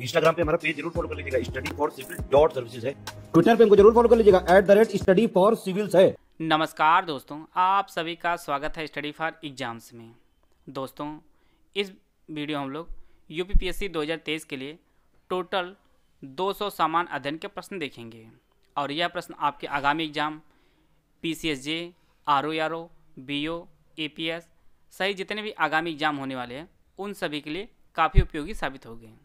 Instagram पे हमारा page जरूर फॉलो कर लीजिएगा study for civil dot services है ट्विटर पे हमको जरूर फॉलो कर लीजिएगा at the rate study for civils है नमस्कार दोस्तों आप सभी का स्वागत है स्टडी फॉर एग्जाम्स में दोस्तों इस वीडियो हम लोग यू पी 2023 के लिए टोटल 200 सौ सामान अध्ययन के प्रश्न देखेंगे और यह प्रश्न आपके आगामी exam P C S J R O R O B O A P S सही जितने भी आगामी एग्जाम होने वाले हैं उन सभी के लिए काफ़ी उपयोगी साबित हो गए हैं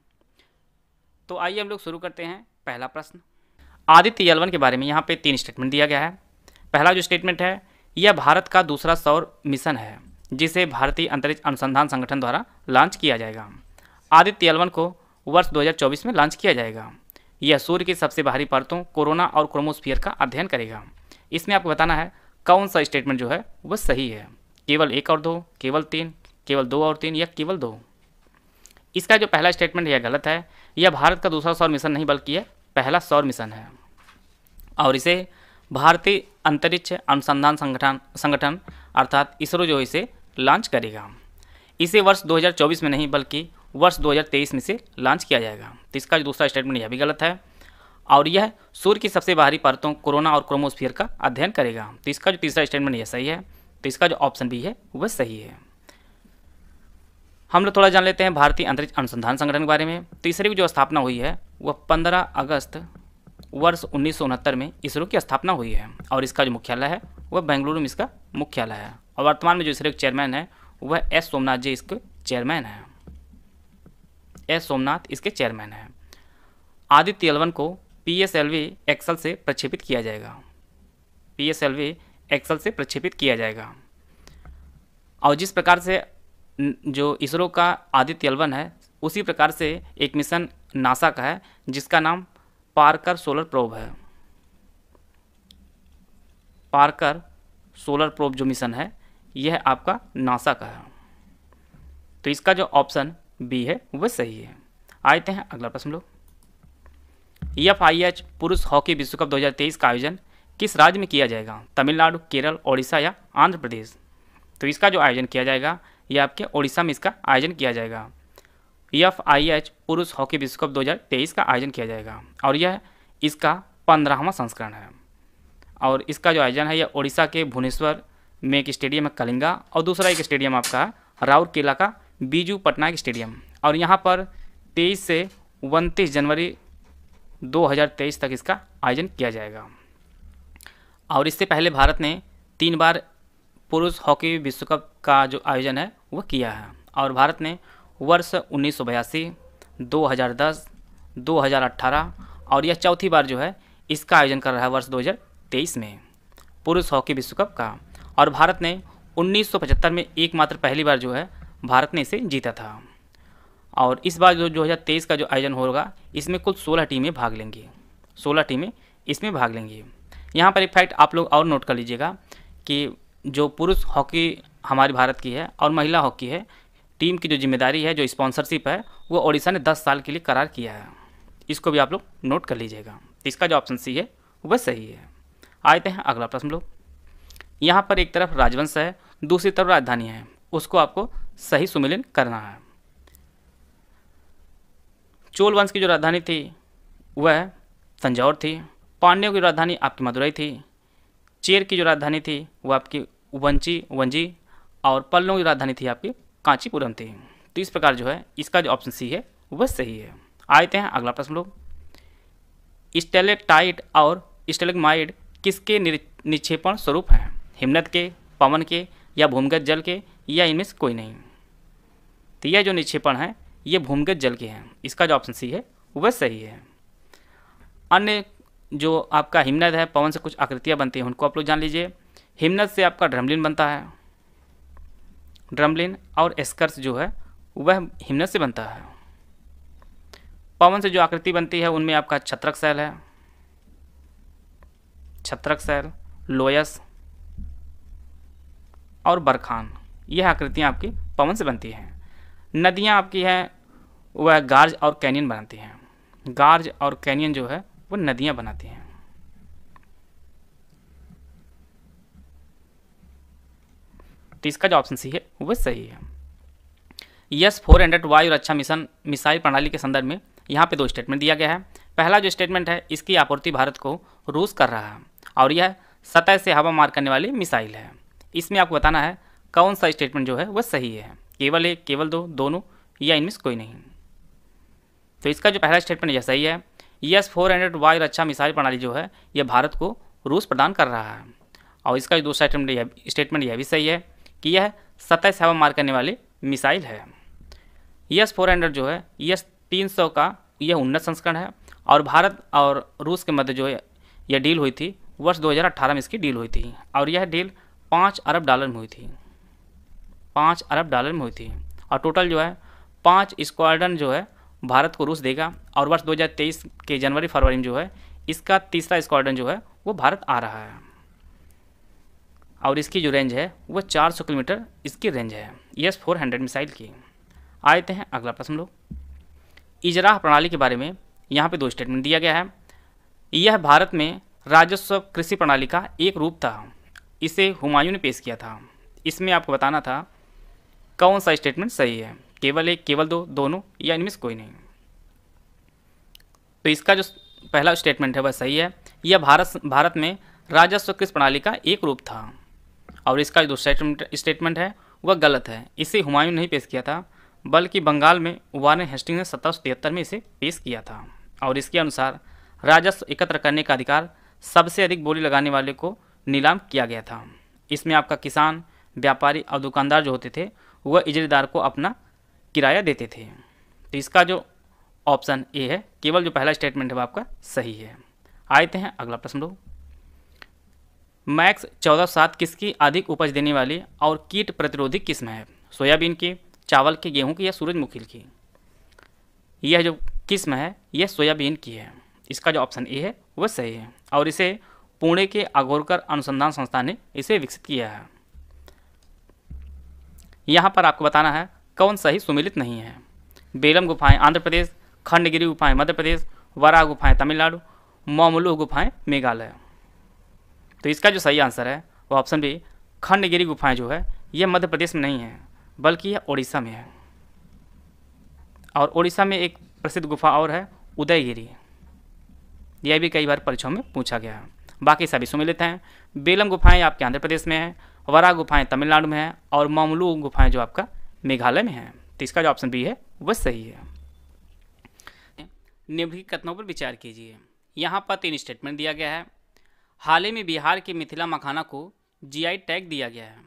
तो आइए हम लोग शुरू करते हैं पहला प्रश्न आदित्य यलवन के बारे में यहाँ पे तीन स्टेटमेंट दिया गया है पहला जो स्टेटमेंट है यह भारत का दूसरा सौर मिशन है जिसे भारतीय अंतरिक्ष अनुसंधान संगठन द्वारा लॉन्च किया जाएगा आदित्य यलवन को वर्ष 2024 में लॉन्च किया जाएगा यह सूर्य की सबसे बाहरी परतों कोरोना और क्रोमोस्फियर का अध्ययन करेगा इसमें आपको बताना है कौन सा स्टेटमेंट जो है वह सही है केवल एक और दो केवल तीन केवल दो और तीन या केवल दो इसका जो पहला स्टेटमेंट यह गलत है यह भारत का दूसरा सौर मिशन नहीं बल्कि यह पहला सौर मिशन है और इसे भारतीय अंतरिक्ष अनुसंधान संगठन संगठन अर्थात इसरो जो इसे लॉन्च करेगा इसे वर्ष 2024 में नहीं बल्कि वर्ष 2023 में से लॉन्च किया जाएगा तो इसका जो दूसरा स्टेटमेंट यह भी गलत है और यह सूर्य की सबसे बाहरी परतों कोरोना और क्रोमोस्फियर का अध्ययन करेगा तो इसका जो तीसरा स्टेटमेंट यह सही है तो इसका जो ऑप्शन भी है वह सही है हम लोग थोड़ा जान लेते हैं भारतीय अंतरिक्ष अनुसंधान संगठन के बारे में तीसरी जो स्थापना हुई है वह पंद्रह अगस्त वर्ष उन्नीस में इसरो की स्थापना हुई है और इसका जो मुख्यालय है वह बेंगलुरु में इसका मुख्यालय है और वर्तमान में जो इसरो के चेयरमैन है वह एस सोमनाथ जी इसके चेयरमैन हैं एस सोमनाथ इसके चेयरमैन हैं आदित्य एलवन को P S L V XL से प्रक्षेपित किया जाएगा P S L V XL से प्रक्षेपित किया जाएगा और जिस प्रकार से जो इसरो का आदित्य अलवन है उसी प्रकार से एक मिशन नासा का है जिसका नाम पार्कर सोलर प्रोब है पार्कर सोलर प्रोब जो मिशन है यह आपका नासा का है तो इसका जो ऑप्शन बी है वह सही है आते हैं अगला प्रश्न लोग एफ आई एच पुरुष हॉकी विश्व कप 2023 का आयोजन किस राज्य में किया जाएगा तमिलनाडु केरल ओडिशा या आंध्र प्रदेश तो इसका जो आयोजन किया जाएगा यह आपके ओडिशा में इसका आयोजन किया जाएगा एफ आई एच पुरुष हॉकी विश्व कप 2023 का आयोजन किया जाएगा और यह इसका पंद्रहवा संस्करण है और इसका जो आयोजन है यह ओडिशा के भुवनेश्वर में एक स्टेडियम है कलिंगा और दूसरा एक स्टेडियम आपका राउरकेला का बीजू पटनायक स्टेडियम और यहाँ पर 23 से उनतीस जनवरी 2023 तक इसका आयोजन किया जाएगा और इससे पहले भारत ने तीन बार पुरुष हॉकी विश्वकप का जो आयोजन है वह किया है और भारत ने वर्ष उन्नीस सौ बयासी दो हज़ार दस दो हज़ार अट्ठारह और यह चौथी बार जो है इसका आयोजन कर रहा है वर्ष दो हज़ार तेईस में पुरुष हॉकी विश्व कप का और भारत ने 1975 में एकमात्र पहली बार जो है भारत ने इसे जीता था और इस बार जो दो हज़ार तेईस का जो आयोजन होगा इसमें कुल सोलह टीमें भाग लेंगी सोलह टीमें इसमें भाग लेंगी यहाँ पर एक फैक्ट आप लोग और नोट कर लीजिएगा कि जो पुरुष हॉकी हमारे भारत की है और महिला हॉकी है टीम की जो जिम्मेदारी है जो स्पॉन्सरशिप है वो ओडिशा ने 10 साल के लिए करार किया है इसको भी आप लोग नोट कर लीजिएगा इसका जो ऑप्शन सी है वह सही है आते हैं अगला प्रश्न लोग यहाँ पर एक तरफ राजवंश है दूसरी तरफ राजधानी है उसको आपको सही सुमिलन करना है चोल वंश की जो राजधानी थी वह तंजौर थी पांड्यों की राजधानी आपकी मदुरई थी चेर की जो राजधानी थी वो आपकी उबंची वंजी और पल्लों की राजधानी थी आपकी कांचीपुरम थी तो इस प्रकार जो है इसका जो ऑप्शन सी है वह सही है आते हैं अगला प्रश्न लोग स्टेलेटाइट और स्टेलेगमाइड किसके निक्षेपण स्वरूप हैं हिमनत के पवन के या भूमिगत जल के या इनमें से कोई नहीं तो यह जो निक्षेपण है ये भूमिगत जल के हैं इसका जो ऑप्शन सी है वह सही है अन्य जो आपका हिमनद है पवन से कुछ आकृतियाँ बनती हैं उनको आप लोग जान लीजिए हिमनद से आपका ड्रमलिन बनता है ड्रमलिन और एस्कर्स जो है वह हिमनद से बनता है पवन से जो आकृति बनती है उनमें आपका छत्रक सेल है छत्रक सेल लोयस और बरखान यह आकृतियाँ आपकी पवन से बनती हैं नदियाँ आपकी हैं वह गार्ज और कैनियन बनाती हैं गार्ज और कैनियन जो है वो नदियाँ बनाते हैं तो इसका जो ऑप्शन सी है वह सही है यस फोर हंड्रेड वायु रक्षा मिशन मिसाइल प्रणाली के संदर्भ में यहाँ पे दो स्टेटमेंट दिया गया है पहला जो स्टेटमेंट है इसकी आपूर्ति भारत को रूस कर रहा है और यह सतह से हवा मार करने वाली मिसाइल है इसमें आपको बताना है कौन सा स्टेटमेंट जो है वह सही है केवल एक केवल दो दोनों या इनमें कोई नहीं तो इसका जो पहला स्टेटमेंट यह सही है यस फोर हंड्रेड वाई रक्षा मिसाइल प्रणाली जो है यह भारत को रूस प्रदान कर रहा है और इसका जो दूसरा स्टेटमेंट स्टेटमेंट यह भी सही है कि यह सत्ताईस हवा मार करने वाली मिसाइल है यस फोर हंड्रेड जो है यस तीन सौ का यह उन्नत संस्करण है और भारत और रूस के मध्य जो है यह डील हुई थी वर्ष दो में इसकी डील हुई थी और यह डील पाँच अरब डॉलर में हुई थी पाँच अरब डॉलर में हुई थी और टोटल जो है पाँच स्क्वाड्रन जो है भारत को रूस देगा और वर्ष 2023 के जनवरी फरवरी में जो है इसका तीसरा स्क्वाड्रन जो है वो भारत आ रहा है और इसकी जो रेंज है वह 400 किलोमीटर इसकी रेंज है यस फोर हंड्रेड मिसाइल की आते हैं अगला प्रश्न लोग इजराह प्रणाली के बारे में यहाँ पे दो स्टेटमेंट दिया गया है यह भारत में राजस्व कृषि प्रणाली का एक रूप था इसे हुमायूं ने पेश किया था इसमें आपको बताना था कौन सा स्टेटमेंट सही है केवल एक केवल दो दोनों या इनमें से कोई नहीं तो इसका जो पहला स्टेटमेंट है वह सही है यह भारत भारत में राजस्व किस प्रणाली का एक रूप था और इसका जो स्टेटमेंट है वह गलत है इसे हुमायूं नहीं पेश किया था बल्कि बंगाल में वारन हेस्टिंग ने सत्रह में इसे पेश किया था और इसके अनुसार राजस्व एकत्र करने का अधिकार सबसे अधिक बोली लगाने वाले को नीलाम किया गया था इसमें आपका किसान व्यापारी और दुकानदार जो होते थे वह इजरेदार को अपना किराया देते थे तो इसका जो ऑप्शन ए है केवल जो पहला स्टेटमेंट है वो आपका सही है आते हैं अगला प्रश्न लोग मैक्स चौदह सात किसकी अधिक उपज देने वाली और कीट प्रतिरोधी किस्म है सोयाबीन की चावल की गेहूं की या सूरजमुखी की यह जो किस्म है यह सोयाबीन की है इसका जो ऑप्शन ए है वह सही है और इसे पुणे के अगोरकर अनुसंधान संस्थान ने इसे विकसित किया है यहाँ पर आपको बताना है कौन सा ही सुमिलित नहीं है बेलम गुफाएं आंध्र प्रदेश खंडगिरी गुफाएं मध्य प्रदेश वरा गुफाएं तमिलनाडु मोमलू गुफाएं मेघालय तो इसका जो सही आंसर है वो ऑप्शन बी खंडगिरी गुफाएं जो है ये मध्य प्रदेश में नहीं है बल्कि यह उड़ीसा में है और उड़ीसा में एक प्रसिद्ध गुफा और है उदयगिरी यह भी कई बार परीक्षाओं में पूछा गया है बाकी सभी सुमिलित हैं बेलम गुफाएं आपके आंध्र प्रदेश में हैं वरा गुफाएं तमिलनाडु में हैं और मामलू गुफाएं जो आपका मेघालय में है तो इसका जो ऑप्शन बी है वह सही है निम्नलिखित कथनों पर विचार कीजिए यहाँ पर तीन स्टेटमेंट दिया गया है हाल ही में बिहार के मिथिला मखाना को जीआई टैग दिया गया है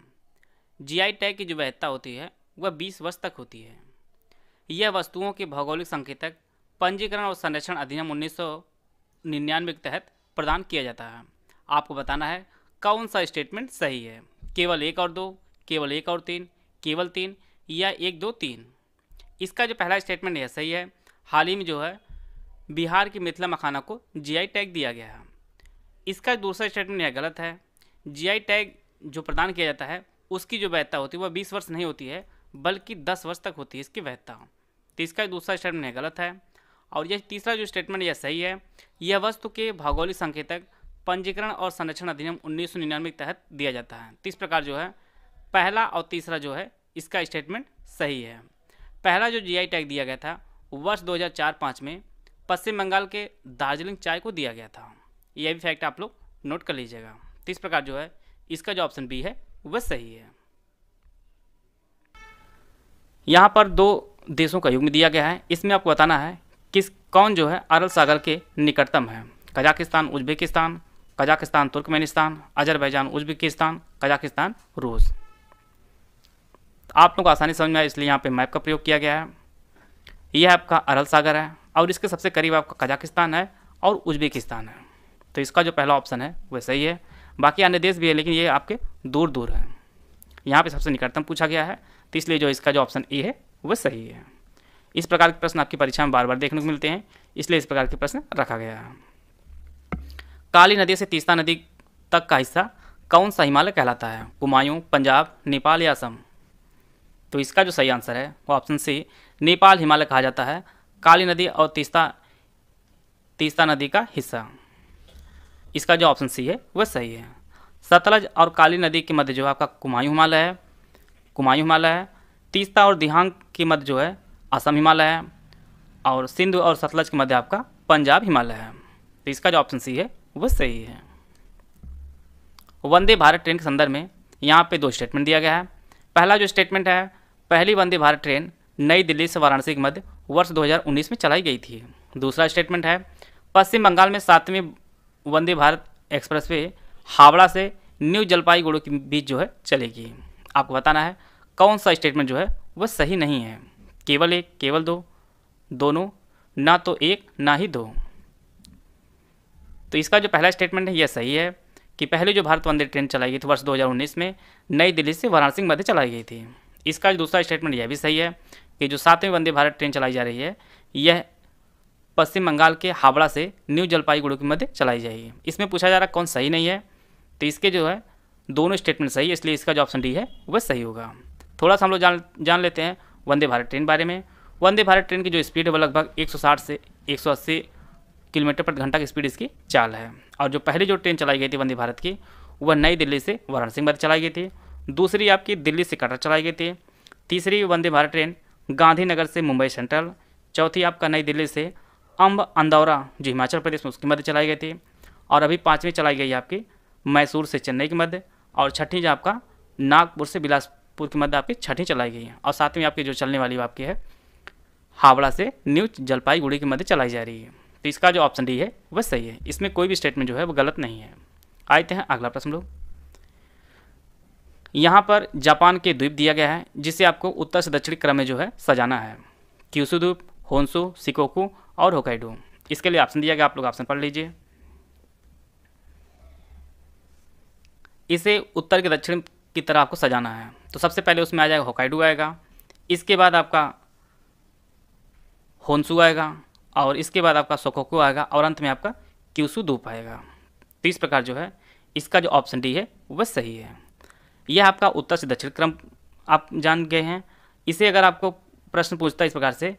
जीआई टैग की जो वैधता होती है वह 20 वर्ष तक होती है यह वस्तुओं के भौगोलिक संकेतक पंजीकरण और संरक्षण अधिनियम उन्नीस के तहत प्रदान किया जाता है आपको बताना है कौन सा स्टेटमेंट सही है केवल एक और दो केवल एक और तीन केवल तीन या एक दो तीन इसका जो पहला स्टेटमेंट है सही है हाल ही में जो है बिहार की मिथिला मखाना को जीआई टैग दिया गया है इसका दूसरा स्टेटमेंट यह गलत है जीआई टैग जो प्रदान किया जाता है उसकी जो वैधता होती है वह बीस वर्ष नहीं होती है बल्कि दस वर्ष तक होती है इसकी वैधता तो इसका दूसरा स्टेटमेंट यह गलत है और यह तीसरा जो स्टेटमेंट यह सही है यह वस्तु के भौगोलिक संकेतक पंजीकरण और संरक्षण अधिनियम उन्नीस के तहत दिया जाता है तीस तो प्रकार जो है पहला और तीसरा जो है इसका स्टेटमेंट सही है पहला जो जीआई टैग दिया गया था वर्ष 2004 हज़ार में पश्चिम बंगाल के दार्जिलिंग चाय को दिया गया था यह भी फैक्ट आप लोग नोट कर लीजिएगा तो इस प्रकार जो है इसका जो ऑप्शन बी है वह सही है यहाँ पर दो देशों का युग्म दिया गया है इसमें आपको बताना है किस कौन जो है अरल सागर के निकटतम है Kazakhstan Uzbekistan Kazakhstan Turkmenistan Azerbaijan Uzbekistan Kazakhstan रूस तो आप लोग को आसानी समझ में आए इसलिए यहाँ पे मैप का प्रयोग किया गया है ये आपका अरल सागर है और इसके सबसे करीब आपका कजाकिस्तान है और उज्बेकिस्तान है तो इसका जो पहला ऑप्शन है वह सही है बाकी अन्य देश भी है लेकिन ये आपके दूर दूर है यहाँ पर सबसे निकटतम पूछा गया है तो इसलिए जो इसका जो ऑप्शन ए है वह सही है इस प्रकार के प्रश्न आपकी परीक्षा में बार बार देखने को मिलते हैं इसलिए इस प्रकार के प्रश्न रखा गया है काली नदी से तीस्ता नदी तक का हिस्सा कौन सा हिमालय कहलाता है कुमायूं पंजाब नेपाल या असम तो इसका जो सही आंसर है वो ऑप्शन सी नेपाल हिमालय कहा जाता है काली नदी और तीस्ता तीस्ता नदी का हिस्सा इसका जो ऑप्शन सी है वह सही है सतलज और काली नदी के मध्य जो है आपका कुमायूं हिमालय है कुमायूं हिमालय है तीस्ता और दिहांग के मध्य जो है असम हिमालय है और सिंधु और सतलज के मध्य आपका पंजाब हिमालय है तो इसका जो ऑप्शन सी है वह सही है वंदे भारत ट्रेन के संदर्भ में यहाँ पे दो स्टेटमेंट दिया गया है पहला जो स्टेटमेंट है पहली वंदे भारत ट्रेन नई दिल्ली से वाराणसी के मध्य वर्ष 2019 में चलाई गई थी दूसरा स्टेटमेंट है पश्चिम बंगाल में सातवीं वंदे भारत वे हावड़ा से न्यू जलपाईगुड़ी के बीच जो है चलेगी आपको बताना है कौन सा स्टेटमेंट जो है वह सही नहीं है केवल एक केवल दो दोनों ना तो एक ना ही दो तो इसका जो पहला स्टेटमेंट है यह सही है कि पहले जो भारत वंदे ट्रेन चलाई गई थी वर्ष 2019 में नई दिल्ली से वाराणसी मध्य चलाई गई थी इसका दूसरा स्टेटमेंट यह भी सही है कि जो सातवीं वंदे भारत ट्रेन चलाई जा रही है यह पश्चिम बंगाल के हावड़ा से न्यू जलपाईगुड़ी के मध्य चलाई जाएगी इसमें पूछा जा रहा कौन सही नहीं है तो इसके जो है दोनों स्टेटमेंट सही है इसलिए इसका जो ऑप्शन डी है वह सही होगा थोड़ा सा हम लोग जान जान लेते हैं वंदे भारत ट्रेन बारे में वंदे भारत ट्रेन की जो स्पीड है वह लगभग 160 से 180 किलोमीटर पर घंटा की स्पीड इसकी चाल है और जो पहले जो ट्रेन चलाई गई थी वंदे भारत की वह नई दिल्ली से वाराणसी मध्य चलाई गई थी दूसरी आपकी दिल्ली से कटरा चलाई गई थी तीसरी वंदे भारत ट्रेन गांधीनगर से मुंबई सेंट्रल चौथी आपका नई दिल्ली से अम्ब अंदौरा जो हिमाचल प्रदेश में उसके मध्य चलाई गई थी और अभी पाँचवीं चलाई गई आपकी मैसूर से चेन्नई के मध्य और छठी जो आपका नागपुर से बिलासपुर के मध्य आपकी छठी चलाई गई है और सातवीं आपकी जो चलने वाली आपकी है हावड़ा से न्यू जलपाईगुड़ी के मध्य चलाई जा रही है तो इसका जो ऑप्शन डी है वह सही है इसमें कोई भी स्टेटमेंट जो है वो गलत नहीं है आते हैं अगला प्रश्न लोग यहाँ पर जापान के द्वीप दिया गया है जिसे आपको उत्तर से दक्षिण क्रम में जो है सजाना है क्यूसु द्वीप होन्सु सिकोकू और होकाइडो इसके लिए ऑप्शन दिया गया आप लोग ऑप्शन पढ़ लीजिए इसे उत्तर के दक्षिण की तरह आपको सजाना है तो सबसे पहले उसमें आ जाएगा होकाइडो आएगा इसके बाद आपका होन्सु आएगा और इसके बाद आपका सोकोकू आएगा और अंत में आपका क्यूसु द्वीप आएगा तो इस प्रकार जो है इसका जो ऑप्शन डी है वह सही है यह आपका उत्तर से दक्षिण क्रम आप जान गए हैं इसे अगर आपको प्रश्न पूछता है इस प्रकार से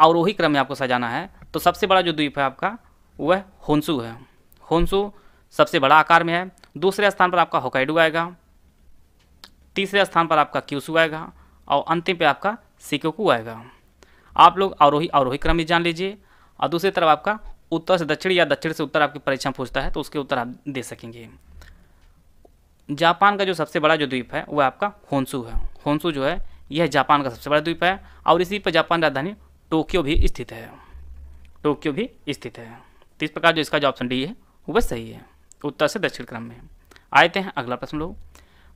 अवरोही क्रम में आपको सजाना है तो सबसे बड़ा जो द्वीप है आपका वह होंसू है होंसू सबसे बड़ा आकार में है दूसरे स्थान पर आपका होकाइडू आएगा तीसरे स्थान पर आपका क्यूसू आएगा और अंतिम पे आपका सिकोकू आएगा आप लोग अवरोही अवरोही क्रम भी जान लीजिए और दूसरी तरफ आपका उत्तर से दक्षिण या दक्षिण से उत्तर आपकी परीक्षा पूछता है तो उसके उत्तर आप दे सकेंगे जापान का जो सबसे बड़ा जो द्वीप है वह आपका होंसू है होंसू जो है यह जापान का सबसे बड़ा द्वीप है और इसी पर जापान राजधानी टोक्यो भी स्थित है टोक्यो भी स्थित है तो इस प्रकार जो इसका जो ऑप्शन डी है वह सही है उत्तर से दक्षिण क्रम में आते हैं अगला प्रश्न लोग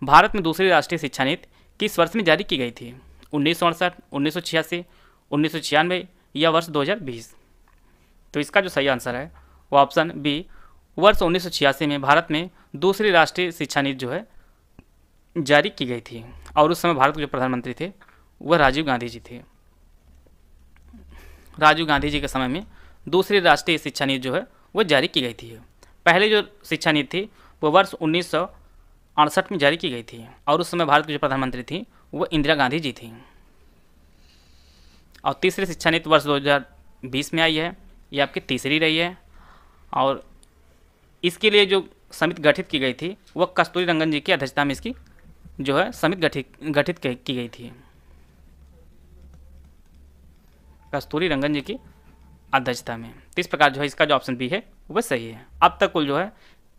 भारत में दूसरी राष्ट्रीय शिक्षा नीति किस वर्ष में जारी की गई थी उन्नीस सौ अड़सठ उन्नीस सौ छियासी उन्नीस सौ छियानवे या वर्ष 2020 तो इसका जो सही आंसर है वो ऑप्शन बी वर्ष उन्नीस में भारत में दूसरी राष्ट्रीय शिक्षा नीति जो है जारी की गई थी और उस समय भारत के जो प्रधानमंत्री थे वह राजीव गांधी जी थे राजीव गांधी जी के समय में दूसरी राष्ट्रीय शिक्षा नीति जो है वह जारी की गई थी पहले जो शिक्षा नीति थी वह वर्ष उन्नीस में जारी की गई थी और उस समय भारत की जो प्रधानमंत्री थी वह इंदिरा गांधी जी थी और तीसरी शिक्षा नीति वर्ष 2020 में आई है ये आपकी तीसरी रही है और इसके लिए जो समिति गठित की गई थी वह कस्तूरी रंगन जी की अध्यक्षता में इसकी जो है समिति गठित गठित की गई थी कस्तूरी रंगन जी की अध्यक्षता में तो इस प्रकार जो है इसका जो ऑप्शन बी है वह सही है अब तक कुल जो है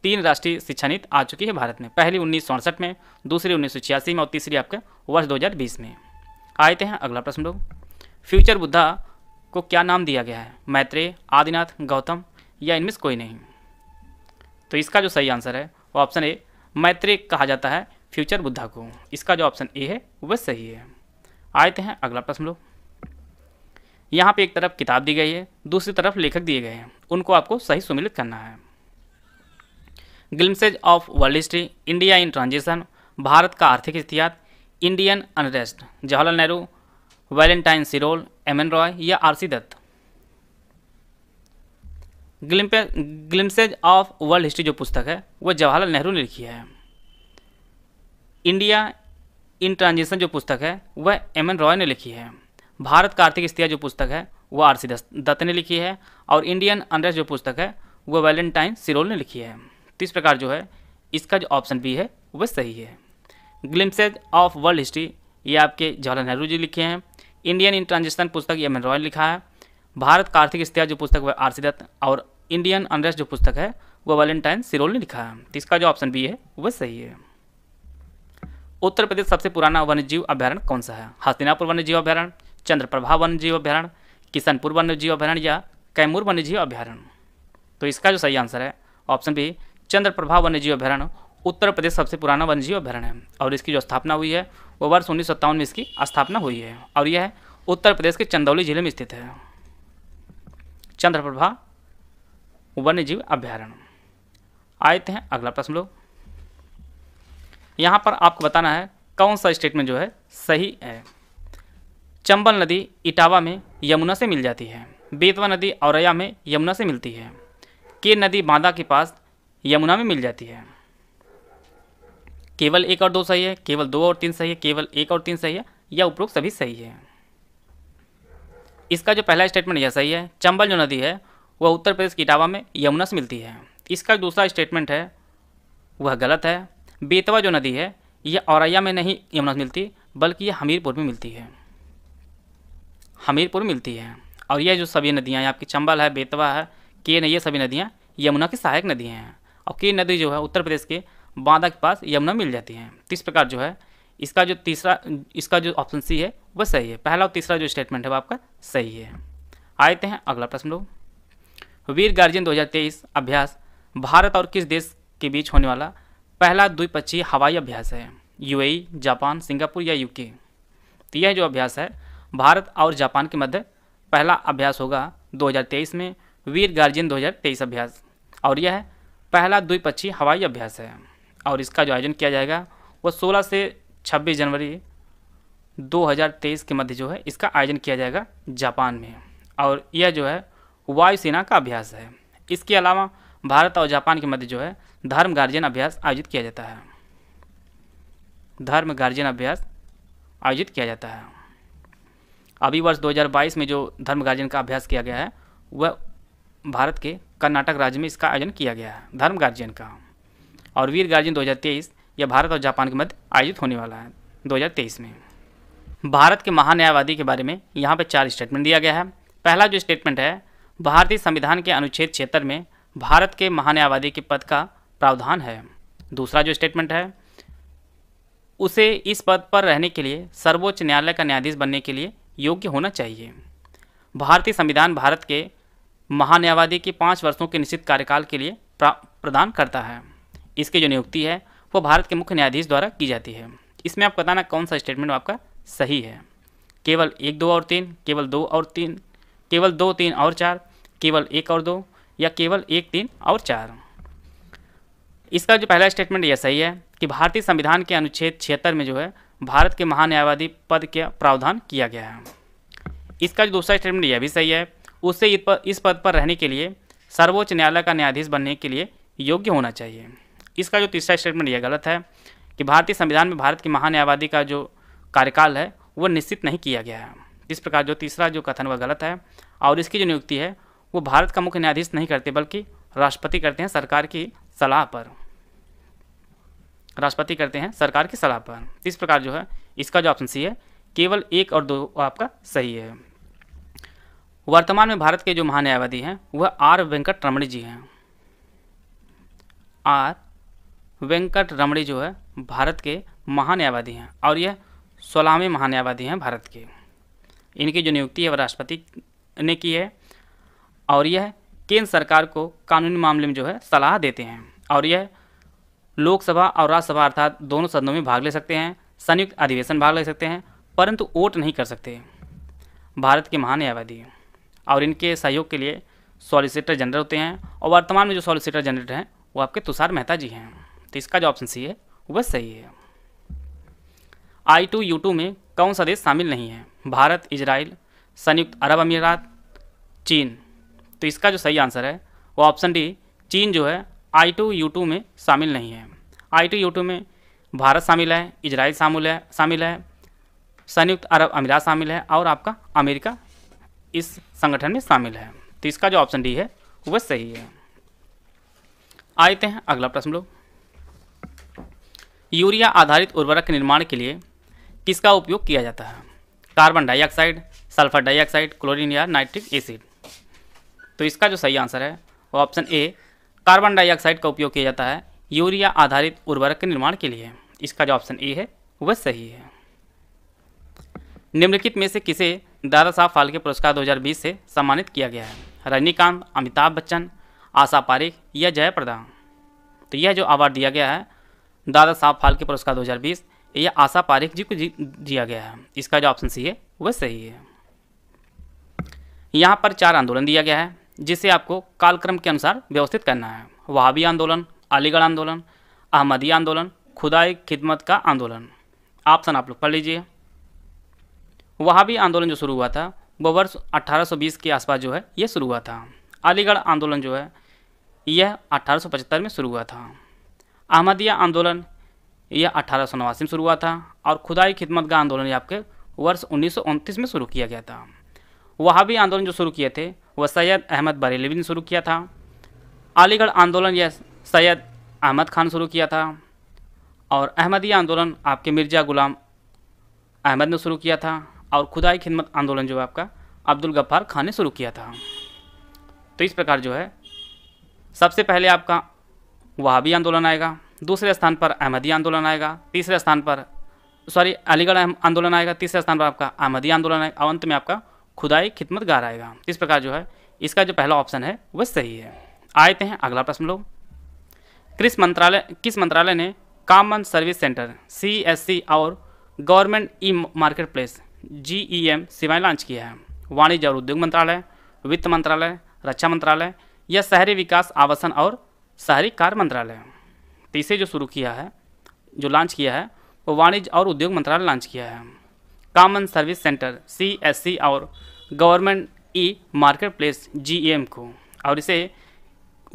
तीन राष्ट्रीय शिक्षा नीति आ चुकी है भारत में पहली उन्नीस में दूसरी उन्नीस में और तीसरी आपके वर्ष 2020 में आए हैं अगला प्रश्न लोग फ्यूचर बुद्धा को क्या नाम दिया गया है मैत्रेय आदिनाथ गौतम या इनमें से कोई नहीं तो इसका जो सही आंसर है वो ऑप्शन ए मैत्री कहा जाता है फ्यूचर बुद्धा को इसका जो ऑप्शन ए है वह सही है आते हैं अगला प्रश्न लोग यहाँ पे एक तरफ किताब दी गई है दूसरी तरफ लेखक दिए गए हैं उनको आपको सही सुमिलित करना है glimpses of world history India in transition Bharat का आर्थिक इतिहास Indian unrest Jawaharlal Nehru Valentine Chirol M N Roy या R C Dutt glimpses of world history जो पुस्तक है वह जवाहरलाल नेहरू ने लिखी है इंडिया इन ट्रांजिशन जो पुस्तक है वह एम एन रॉय ने लिखी है भारत कार्तिक स्तिया जो पुस्तक है वह आर सी दत्त ने लिखी है और इंडियन अनरेस्ट जो पुस्तक है वह वैलेंटाइन सिरोल ने लिखी है तो इस प्रकार जो है इसका जो ऑप्शन बी है वह सही है ग्लिम्सेज ऑफ वर्ल्ड हिस्ट्री ये आपके जवाहरलाल नेहरू जी लिखे हैं इंडियन इन ट्रांजिशन पुस्तक ये एम एन रॉय लिखा है भारत का आर्थिक स्थिति जो पुस्तक है आरसी दत्त और इंडियन अनरेस्ट जो पुस्तक है वह वैलेंटाइन सिरोल ने लिखा है तो इसका जो ऑप्शन बी है वह सही है उत्तर प्रदेश सबसे पुराना वन्यजीव अभ्यारण्य कौन सा है हस्तिनापुर वन्यजीव अभ्यारण्य चंद्रप्रभा वन्यजीव अभ्यारण्य किशनपुर वन्यजीव अभ्यारण्य या कैमूर वन्यजीव अभ्यारण्य तो इसका जो सही आंसर है ऑप्शन बी चंद्रप्रभा वन्यजीव अभ्यारण्य उत्तर प्रदेश सबसे पुराना वन्यजीव अभ्यारण्य है और इसकी जो स्थापना हुई है वो वर्ष उन्नीस में इसकी स्थापना हुई है और यह उत्तर प्रदेश के चंदौली जिले में स्थित है चंद्रप्रभा वन्य जीव अभ्यारण्य आते हैं अगला प्रश्न लोग यहाँ पर आपको बताना है कौन सा स्टेटमेंट जो है सही है चंबल नदी इटावा में यमुना से मिल जाती है बेतवा नदी औरैया में यमुना से मिलती है के नदी बांदा के पास यमुना में मिल जाती है केवल एक और दो सही है केवल दो और तीन सही है केवल एक और तीन सही है या उपरोक्त सभी सही है इसका जो पहला स्टेटमेंट यह सही है चंबल जो नदी है वह उत्तर प्रदेश की इटावा में यमुना से मिलती है इसका दूसरा स्टेटमेंट है वह गलत है बेतवा जो नदी है यह औरैया में नहीं यमुना से मिलती बल्कि यह हमीरपुर में मिलती है हमीरपुर मिलती है और यह जो सभी नदियाँ आपकी चंबल है बेतवा है के ये सभी नदियाँ यमुना की सहायक नदियाँ हैं और के नदी जो है उत्तर प्रदेश के बांदा के पास यमुना मिल जाती हैं तो इस प्रकार जो है इसका जो तीसरा इसका जो ऑप्शन सी है वह सही है पहला और तीसरा जो स्टेटमेंट है वह आपका सही है आते हैं अगला प्रश्न लोग वीर गार्जियन 2023 अभ्यास भारत और किस देश के बीच होने वाला पहला द्विपक्षीय हवाई अभ्यास है यूएई, e, जापान सिंगापुर या यूके तो यह जो अभ्यास है भारत और जापान के मध्य पहला अभ्यास होगा 2023 में वीर गार्जियन 2023 अभ्यास और यह पहला द्विपक्षीय हवाई अभ्यास है और इसका जो आयोजन किया जाएगा वह सोलह से छब्बीस जनवरी 2023 के मध्य जो है इसका आयोजन किया जाएगा जापान में और यह जो है वायुसेना का अभ्यास है इसके अलावा भारत और जापान के मध्य जो है धर्म गार्जियन अभ्यास आयोजित किया जाता है धर्म गार्जियन अभ्यास आयोजित किया जाता है अभी वर्ष 2022 में जो धर्म गार्जियन का अभ्यास किया गया है वह भारत के कर्नाटक राज्य में इसका आयोजन किया गया है धर्म गार्जियन का और वीर गार्जियन 2023 यह भारत और जापान के मध्य आयोजित होने वाला है 2023 में भारत के महान्यायवादी के बारे में यहाँ पर चार स्टेटमेंट दिया गया है पहला जो स्टेटमेंट है भारतीय संविधान के अनुच्छेद छिहत्तर में भारत के महान्यायवादी के पद का प्रावधान है दूसरा जो स्टेटमेंट है उसे इस पद पर रहने के लिए सर्वोच्च न्यायालय का न्यायाधीश बनने के लिए योग्य होना चाहिए भारतीय संविधान भारत के महान्यायवादी के पाँच वर्षों के निश्चित कार्यकाल के लिए प्रदान करता है इसकी जो नियुक्ति है वो भारत के मुख्य न्यायाधीश द्वारा की जाती है इसमें आप बताना कौन सा स्टेटमेंट आपका सही है केवल एक दो और तीन केवल दो और तीन केवल दो तीन और चार केवल एक और दो या केवल एक तीन और चार इसका जो पहला स्टेटमेंट यह सही है कि भारतीय संविधान के अनुच्छेद छिहत्तर में जो है भारत के महान्यायवादी पद का प्रावधान किया गया है इसका जो दूसरा स्टेटमेंट यह भी सही है उससे इस पद पर रहने के लिए सर्वोच्च न्यायालय का न्यायाधीश बनने के लिए योग्य होना चाहिए इसका जो तीसरा स्टेटमेंट यह गलत है कि भारतीय संविधान में भारत की महान आबादी का जो कार्यकाल है वो निश्चित नहीं किया गया है इस प्रकार जो तीसरा जो कथन वह गलत है और इसकी जो नियुक्ति है वो भारत का मुख्य न्यायाधीश नहीं करते बल्कि राष्ट्रपति करते हैं सरकार की सलाह पर राष्ट्रपति करते हैं सरकार की सलाह पर इस प्रकार जो है इसका जो ऑप्शन सी है केवल एक और दो आपका सही है वर्तमान में भारत के जो महान्यायवादी हैं वह आर वेंकट रमणी जी हैं आर वेंकट रमणी जो है भारत के महान्यायवादी हैं और यह सोलहवें महान्यायवादी हैं भारत के इनकी जो नियुक्ति है वह राष्ट्रपति ने की है और यह केंद्र सरकार को कानूनी मामले में जो है सलाह देते हैं और यह लोकसभा और राज्यसभा अर्थात दोनों सदनों में भाग ले सकते हैं संयुक्त अधिवेशन भाग ले सकते हैं परंतु वोट नहीं कर सकते भारत के महान्यायवादी और इनके सहयोग के लिए सॉलिसिटर जनरल होते हैं और वर्तमान में जो सॉलिसिटर जनरल हैं वो आपके तुषार मेहता जी हैं तो इसका जो ऑप्शन सी है वह सही है आई टू यू टू में कौन सा देश शामिल नहीं है भारत इजराइल संयुक्त अरब अमीरात चीन तो इसका जो सही आंसर है वो ऑप्शन डी चीन जो है आई टू यू टू में शामिल नहीं है आई टू यू टू में भारत शामिल है इजराइल शामिल है शामिल है संयुक्त अरब अमीरात शामिल है और आपका अमेरिका इस संगठन में शामिल है तो इसका जो ऑप्शन डी है वह सही है आते हैं अगला प्रश्न लोग यूरिया आधारित उर्वरक के निर्माण के लिए किसका उपयोग किया जाता है carbon dioxide sulphur dioxide chlorine या नाइट्रिक एसिड तो इसका जो सही आंसर है वो ऑप्शन ए कार्बन डाइऑक्साइड का उपयोग किया जाता है यूरिया आधारित उर्वरक के निर्माण के लिए इसका जो ऑप्शन ए है वह सही है निम्नलिखित में से किसे दादा साहब फाल्के पुरस्कार 2020 से सम्मानित किया गया है रजनीकांत अमिताभ बच्चन आशा पारिक या जयप्रदा तो यह जो अवार्ड दिया गया है दादा साहब फाल्के पुरस्कार 2020 यह आशा पारिक जी को दिया गया है इसका जो ऑप्शन सी है वह सही है यहाँ पर चार आंदोलन दिया गया है जिसे आपको कालक्रम के अनुसार व्यवस्थित करना है वहाबी आंदोलन अलीगढ़ आंदोलन अहमदी आंदोलन खुदाई खिदमत का आंदोलन ऑप्शन आप लोग पढ़ लीजिए वहाबी आंदोलन जो शुरू हुआ था वो वर्ष 1820 के आसपास जो है ये शुरू हुआ था अलीगढ़ आंदोलन जो है यह 1875 में शुरू हुआ था अहमदिया आंदोलन यह अठारह में शुरू हुआ था और खुदाई खिदमत का आंदोलन यह आपके वर्ष उन्नीस में शुरू किया गया था वहाँ भी आंदोलन जो शुरू किए थे वह सैयद अहमद बरेलवी ने शुरू किया था अलीगढ़ आंदोलन यह सैयद अहमद खान शुरू किया था और अहमदी आंदोलन आपके मिर्ज़ा गुलाम अहमद ने शुरू किया था और खुदाई खिदमत आंदोलन जो है आपका अब्दुल गफ्फार खान ने शुरू किया था तो इस प्रकार जो है सबसे पहले आपका वहाबी आंदोलन आएगा दूसरे स्थान पर अहमदी आंदोलन आएगा तीसरे स्थान पर सॉरी अलीगढ़ आंदोलन आएगा तीसरे स्थान पर आपका अहमदी आंदोलन आएगा अंत में आपका खुदाई खिदमत गार आएगा इस प्रकार जो है इसका जो पहला ऑप्शन है वह सही है आए हैं अगला प्रश्न लोग किस मंत्रालय किस मंत्रालय ने common service centre C S C और government e market place G E e M सेवाएँ लॉन्च किया है वाणिज्य और उद्योग मंत्रालय वित्त मंत्रालय रक्षा मंत्रालय या शहरी विकास आवासन और शहरी कार्य मंत्रालय तीसरे जो शुरू किया है जो लॉन्च किया है वो वाणिज्य और उद्योग मंत्रालय लॉन्च किया है कॉमन सर्विस सेंटर सी और government e market place G को और इसे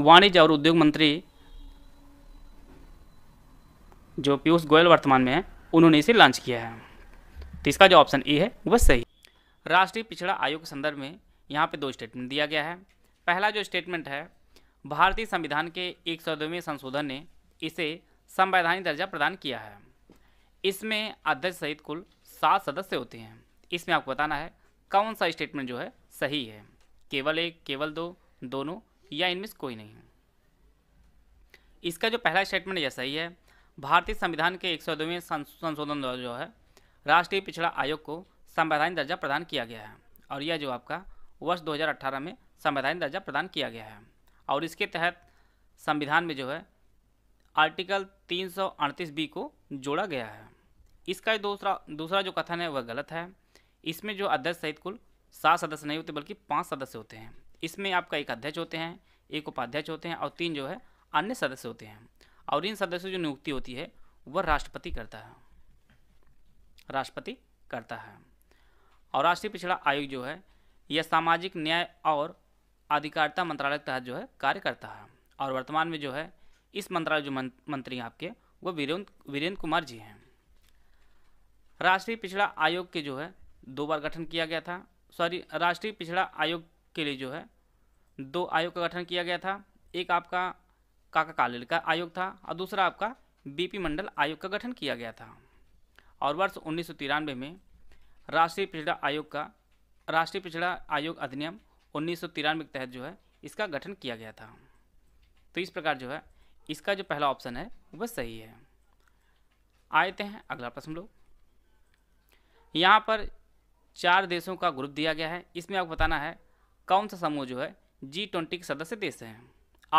वाणिज्य और उद्योग मंत्री जो पीयूष गोयल वर्तमान में है उन्होंने इसे लॉन्च किया है तो इसका जो ऑप्शन ए e है वह सही राष्ट्रीय पिछड़ा आयोग के संदर्भ में यहाँ पे दो स्टेटमेंट दिया गया है पहला जो स्टेटमेंट है भारतीय संविधान के एक संशोधन ने इसे संवैधानिक दर्जा प्रदान किया है इसमें अध्यक्ष सहित कुल सात सदस्य होते हैं इसमें आपको बताना है कौन सा स्टेटमेंट जो है सही है केवल एक केवल दो दोनों या इनमें से कोई नहीं इसका जो पहला स्टेटमेंट यह सही है भारतीय संविधान के एक संशोधन द्वारा जो है राष्ट्रीय पिछड़ा आयोग को संवैधानिक दर्जा प्रदान किया गया है और यह जो आपका वर्ष 2018 में संवैधानिक दर्जा प्रदान किया गया है और इसके तहत संविधान में जो है आर्टिकल 338 बी को जोड़ा गया है इसका दूसरा दूसरा जो कथन है वह गलत है इसमें जो अध्यक्ष सहित कुल सात सदस्य नहीं होते बल्कि पाँच सदस्य होते हैं इसमें आपका एक अध्यक्ष होते हैं एक उपाध्यक्ष होते हैं और तीन जो है अन्य सदस्य होते हैं और इन सदस्यों जो नियुक्ति होती है वह राष्ट्रपति करता है राष्ट्रपति करता है और राष्ट्रीय पिछड़ा आयोग जो है यह सामाजिक न्याय और आधिकारिता मंत्रालय के तहत जो है कार्य करता है और वर्तमान में जो है इस मंत्रालय जो मंत्री हैं आपके वो वीरेंद्र वीरेंद्र कुमार जी हैं राष्ट्रीय पिछड़ा आयोग के जो है दो बार गठन किया गया था सॉरी राष्ट्रीय पिछड़ा आयोग के लिए जो है दो आयोग का गठन किया गया था एक आपका काका कालिल का आयोग था और दूसरा आपका बीपी मंडल आयोग का गठन किया गया था और वर्ष उन्नीस में राष्ट्रीय पिछड़ा आयोग का राष्ट्रीय पिछड़ा आयोग अधिनियम उन्नीस सौ के तहत जो है इसका गठन किया गया था तो इस प्रकार जो है इसका जो पहला ऑप्शन है वह सही है आते हैं अगला प्रश्न लोग यहाँ पर चार देशों का ग्रुप दिया गया है इसमें आपको बताना है कौन सा समूह जो है जी ट्वेंटी के सदस्य देश हैं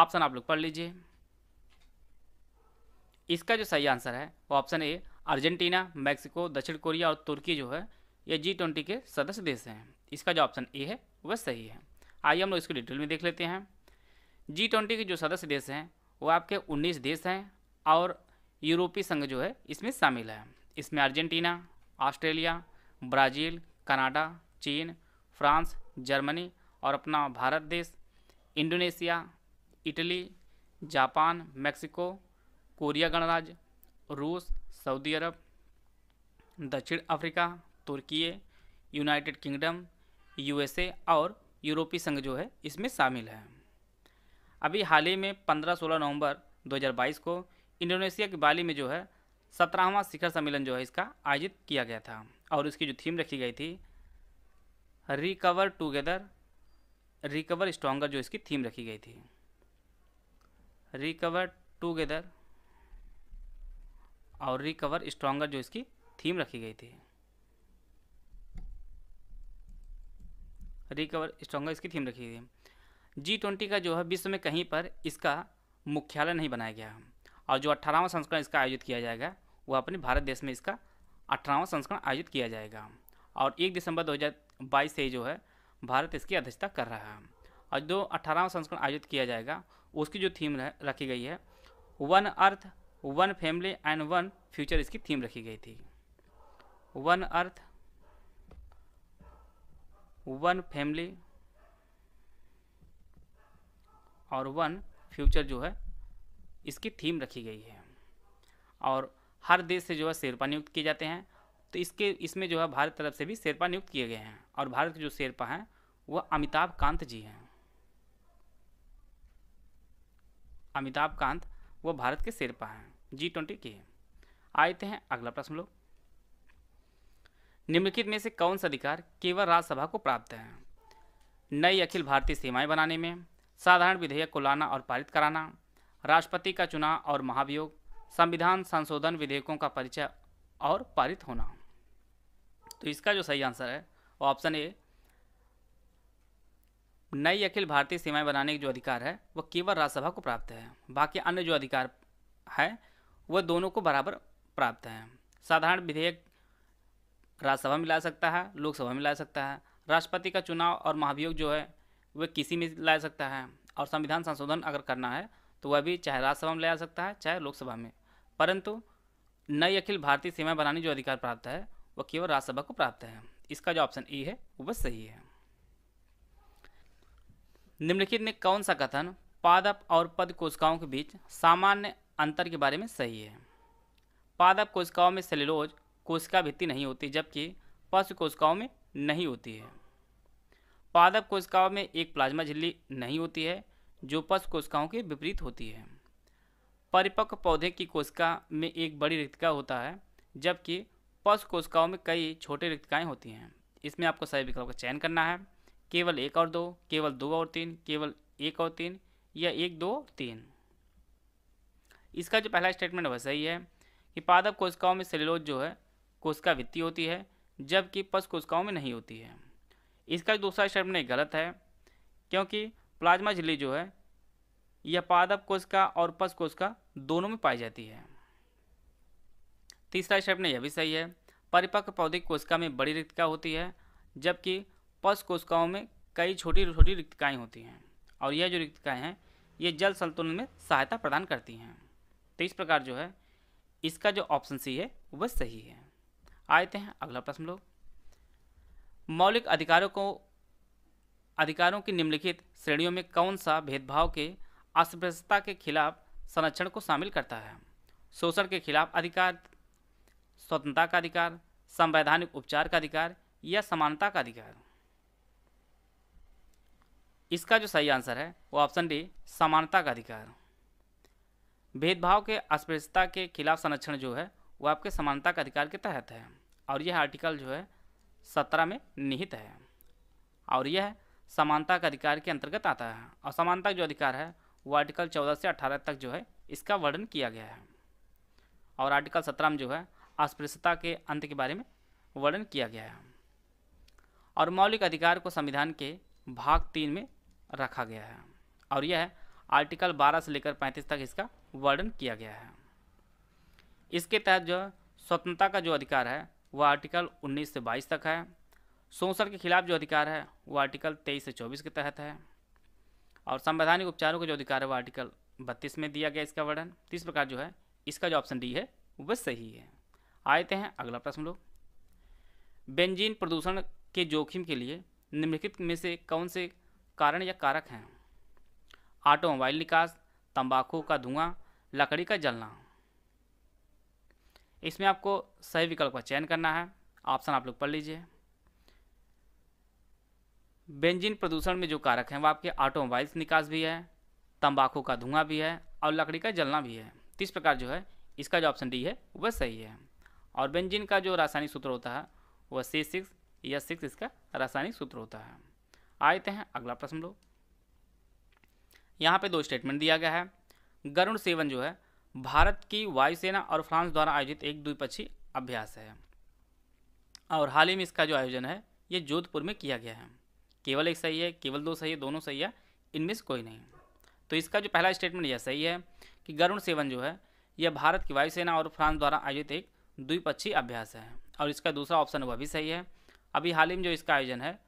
ऑप्शन आप लोग पढ़ लीजिए इसका जो सही आंसर है वो ऑप्शन ए अर्जेंटीना मैक्सिको दक्षिण कोरिया और तुर्की जो है ये जी ट्वेंटी के सदस्य देश हैं इसका जो ऑप्शन ए है वह सही है आइए हम लोग इसको डिटेल में देख लेते हैं जी ट्वेंटी के जो सदस्य देश हैं वो आपके उन्नीस देश हैं और यूरोपीय संघ जो है इसमें शामिल है इसमें अर्जेंटीना ऑस्ट्रेलिया ब्राज़ील कनाडा चीन फ्रांस जर्मनी और अपना भारत देश Indonesia Italy Japan Mexico Korea गणराज्य रूस सऊदी अरब दक्षिण अफ्रीका तुर्की यूनाइटेड किंगडम यूएसए और यूरोपीय संघ जो है इसमें शामिल है अभी हाल ही में 15-16 नवंबर 2022 को इंडोनेशिया के बाली में जो है सत्रहवां शिखर सम्मेलन जो है इसका आयोजित किया गया था और इसकी जो थीम रखी गई थी रिकवर टुगेदर रिकवर स्ट्रॉन्गर जो इसकी थीम रखी गई थी रिकवर टुगेदर और रिकवर स्ट्रॉन्गर जो इसकी थीम रखी गई थी रिकवर स्ट्रॉन्गर इसकी थीम रखी थी जी ट्वेंटी का जो है विश्व में कहीं पर इसका मुख्यालय नहीं बनाया गया और जो अट्ठारहवां संस्करण इसका आयोजित किया जाएगा वह अपने भारत देश में इसका अट्ठारहवां संस्करण आयोजित किया जाएगा और एक दिसंबर 2022 से जो है भारत इसकी अध्यक्षता कर रहा है और जो अट्ठारहवां संस्करण आयोजित किया जाएगा उसकी जो थीम रखी गई है one earth one family and one future इसकी थीम रखी गई थी वन अर्थ वन फैमिली और वन फ्यूचर जो है इसकी थीम रखी गई है और हर देश से जो है शेरपा नियुक्त किए जाते हैं तो इसके इसमें जो है भारत तरफ से भी शेरपा नियुक्त किए गए हैं और भारत के जो शेरपा हैं वह अमिताभ कांत जी हैं अमिताभ कांत वो भारत के शेरपा हैं जी ट्वेंटी के आए थे हैं अगला प्रश्न लोग निम्नलिखित में से कौन सा अधिकार केवल राज्यसभा को प्राप्त है नई अखिल भारतीय सीमाएं बनाने में साधारण विधेयक को लाना और पारित कराना राष्ट्रपति का चुनाव और महाभियोग संविधान संशोधन विधेयकों का परिचय और पारित होना तो इसका जो सही आंसर है वो ऑप्शन ए नई अखिल भारतीय सीमाएं बनाने के जो अधिकार है वह केवल राज्यसभा को प्राप्त है बाकी अन्य जो अधिकार है वह दोनों को बराबर प्राप्त है साधारण विधेयक राज्यसभा में ला सकता है लोकसभा में ला सकता है राष्ट्रपति का चुनाव और महाभियोग जो है वह किसी में ला सकता है और संविधान संशोधन अगर करना है तो वह भी चाहे राज्यसभा में ला सकता है चाहे लोकसभा में परंतु नई अखिल भारतीय सीमा बनाने जो अधिकार प्राप्त है वह केवल राज्यसभा को प्राप्त है इसका जो ऑप्शन ई है वह सही है निम्नलिखित में कौन सा कथन पादप और पद कोशिकाओं के बीच सामान्य अंतर के बारे में सही है पादप कोशिकाओं में सेलिलोज़ कोशिका भित्ति नहीं होती जबकि पशु कोशिकाओं में नहीं होती है पादप कोशिकाओं में एक प्लाज्मा झिल्ली नहीं होती है जो पशु कोशिकाओं के विपरीत होती है परिपक्व पौधे की कोशिका में एक बड़ी रिक्तिका होता है जबकि पशु कोशिकाओं में कई छोटे रिक्तिकाएँ होती हैं इसमें आपको सही विकल्प का चयन करना है केवल एक और दो केवल दो और तीन केवल एक और तीन या एक दो और तीन इसका जो पहला स्टेटमेंट वह सही है कि पादप कोशिकाओं में सेलुलोज जो है कोशिका वित्तीय होती है जबकि पश कोशिकाओं में नहीं होती है इसका दूसरा शब्द गलत है क्योंकि प्लाज्मा झिल्ली जो है यह पादप कोशिका और पश कोशिका दोनों में पाई जाती है तीसरा शब्द यह भी सही है परिपक्व पौधे कोशिका में बड़ी रिक्तिका होती है जबकि पश कोशिकाओं में कई छोटी छोटी रिक्तिकाएँ होती हैं और यह जो रिक्तिकाएँ हैं ये जल संतुलन में सहायता प्रदान करती हैं तो इस प्रकार जो है इसका जो ऑप्शन सी है वह सही है आते हैं अगला प्रश्न लोग मौलिक अधिकारों को अधिकारों की निम्नलिखित श्रेणियों में कौन सा भेदभाव के अस्पृश्यता के खिलाफ संरक्षण को शामिल करता है शोषण के खिलाफ अधिकार स्वतंत्रता का अधिकार संवैधानिक उपचार का अधिकार या समानता का अधिकार इसका जो सही आंसर है वो ऑप्शन डी समानता का अधिकार भेदभाव के अस्पृश्यता के खिलाफ संरक्षण जो है वो आपके समानता का अधिकार के तहत है और यह आर्टिकल जो है सत्रह में निहित है और यह समानता का अधिकार के अंतर्गत आता है और समानता का जो अधिकार है वो आर्टिकल चौदह से अठारह तक जो है इसका वर्णन किया गया है और आर्टिकल सत्रह में जो है अस्पृश्यता के अंत के बारे में वर्णन किया गया है और मौलिक अधिकार को संविधान के भाग तीन में रखा गया है और यह आर्टिकल 12 से लेकर 35 तक इसका वर्णन किया गया है इसके तहत जो स्वतंत्रता का जो अधिकार है वो आर्टिकल 19 से 22 तक है शोषण के खिलाफ जो अधिकार है वो आर्टिकल 23 से 24 के तहत है और संवैधानिक उपचारों का जो अधिकार है वह आर्टिकल 32 में दिया गया इसका वर्णन इस प्रकार जो है इसका जो ऑप्शन डी है वह सही है आते हैं अगला प्रश्न लोग बेंजीन प्रदूषण के जोखिम के लिए निम्नलिखित में से कौन से कारण या कारक हैं ऑटोमोबाइल निकास तंबाकू का धुआं लकड़ी का जलना इसमें आपको सही विकल्प का चयन करना है ऑप्शन आप लोग पढ़ लीजिए बेंजीन प्रदूषण में जो कारक हैं वो आपके ऑटोमोबाइल्स निकास भी है तंबाकू का धुआं भी है और लकड़ी का जलना भी है तो इस प्रकार जो है इसका जो ऑप्शन डी है वह सही है और बेंजीन का जो रासायनिक सूत्र होता है वह सी सिक्स या सिक्स इसका रासायनिक सूत्र होता है आते हैं अगला प्रश्न लोग यहाँ पे दो स्टेटमेंट दिया गया है गरुण सेवन जो है भारत की वायुसेना और फ्रांस द्वारा आयोजित एक द्विपक्षीय अभ्यास है और हाल ही में इसका जो आयोजन है ये जोधपुर में किया गया है केवल एक सही है केवल दो सही है दोनों सही है इनमें से कोई नहीं तो इसका जो पहला स्टेटमेंट यह सही है कि गरुण सेवन जो है यह भारत की वायुसेना और फ्रांस द्वारा आयोजित एक द्विपक्षीय अभ्यास है और इसका दूसरा ऑप्शन वह भी सही है अभी हाल ही में जो इसका आयोजन है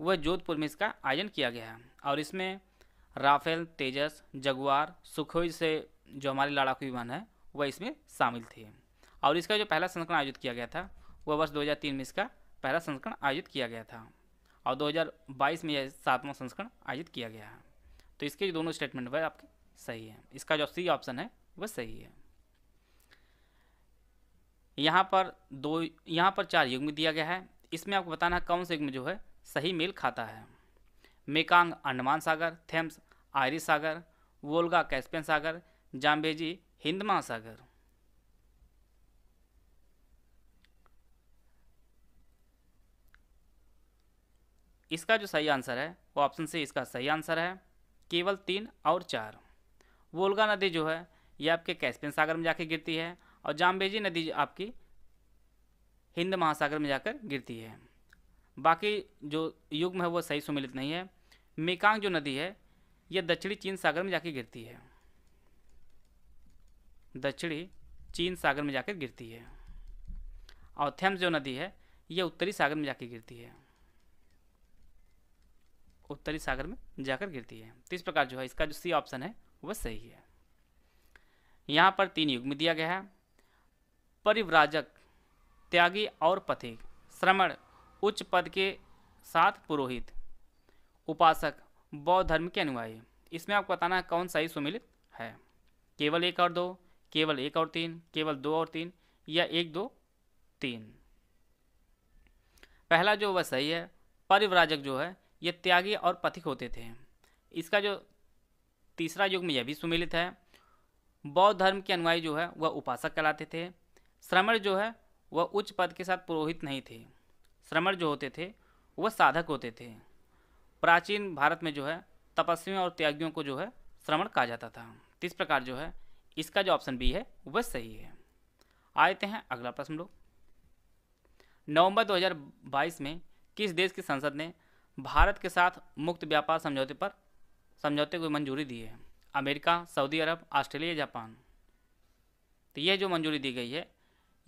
वह जोधपुर में इसका आयोजन किया गया है और इसमें राफेल तेजस जगुआर सुखोई से जो हमारे लड़ाकू विमान है वह इसमें शामिल थे और इसका जो पहला संस्करण आयोजित किया गया था वह वर्ष 2003 में इसका पहला संस्करण आयोजित किया गया था और 2022 में यह सातवां संस्करण आयोजित किया गया है तो इसके जो दोनों स्टेटमेंट वह आपके सही है इसका जो सी ऑप्शन है वह सही है यहाँ पर दो यहाँ पर चार युग्म दिया गया है इसमें आपको बताना है कौन युग युग्म जो है सही मेल खाता है मेकांग अंडमान सागर थेम्स आयरिस सागर वोल्गा कैस्पियन सागर जांबेजी हिंद महासागर इसका जो सही आंसर है वो ऑप्शन सी इसका सही आंसर है केवल तीन और चार वोल्गा नदी जो है ये आपके कैस्पियन सागर में जाकर गिरती है और जाम्बेजी नदी आपकी हिंद महासागर में जाकर गिरती है बाकी जो युग्म है वो सही सुमिलित नहीं है मेकांग जो नदी है यह दक्षिणी चीन सागर में जाके गिरती है दक्षिणी चीन सागर में जाकर गिरती है और थेम्स जो नदी है यह उत्तरी सागर में जाकर गिरती है उत्तरी सागर में जाकर गिरती है तो इस प्रकार जो है इसका जो सी ऑप्शन है वह सही है यहाँ पर तीन युग में दिया गया है परिव्राजक त्यागी और पथिक श्रमण उच्च पद के साथ पुरोहित उपासक बौद्ध धर्म के अनुयायी इसमें आपको बताना है कौन सही सुमिलित है केवल एक और दो केवल एक और तीन केवल दो और तीन या एक दो तीन पहला जो वह सही है परिव्राजक जो है ये त्यागी और पथिक होते थे इसका जो तीसरा युग में यह भी सुमिलित है बौद्ध धर्म के अनुयायी जो है वह उपासक कहलाते थे श्रमण जो है वह उच्च पद के साथ पुरोहित नहीं थे श्रमण जो होते थे वह साधक होते थे प्राचीन भारत में जो है तपस्वियों और त्यागियों को जो है श्रमण कहा जाता था इस प्रकार जो है इसका जो ऑप्शन बी है वह सही है आते हैं अगला प्रश्न लोग नवंबर 2022 में किस देश की संसद ने भारत के साथ मुक्त व्यापार समझौते पर समझौते को मंजूरी दी है अमेरिका सऊदी अरब ऑस्ट्रेलिया जापान तो यह जो मंजूरी दी गई है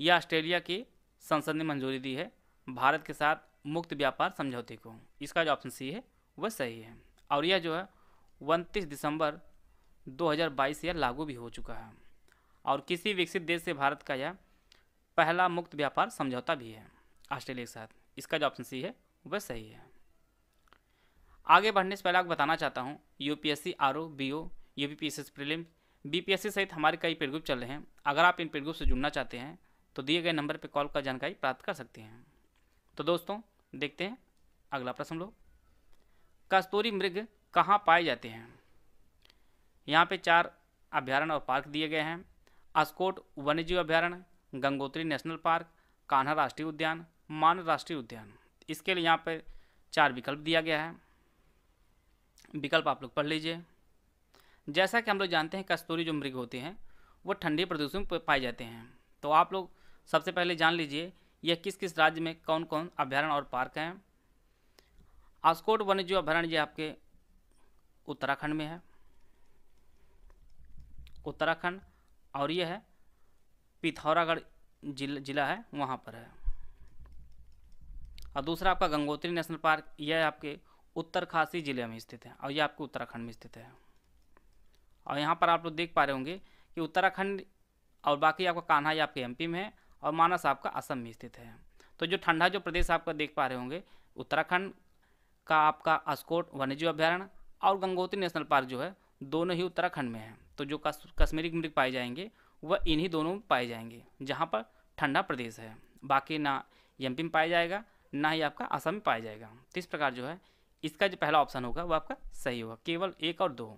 यह ऑस्ट्रेलिया की संसद ने मंजूरी दी है भारत के साथ मुक्त व्यापार समझौते को इसका जो ऑप्शन सी है वह सही है और यह जो है उनतीस दिसंबर 2022 यह लागू भी हो चुका है और किसी विकसित देश से भारत का यह पहला मुक्त व्यापार समझौता भी है ऑस्ट्रेलिया के साथ इसका जो ऑप्शन सी है वह सही है आगे बढ़ने से पहले आपको बताना चाहता हूँ U P S C R O B O U P P S S prelim B P S C सहित हमारे कई पेड ग्रुप चल रहे हैं अगर आप इन पेड ग्रुप से जुड़ना चाहते हैं तो दिए गए नंबर पर कॉल कर जानकारी प्राप्त कर सकते हैं तो दोस्तों देखते हैं अगला प्रश्न लोग कस्तूरी मृग कहाँ पाए जाते हैं यहाँ पे चार अभ्यारण्य और पार्क दिए गए हैं अस्कोट वन्यजीव अभ्यारण्य गंगोत्री नेशनल पार्क कान्हा राष्ट्रीय उद्यान मान राष्ट्रीय उद्यान इसके लिए यहाँ पर चार विकल्प दिया गया है विकल्प आप लोग पढ़ लीजिए जैसा कि हम लोग जानते हैं कस्तूरी जो मृग होते हैं वो ठंडी प्रदेशों में पाए जाते हैं तो आप लोग सबसे पहले जान लीजिए यह किस किस राज्य में कौन कौन अभ्यारण्य और पार्क हैं आस्कोट वन्यजीव अभ्यारण्य आपके उत्तराखंड में है उत्तराखंड और ये है पिथौरागढ़ जिल, जिला है वहाँ पर है और दूसरा आपका गंगोत्री नेशनल पार्क यह आपके उत्तर खासी जिले में स्थित है और यह आपके उत्तराखंड में स्थित है और यहाँ पर आप लोग देख पा रहे होंगे कि उत्तराखंड और बाकी आपका कान्हा ये आपके एमपी में है और मानस आपका असम में स्थित है तो जो ठंडा जो प्रदेश आपका देख पा रहे होंगे उत्तराखंड का आपका अस्कोट वन्यजीव अभ्यारण्य और गंगोत्री नेशनल पार्क जो है दोनों ही उत्तराखंड में हैं तो जो कश्मीरी मृग पाए जाएंगे वह इन्हीं दोनों में पाए जाएंगे जहाँ पर ठंडा प्रदेश है बाकी ना एम में पाया जाएगा ना ही आपका असम में पाया जाएगा तो इस प्रकार जो है इसका जो पहला ऑप्शन होगा वह आपका सही होगा केवल एक और दो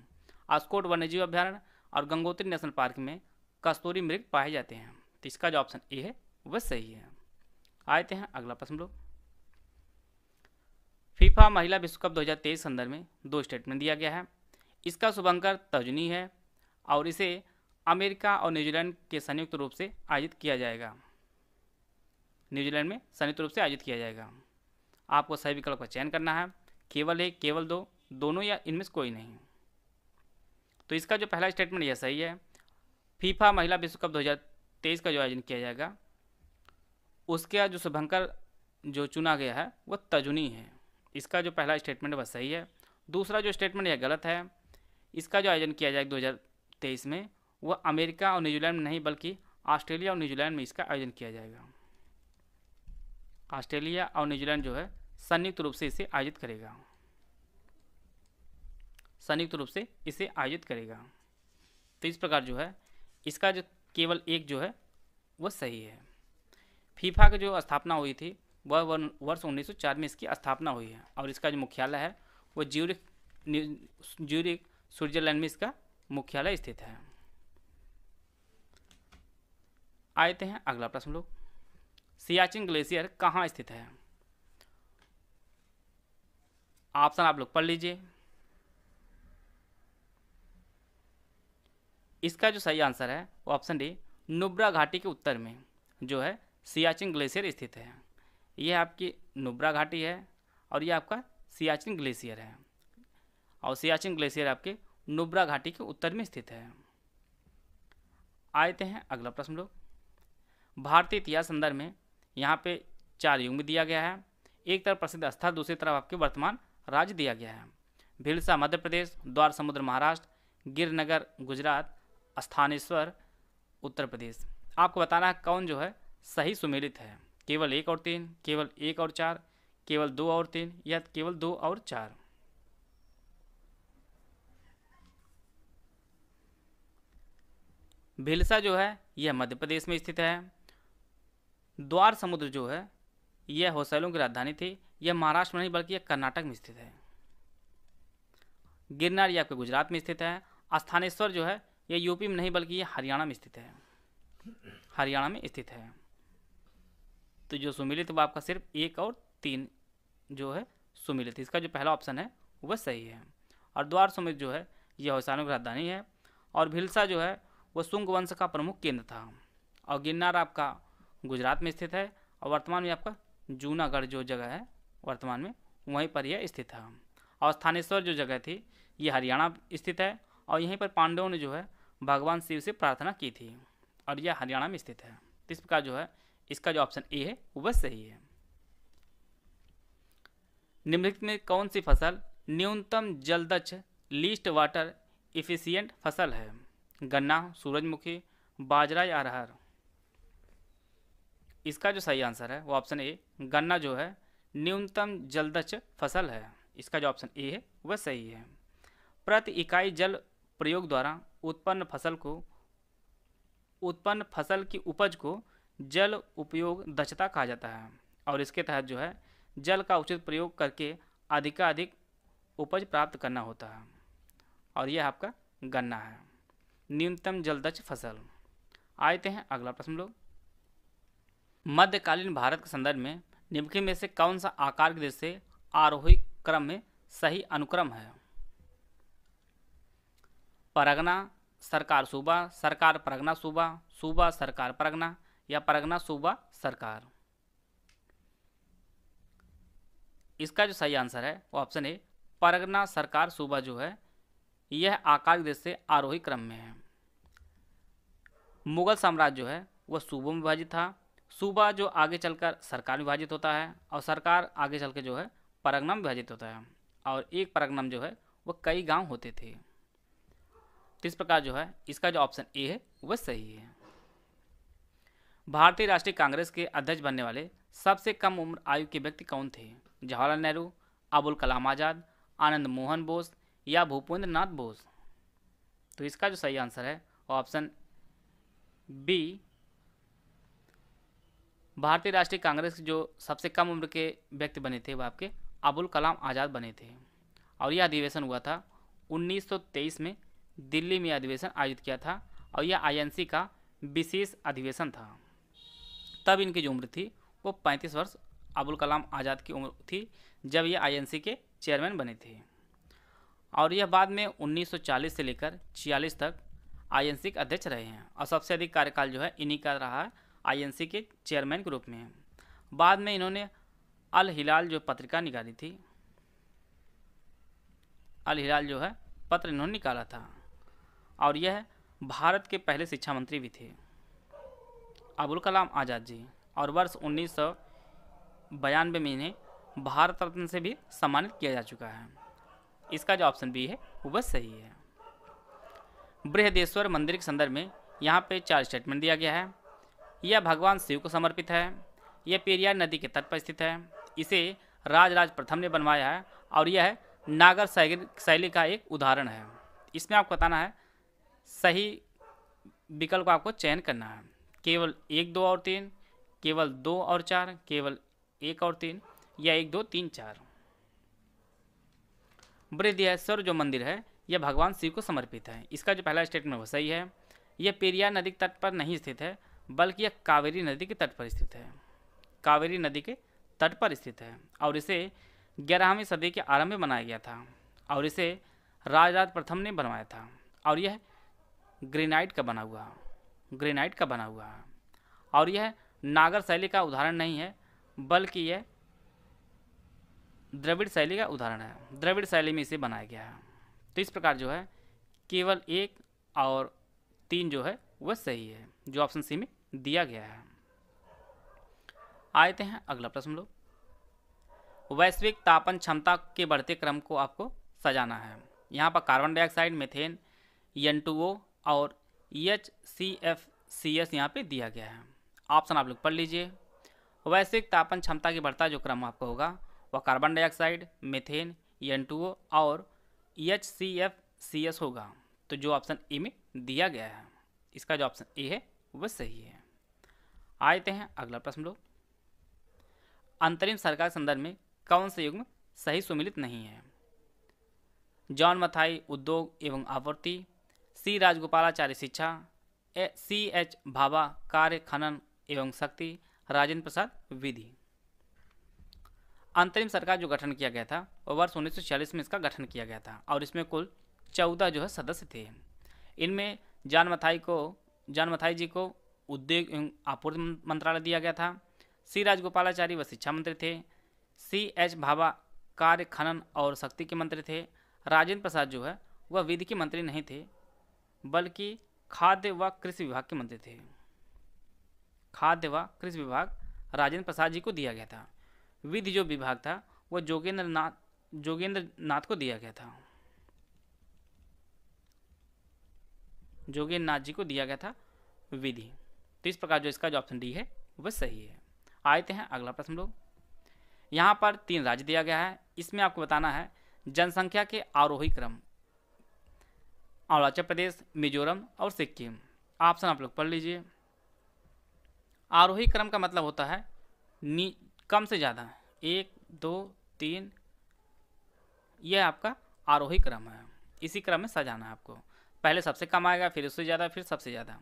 आस्कोट वन्यजीव अभ्यारण्य और गंगोत्री नेशनल पार्क में कस्तूरी मृग पाए जाते हैं तो इसका जो ऑप्शन ए है वह सही है आते हैं अगला प्रश्न लोग फीफा महिला विश्व कप 2023 संदर्भ में दो स्टेटमेंट दिया गया है इसका शुभंकर तजनी है और इसे अमेरिका और न्यूजीलैंड के संयुक्त रूप से आयोजित किया जाएगा न्यूजीलैंड में संयुक्त रूप से आयोजित किया जाएगा आपको सही विकल्प का चयन करना है केवल एक केवल दो दोनों या इनमें से कोई नहीं तो इसका जो पहला स्टेटमेंट यह सही है फीफा महिला विश्व कप 2023 का जो आयोजन किया जाएगा उसका जो शुभंकर जो चुना गया है वह तजुनी है इसका जो पहला स्टेटमेंट वह सही है दूसरा जो स्टेटमेंट यह गलत है इसका जो आयोजन किया जाएगा दो में वह अमेरिका और न्यूजीलैंड में नहीं बल्कि ऑस्ट्रेलिया और न्यूजीलैंड में इसका आयोजन किया जाएगा ऑस्ट्रेलिया और न्यूजीलैंड जो है संयुक्त रूप से इसे आयोजित करेगा संयुक्त रूप से इसे आयोजित करेगा तो इस प्रकार जो है इसका जो केवल एक जो है वह सही है फीफा की जो स्थापना हुई थी वह वर्ष 1904 में इसकी स्थापना हुई है और इसका जो मुख्यालय है वो ज्यूरिक ज्यूरिक स्विट्जरलैंड में इसका मुख्यालय स्थित है आते हैं अगला प्रश्न लोग सियाचिन ग्लेशियर कहाँ स्थित है ऑप्शन आप लोग पढ़ लीजिए इसका जो सही आंसर है वो ऑप्शन डी नुब्रा घाटी के उत्तर में जो है सियाचिन ग्लेशियर स्थित है यह आपकी नुब्रा घाटी है और यह आपका सियाचिन ग्लेशियर है और सियाचिन ग्लेशियर आपके नुब्रा घाटी के उत्तर में स्थित है आते हैं अगला प्रश्न लोग भारतीय इतिहास संदर्भ में यहाँ पे चार युग में दिया गया है एक तरफ प्रसिद्ध स्थल दूसरी तरफ आपके वर्तमान राज्य दिया गया है भिलसा मध्य प्रदेश द्वार समुद्र महाराष्ट्र गिरनगर गुजरात स्थानेश्वर उत्तर प्रदेश आपको बताना है कौन जो है सही सुमेलित है केवल एक और तीन केवल एक और चार केवल दो और तीन या केवल दो और चार भिलसा जो है यह मध्य प्रदेश में स्थित है द्वार समुद्र जो है यह होसैलों की राजधानी थी यह महाराष्ट्र में नहीं बल्कि यह कर्नाटक में स्थित है गिरनार यह आपके गुजरात में स्थित है स्थानेश्वर जो है यह यूपी में नहीं बल्कि यह हरियाणा में स्थित है हरियाणा में स्थित है तो जो सुमिलित वो आपका सिर्फ एक और तीन जो है सुमिलित इसका जो पहला ऑप्शन है वह सही है और द्वार समुद्र जो है यह होसानों की राजधानी है और भिलसा जो है वह शुंग वंश का प्रमुख केंद्र था और गिरनार आपका गुजरात में स्थित है और वर्तमान में आपका जूनागढ़ जो जगह है वर्तमान में वहीं पर यह स्थित है और स्थानेश्वर जो जगह थी ये हरियाणा स्थित है और यहीं पर पांडवों ने जो है भगवान शिव से प्रार्थना की थी और यह हरियाणा में स्थित है तो इस प्रकार जो है इसका जो ऑप्शन ए है वह सही है निम्नलिखित में कौन सी फसल न्यूनतम जलदक्ष लीस्ट वाटर इफिशियंट फसल है गन्ना सूरजमुखी बाजरा या अरहर इसका जो सही आंसर है वो ऑप्शन ए गन्ना जो है न्यूनतम जलदच फसल है इसका जो ऑप्शन ए है वह सही है प्रति इकाई जल प्रयोग द्वारा उत्पन्न फसल को उत्पन्न फसल की उपज को जल उपयोग दक्षता कहा जाता है और इसके तहत जो है जल का उचित प्रयोग करके अधिकाधिक उपज प्राप्त करना होता है और यह आपका गन्ना है न्यूनतम जलदच फसल आते हैं अगला प्रश्न लोग मध्यकालीन भारत के संदर्भ में निम्नलिखित में से कौन सा आकार के दृष्टि आरोही क्रम में सही अनुक्रम है परगना सरकार सूबा सरकार परगना सूबा सूबा सरकार परगना या परगना सूबा सरकार इसका जो सही आंसर है वो ऑप्शन ए परगना सरकार सूबा जो है यह आकार के दृष्टि आरोही क्रम में है मुगल साम्राज्य जो है वह सूबों में विभाजित था सूबा जो आगे चलकर सरकार में विभाजित होता है और सरकार आगे चल जो है परगना में विभाजित होता है और एक परगनम जो है वह कई गांव होते थे तो इस प्रकार जो है इसका जो ऑप्शन ए है वह सही है भारतीय राष्ट्रीय कांग्रेस के अध्यक्ष बनने वाले सबसे कम उम्र आयु के व्यक्ति कौन थे जवाहरलाल नेहरू अबुल कलाम आज़ाद आनंद मोहन बोस या भूपेंद्र नाथ बोस तो इसका जो सही आंसर है ऑप्शन बी भारतीय राष्ट्रीय कांग्रेस के जो सबसे कम उम्र के व्यक्ति बने थे वह आपके अबुल कलाम आज़ाद बने थे और यह अधिवेशन हुआ था 1923 में दिल्ली में अधिवेशन आयोजित किया था और यह आईएनसी का विशेष अधिवेशन था तब इनकी जो उम्र थी वो 35 वर्ष अबुल कलाम आज़ाद की उम्र थी जब यह आईएनसी के चेयरमैन बने थे और यह बाद में 1940 से लेकर 46 तक आईएनसी के अध्यक्ष रहे हैं और सबसे अधिक कार्यकाल जो है इन्हीं का रहा है आईएनसी के चेयरमैन के रूप में बाद में इन्होंने अल हिलाल जो पत्रिका निकाली थी अल हिलाल जो है पत्र इन्होंने निकाला था और यह भारत के पहले शिक्षा मंत्री भी थे अबुल कलाम आज़ाद जी और वर्ष उन्नीस सौ बयानवे में इन्हें भारत रत्न से भी सम्मानित किया जा चुका है इसका जो ऑप्शन बी है वो बस सही है बृहदेश्वर मंदिर के संदर्भ में यहाँ पे चार स्टेटमेंट दिया गया है यह भगवान शिव को समर्पित है यह पेरियार नदी के तट पर स्थित है इसे राजराज प्रथम ने बनवाया है और यह नागर शैली का एक उदाहरण है इसमें आपको बताना है सही विकल्प आपको चयन करना है केवल एक दो और तीन केवल दो और चार केवल एक और तीन या एक दो तीन चार बृहदेश्वर जो मंदिर है यह भगवान शिव को समर्पित है इसका जो पहला स्टेटमेंट वो सही है यह पेरियार नदी के तट पर नहीं स्थित है बल्कि यह कावेरी नदी के तट पर स्थित है कावेरी नदी के तट पर स्थित है और इसे ग्यारहवीं सदी के आरंभ में बनाया गया था और इसे राजराज प्रथम ने बनवाया था और यह ग्रेनाइट का बना हुआ ग्रेनाइट का बना हुआ है और यह नागर शैली का उदाहरण नहीं है बल्कि यह द्रविड़ शैली का उदाहरण है द्रविड़ शैली में इसे बनाया गया है तो इस प्रकार जो है केवल एक और तीन जो है वह सही है जो ऑप्शन सी में दिया गया है आते हैं अगला प्रश्न लोग वैश्विक तापन क्षमता के बढ़ते क्रम को आपको सजाना है यहाँ पर कार्बन डाइऑक्साइड मेथेन एन और H C F C S यहाँ पर दिया गया है ऑप्शन आप लोग पढ़ लीजिए वैश्विक तापन क्षमता की बढ़ता जो क्रम आपको होगा वह कार्बन डाइऑक्साइड मेथेन एन और H C F C S होगा तो जो ऑप्शन ए में दिया गया है इसका जो ऑप्शन ए है वह सही है आते हैं अगला प्रश्न लोग अंतरिम सरकार संदर्भ में कौन से युग्म सही सुमिलित नहीं है जॉन मथाई उद्योग एवं आपूर्ति सी राजगोपालाचार्य शिक्षा ए सी एच भाभा कार्य खनन एवं शक्ति राजेंद्र प्रसाद विधि अंतरिम सरकार जो गठन किया गया था वो वर्ष उन्नीस में इसका गठन किया गया था और इसमें कुल चौदह जो है सदस्य थे इनमें जान मथाई को जान मथाई जी को उद्योग आपूर्ति मंत्रालय दिया गया था सी राजगोपालाचारी व शिक्षा मंत्री थे सी एच भाभा कार्य खनन और शक्ति के मंत्री थे राजेंद्र प्रसाद जो है वह विधि के मंत्री नहीं थे बल्कि खाद्य व कृषि विभाग के मंत्री थे खाद्य व कृषि विभाग राजेंद्र प्रसाद जी को दिया गया था विधि जो विभाग था वह जोगेंद्र नाथ जोगेंद्र नाथ को दिया गया था जोगेंद्र नाथ जी को दिया गया था विधि तो इस प्रकार जो इसका जो ऑप्शन डी है वह सही है आते हैं अगला प्रश्न लोग यहाँ पर तीन राज्य दिया गया है इसमें आपको बताना है जनसंख्या के आरोही क्रम अरुणाचल प्रदेश मिजोरम और सिक्किम ऑप्शन आप, आप लोग पढ़ लीजिए आरोही क्रम का मतलब होता है नी कम से ज़्यादा एक दो तीन यह आपका आरोही क्रम है इसी क्रम में सजाना है आपको पहले सबसे कम आएगा फिर उससे ज़्यादा फिर सबसे ज़्यादा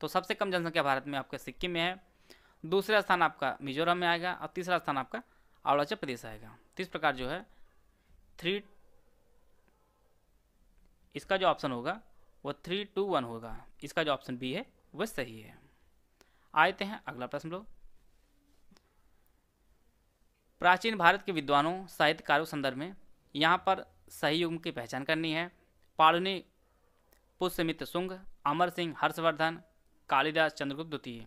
तो सबसे कम जनसंख्या भारत में आपका सिक्किम में है दूसरा स्थान आपका मिजोरम में आएगा और तीसरा स्थान आपका अरुणाचल प्रदेश आएगा तो इस प्रकार जो है थ्री इसका जो ऑप्शन होगा वो थ्री टू वन होगा इसका जो ऑप्शन बी है वह सही है आते हैं अगला प्रश्न लोग प्राचीन भारत के विद्वानों साहित्यकारों संदर्भ में यहाँ पर सही युग की पहचान करनी है पाड़ुनी पुष्यमित्र सुंग अमर सिंह हर्षवर्धन कालिदास चंद्रगुप्त द्वितीय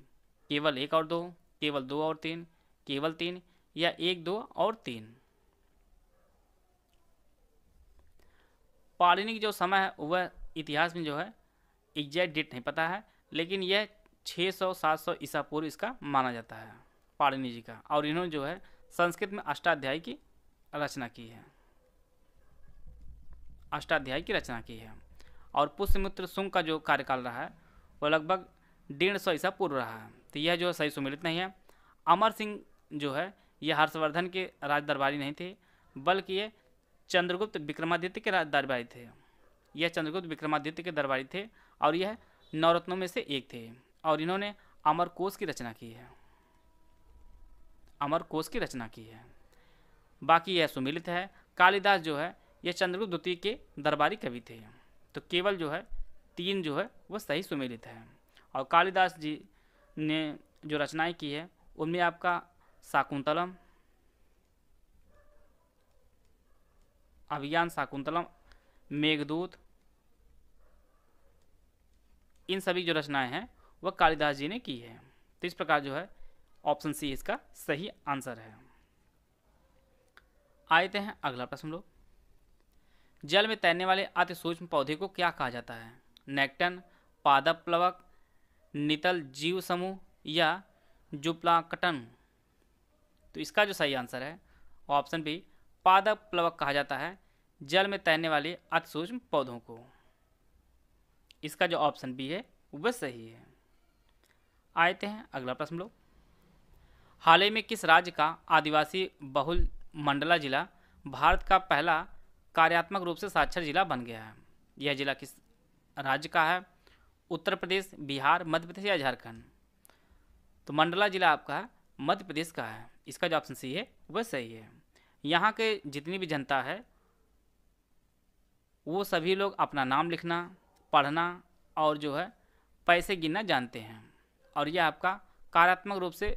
केवल एक और दो केवल दो और तीन केवल तीन या एक दो और तीन पालिनी जो समय है वह इतिहास में जो है एग्जैक्ट डेट नहीं पता है लेकिन यह 600-700 ईसा पूर्व इसका माना जाता है पाड़िनी जी का और इन्होंने जो है संस्कृत में अष्टाध्यायी की रचना की है अष्टाध्याय की रचना की है और पुष्यमित्र सुंग का जो कार्यकाल रहा है वो लगभग डेढ़ सौ ईसा पूर्व रहा है तो यह जो सही सुमिलित नहीं है अमर सिंह जो है यह हर्षवर्धन के राज दरबारी नहीं थे बल्कि ये चंद्रगुप्त विक्रमादित्य के राज दरबारी थे यह चंद्रगुप्त विक्रमादित्य के दरबारी थे और यह नवरत्नों में से एक थे और इन्होंने अमर कोश की रचना की है अमरकोश की रचना की है बाकी यह सुमिलित है कालिदास जो है यह चंद्रगुप्त द्वितीय के दरबारी कवि थे तो केवल जो है तीन जो है वह सही सुमिलित है और कालिदास जी ने जो रचनाएं की है उनमें आपका शाकुंतलम अभियान शाकुंतलम मेघदूत इन सभी जो रचनाएं हैं वह कालिदास जी ने की है तो इस प्रकार जो है ऑप्शन सी इसका सही आंसर है आते हैं अगला प्रश्न लोग जल में तैरने वाले अति सूक्ष्म पौधे को क्या कहा जाता है नेक्टन पादप प्लवक नितल जीव समूह या जुप्लाकटन तो इसका जो सही आंसर है ऑप्शन बी पादप प्लवक कहा जाता है जल में तैरने वाले अति सूक्ष्म पौधों को इसका जो ऑप्शन बी है वह सही है आते हैं अगला प्रश्न लोग हाल ही में किस राज्य का आदिवासी बहुल मंडला जिला भारत का पहला कार्यात्मक रूप से साक्षर जिला बन गया है यह जिला किस राज्य का है उत्तर प्रदेश बिहार मध्य प्रदेश या झारखंड तो मंडला जिला आपका है मध्य प्रदेश का है इसका जो ऑप्शन सही है वह सही है यहाँ के जितनी भी जनता है वो सभी लोग अपना नाम लिखना पढ़ना और जो है पैसे गिनना जानते हैं और यह आपका कार्यात्मक रूप से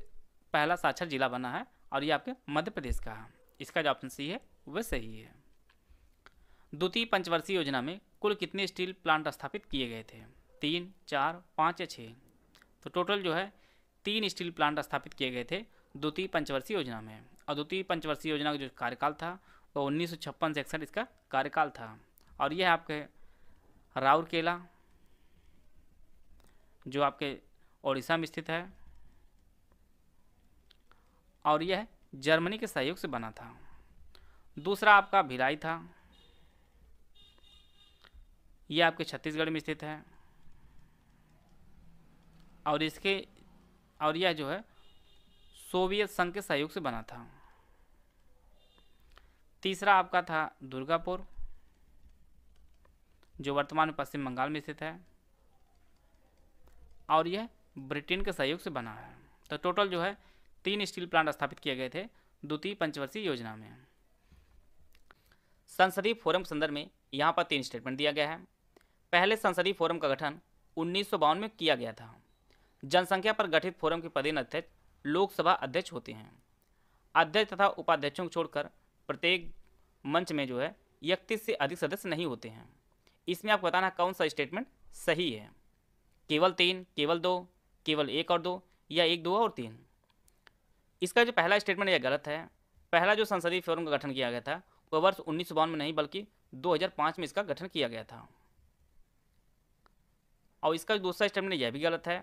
पहला साक्षर जिला बना है और ये आपके मध्य प्रदेश का है इसका जो ऑप्शन सी है वह सही है द्वितीय पंचवर्षीय योजना में कुल कितने स्टील प्लांट स्थापित किए गए थे तीन चार पाँच या छः तो टोटल जो है तीन स्टील प्लांट स्थापित किए गए थे द्वितीय पंचवर्षीय योजना में और द्वितीय पंचवर्षीय योजना का जो कार्यकाल था वो उन्नीस से इकसठ इसका कार्यकाल था और यह आपके राउरकेला जो आपके ओडिशा में स्थित है और यह जर्मनी के सहयोग से बना था दूसरा आपका भिलाई था यह आपके छत्तीसगढ़ में स्थित है और इसके और यह जो है सोवियत संघ के सहयोग से बना था तीसरा आपका था दुर्गापुर जो वर्तमान में पश्चिम बंगाल में स्थित है और यह ब्रिटेन के सहयोग से बना है तो टोटल जो है तीन स्टील प्लांट स्थापित किए गए थे द्वितीय पंचवर्षीय योजना में संसदीय फोरम संदर्भ में यहाँ पर तीन स्टेटमेंट दिया गया है पहले संसदीय फोरम का गठन उन्नीस में किया गया था जनसंख्या पर गठित फोरम के पदेन अध्यक्ष लोकसभा अध्यक्ष होते हैं अध्यक्ष तथा उपाध्यक्षों को छोड़कर प्रत्येक मंच में जो है इकतीस से अधिक सदस्य नहीं होते हैं इसमें आपको बताना कौन सा स्टेटमेंट सही है केवल तीन केवल दो केवल एक और दो या एक दो और तीन इसका जो पहला स्टेटमेंट यह गलत है पहला जो संसदीय फोरम का गठन किया गया था वह वर्ष उन्नीस में नहीं बल्कि 2005 में इसका गठन किया गया था और इसका दूसरा स्टेटमेंट यह भी गलत है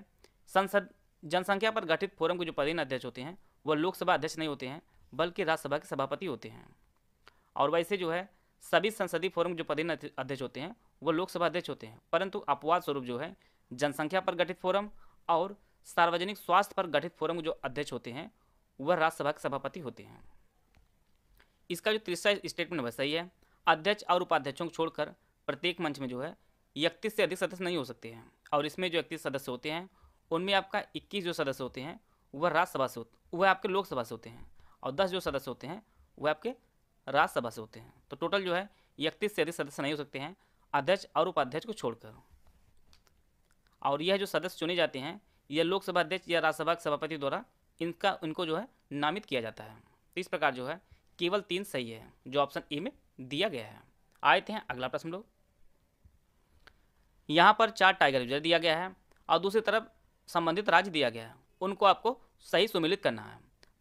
संसद जनसंख्या पर गठित फोरम के जो पदीन अध्यक्ष होते हैं वह लोकसभा अध्यक्ष नहीं होते हैं बल्कि राज्यसभा के सभापति होते हैं और वैसे जो है सभी संसदीय फोरम जो पदीन अध्यक्ष होते हैं वो लोकसभा अध्यक्ष होते हैं परंतु अपवाद स्वरूप जो है जनसंख्या पर गठित फोरम और सार्वजनिक स्वास्थ्य पर गठित फोरम जो अध्यक्ष होते हैं वह राज्यसभा के सभापति होते हैं इसका जो तीसरा स्टेटमेंट है सही है अध्यक्ष और उपाध्यक्षों को छोड़कर प्रत्येक मंच में जो है इकतीस से अधिक सदस्य नहीं हो सकते हैं और इसमें जो इकतीस सदस्य होते हैं उनमें आपका इक्कीस जो सदस्य होते हैं वह राज्यसभा से होते वह आपके लोकसभा से होते हैं और दस जो सदस्य होते हैं वह आपके राज्यसभा से होते हैं तो टोटल जो है इकतीस से अधिक सदस्य नहीं हो सकते हैं अध्यक्ष और उपाध्यक्ष को छोड़कर और यह जो सदस्य चुने जाते हैं यह लोकसभा अध्यक्ष या राज्यसभा के सभापति द्वारा इनका इनको जो है नामित किया जाता है तो इस प्रकार जो है केवल तीन सही है जो ऑप्शन ए में दिया गया है आए थे अगला प्रश्न लोग यहाँ पर चार टाइगर रिजर्व दिया गया है और दूसरी तरफ संबंधित राज्य दिया गया है उनको आपको सही सुमिलित करना है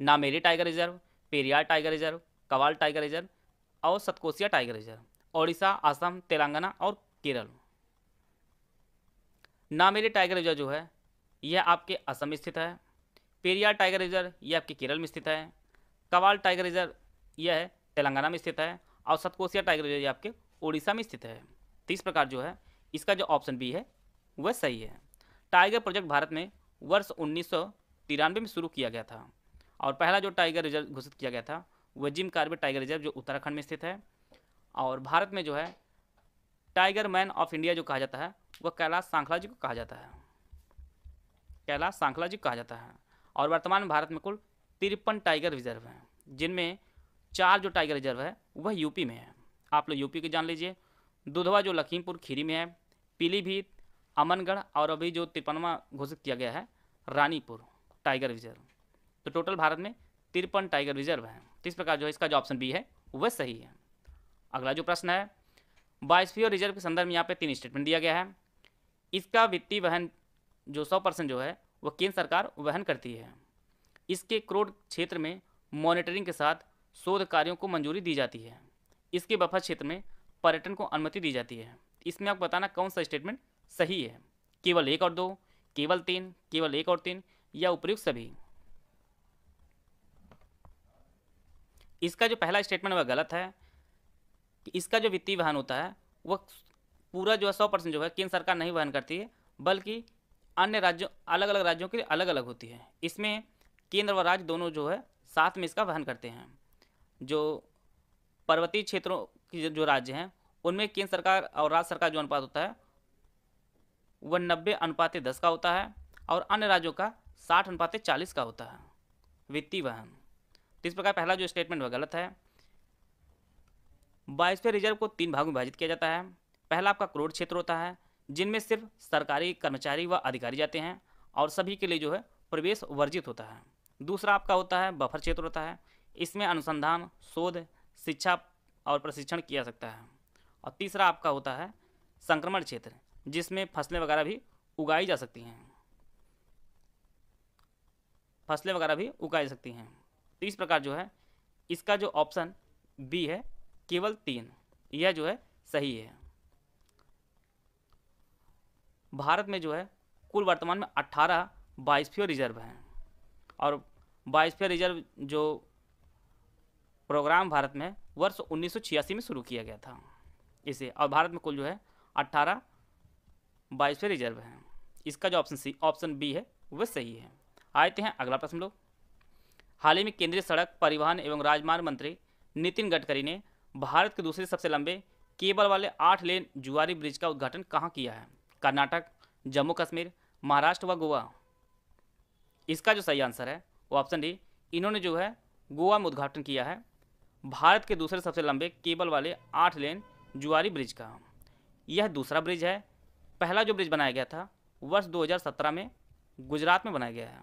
Nameri tiger reserve Periyar tiger reserve Kawal tiger reserve और सतकोसिया टाइगर रिजर्व ओडिशा असम तेलंगाना और केरल नामेरी टाइगर रिजर्व जो है यह आपके असम स्थित है पेरियार टाइगर रिजर्व ये आपके केरल में स्थित है कवाल टाइगर रिजर्व यह है तेलंगाना में स्थित है और सतकोसिया टाइगर रिजर्व ये आपके उड़ीसा में स्थित है तो इस प्रकार जो है इसका जो ऑप्शन बी है वह सही है टाइगर प्रोजेक्ट भारत में वर्ष उन्नीस में शुरू किया गया था और पहला जो टाइगर रिजर्व घोषित किया गया था वह जिम कार्बेट टाइगर रिजर्व जो उत्तराखंड में स्थित है और भारत में जो है टाइगर मैन ऑफ इंडिया जो कहा जाता है वह कैलाश सांखला जी को कहा जाता है कैलाश सांखला जी को कहा जाता है और वर्तमान में भारत में कुल तिरपन टाइगर रिजर्व हैं जिनमें चार जो टाइगर रिजर्व है वह यूपी में है आप लोग यूपी के जान लीजिए दुधवा जो लखीमपुर खीरी में है पीलीभीत अमनगढ़ और अभी जो तिरपनवा घोषित किया गया है रानीपुर टाइगर रिजर्व तो टोटल भारत में तिरपन टाइगर रिजर्व हैं तो इस प्रकार जो है इसका जो ऑप्शन बी है वह सही है अगला जो प्रश्न है बाईसवीं रिजर्व के संदर्भ में यहाँ पे तीन स्टेटमेंट दिया गया है इसका वित्तीय वहन जो सौ परसेंट जो है व केंद्र सरकार वहन करती है इसके क्रोड क्षेत्र में मॉनिटरिंग के साथ शोध कार्यों को मंजूरी दी जाती है इसके बफर क्षेत्र में पर्यटन को अनुमति दी जाती है इसमें आपको बताना कौन सा स्टेटमेंट सही है केवल एक और दो केवल तीन केवल एक और तीन या उपयुक्त सभी इसका जो पहला स्टेटमेंट वह गलत है कि इसका जो वित्तीय वहन होता है वह पूरा जो है सौ परसेंट जो है केंद्र सरकार नहीं वहन करती है बल्कि अन्य राज्यों अलग अलग राज्यों के लिए अलग अलग होती है इसमें केंद्र व राज्य दोनों जो है साथ में इसका वहन करते हैं जो पर्वतीय क्षेत्रों की जो राज्य हैं उनमें केंद्र सरकार और राज्य सरकार जो अनुपात होता है वह नब्बे अनुपात दस का होता है और अन्य राज्यों का साठ अनुपात चालीस का होता है वित्तीय वहन तो इस प्रकार पहला जो स्टेटमेंट वह गलत है बाईसवें रिजर्व को तीन भागों में विभाजित किया जाता है पहला आपका करोड़ क्षेत्र होता है जिनमें सिर्फ सरकारी कर्मचारी व अधिकारी जाते हैं और सभी के लिए जो है प्रवेश वर्जित होता है दूसरा आपका होता है बफर क्षेत्र होता है इसमें अनुसंधान शोध शिक्षा और प्रशिक्षण किया सकता है और तीसरा आपका होता है संक्रमण क्षेत्र जिसमें फसलें वगैरह भी उगाई जा सकती हैं फसलें वगैरह भी उगाई सकती हैं तो इस प्रकार जो है इसका जो ऑप्शन बी है केवल तीन यह जो है सही है भारत में जो है कुल वर्तमान में अट्ठारह बाईसवीं रिजर्व हैं और बाईसवीं रिजर्व जो प्रोग्राम भारत में वर्ष उन्नीस में शुरू किया गया था इसे और भारत में कुल जो है अट्ठारह बाईसवें रिजर्व हैं इसका जो ऑप्शन सी ऑप्शन बी है वह सही है आते हैं अगला प्रश्न लोग हाल ही में केंद्रीय सड़क परिवहन एवं राजमार्ग मंत्री नितिन गडकरी ने भारत के दूसरे सबसे लंबे केबल वाले आठ लेन जुआरी ब्रिज का उद्घाटन कहाँ किया है कर्नाटक जम्मू कश्मीर महाराष्ट्र व गोवा इसका जो सही आंसर है वो ऑप्शन डी इन्होंने जो है गोवा में उद्घाटन किया है भारत के दूसरे सबसे लंबे केबल वाले आठ लेन जुआरी ब्रिज का यह दूसरा ब्रिज है पहला जो ब्रिज बनाया गया था वर्ष 2017 में गुजरात में बनाया गया है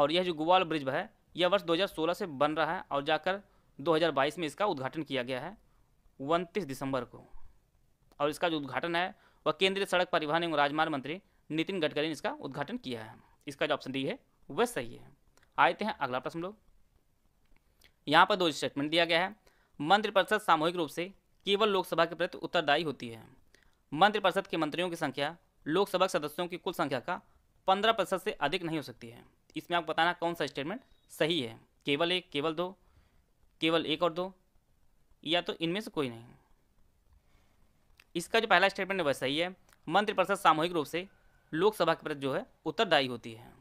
और यह जो गोवा वाला ब्रिज है यह वर्ष 2016 से बन रहा है और जाकर 2022 में इसका उद्घाटन किया गया है उनतीस दिसंबर को और इसका जो उद्घाटन है वह केंद्रीय सड़क परिवहन एवं राजमार्ग मंत्री नितिन गडकरी ने इसका उद्घाटन किया है इसका जो ऑप्शन डी है वह सही है आते हैं अगला प्रश्न लोग यहाँ पर दो स्टेटमेंट दिया गया है मंत्रिपरिषद सामूहिक रूप से केवल लोकसभा के प्रति उत्तरदायी होती है मंत्रिपरिषद के मंत्रियों की संख्या लोकसभा सदस्यों की कुल संख्या का पंद्रह प्रतिशत से अधिक नहीं हो सकती है इसमें आपको बताना कौन सा स्टेटमेंट सही है केवल एक केवल दो केवल एक और दो या तो इनमें से कोई नहीं इसका जो पहला स्टेटमेंट है वह सही है मंत्रिपरिषद सामूहिक रूप से लोकसभा के प्रति जो है उत्तरदायी होती है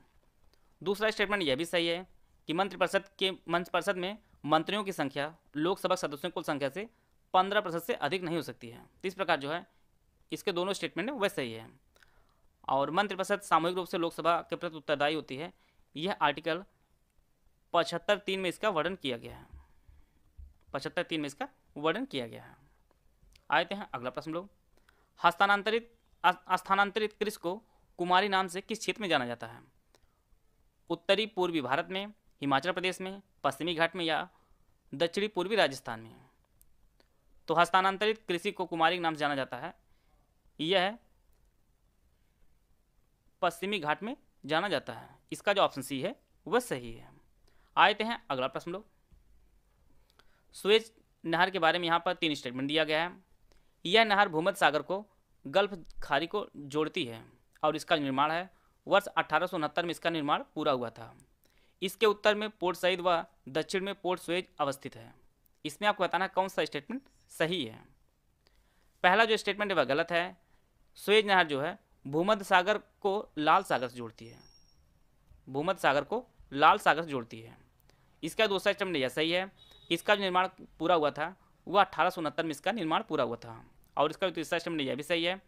दूसरा स्टेटमेंट यह भी सही है कि मंत्रिपरिषद के मंत्रिपरिषद में मंत्रियों की संख्या लोकसभा सदस्यों की कुल संख्या से पंद्रह प्रतिशत से अधिक नहीं हो सकती है तो इस प्रकार जो है इसके दोनों स्टेटमेंट वह सही है और मंत्रिपरिषद सामूहिक रूप से लोकसभा के प्रति उत्तरदायी होती है यह आर्टिकल पचहत्तर तीन में इसका वर्णन किया गया है पचहत्तर तीन में इसका वर्णन किया गया है आते हैं अगला प्रश्न लोग हस्तानांतरित स्थानांतरित कृषि को कुमारी नाम से किस क्षेत्र में जाना जाता है उत्तरी पूर्वी भारत में हिमाचल प्रदेश में पश्चिमी घाट में या दक्षिणी पूर्वी राजस्थान में तो हस्तानांतरित कृषि को कुमारी नाम से जाना जाता है यह है पश्चिमी घाट में जाना जाता है इसका जो ऑप्शन सी है वह सही है आते हैं अगला प्रश्न लोग सुएज नहर के बारे में यहाँ पर तीन स्टेटमेंट दिया गया है यह नहर भूमध सागर को गल्फ खारी को जोड़ती है और इसका निर्माण है वर्ष अठारह में इसका निर्माण पूरा हुआ था इसके उत्तर में पोर्ट सईद व दक्षिण में पोर्ट सुज अवस्थित है इसमें आपको बताना कौन सा स्टेटमेंट सही है पहला जो स्टेटमेंट है वह गलत है सुएज नहर जो है भूमध सागर को लाल सागर से जोड़ती है भूमध सागर को लाल सागर से जोड़ती है इसका दूसरा स्टेटमेंट यह सही है इसका जो निर्माण पूरा हुआ था वह अठारह में इसका निर्माण पूरा हुआ था और इसका तीसरा स्टेटमेंट यह भी सही है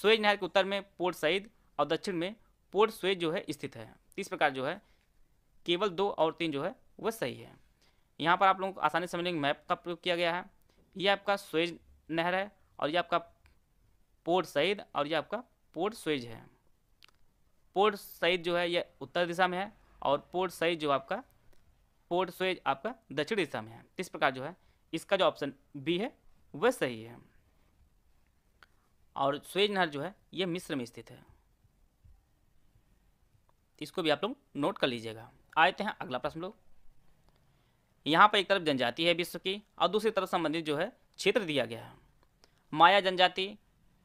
स्वेज नहर के उत्तर में पोर्ट सईद और दक्षिण में पोर्ट स्वेज जो है स्थित है इस प्रकार जो है केवल दो और तीन जो है वह सही है यहाँ पर आप लोगों को आसानी से मिलेंगे मैप का प्रयोग किया गया है ये आपका स्वेज नहर है और ये आपका पोर्ट सईद और ये आपका पोर्ट स्वेज है पोर्ट सईद जो है ये उत्तर दिशा में है और पोर्ट सईद जो आपका पोर्ट स्वेज आपका दक्षिण दिशा में है इस प्रकार जो है इसका जो ऑप्शन बी है वह सही है और स्वेज नहर जो है यह मिस्र में स्थित है इसको भी आप लोग नोट कर लीजिएगा आते हैं अगला प्रश्न लोग यहाँ पर एक तरफ जनजाति है विश्व की और दूसरी तरफ संबंधित जो है क्षेत्र दिया गया है माया जनजाति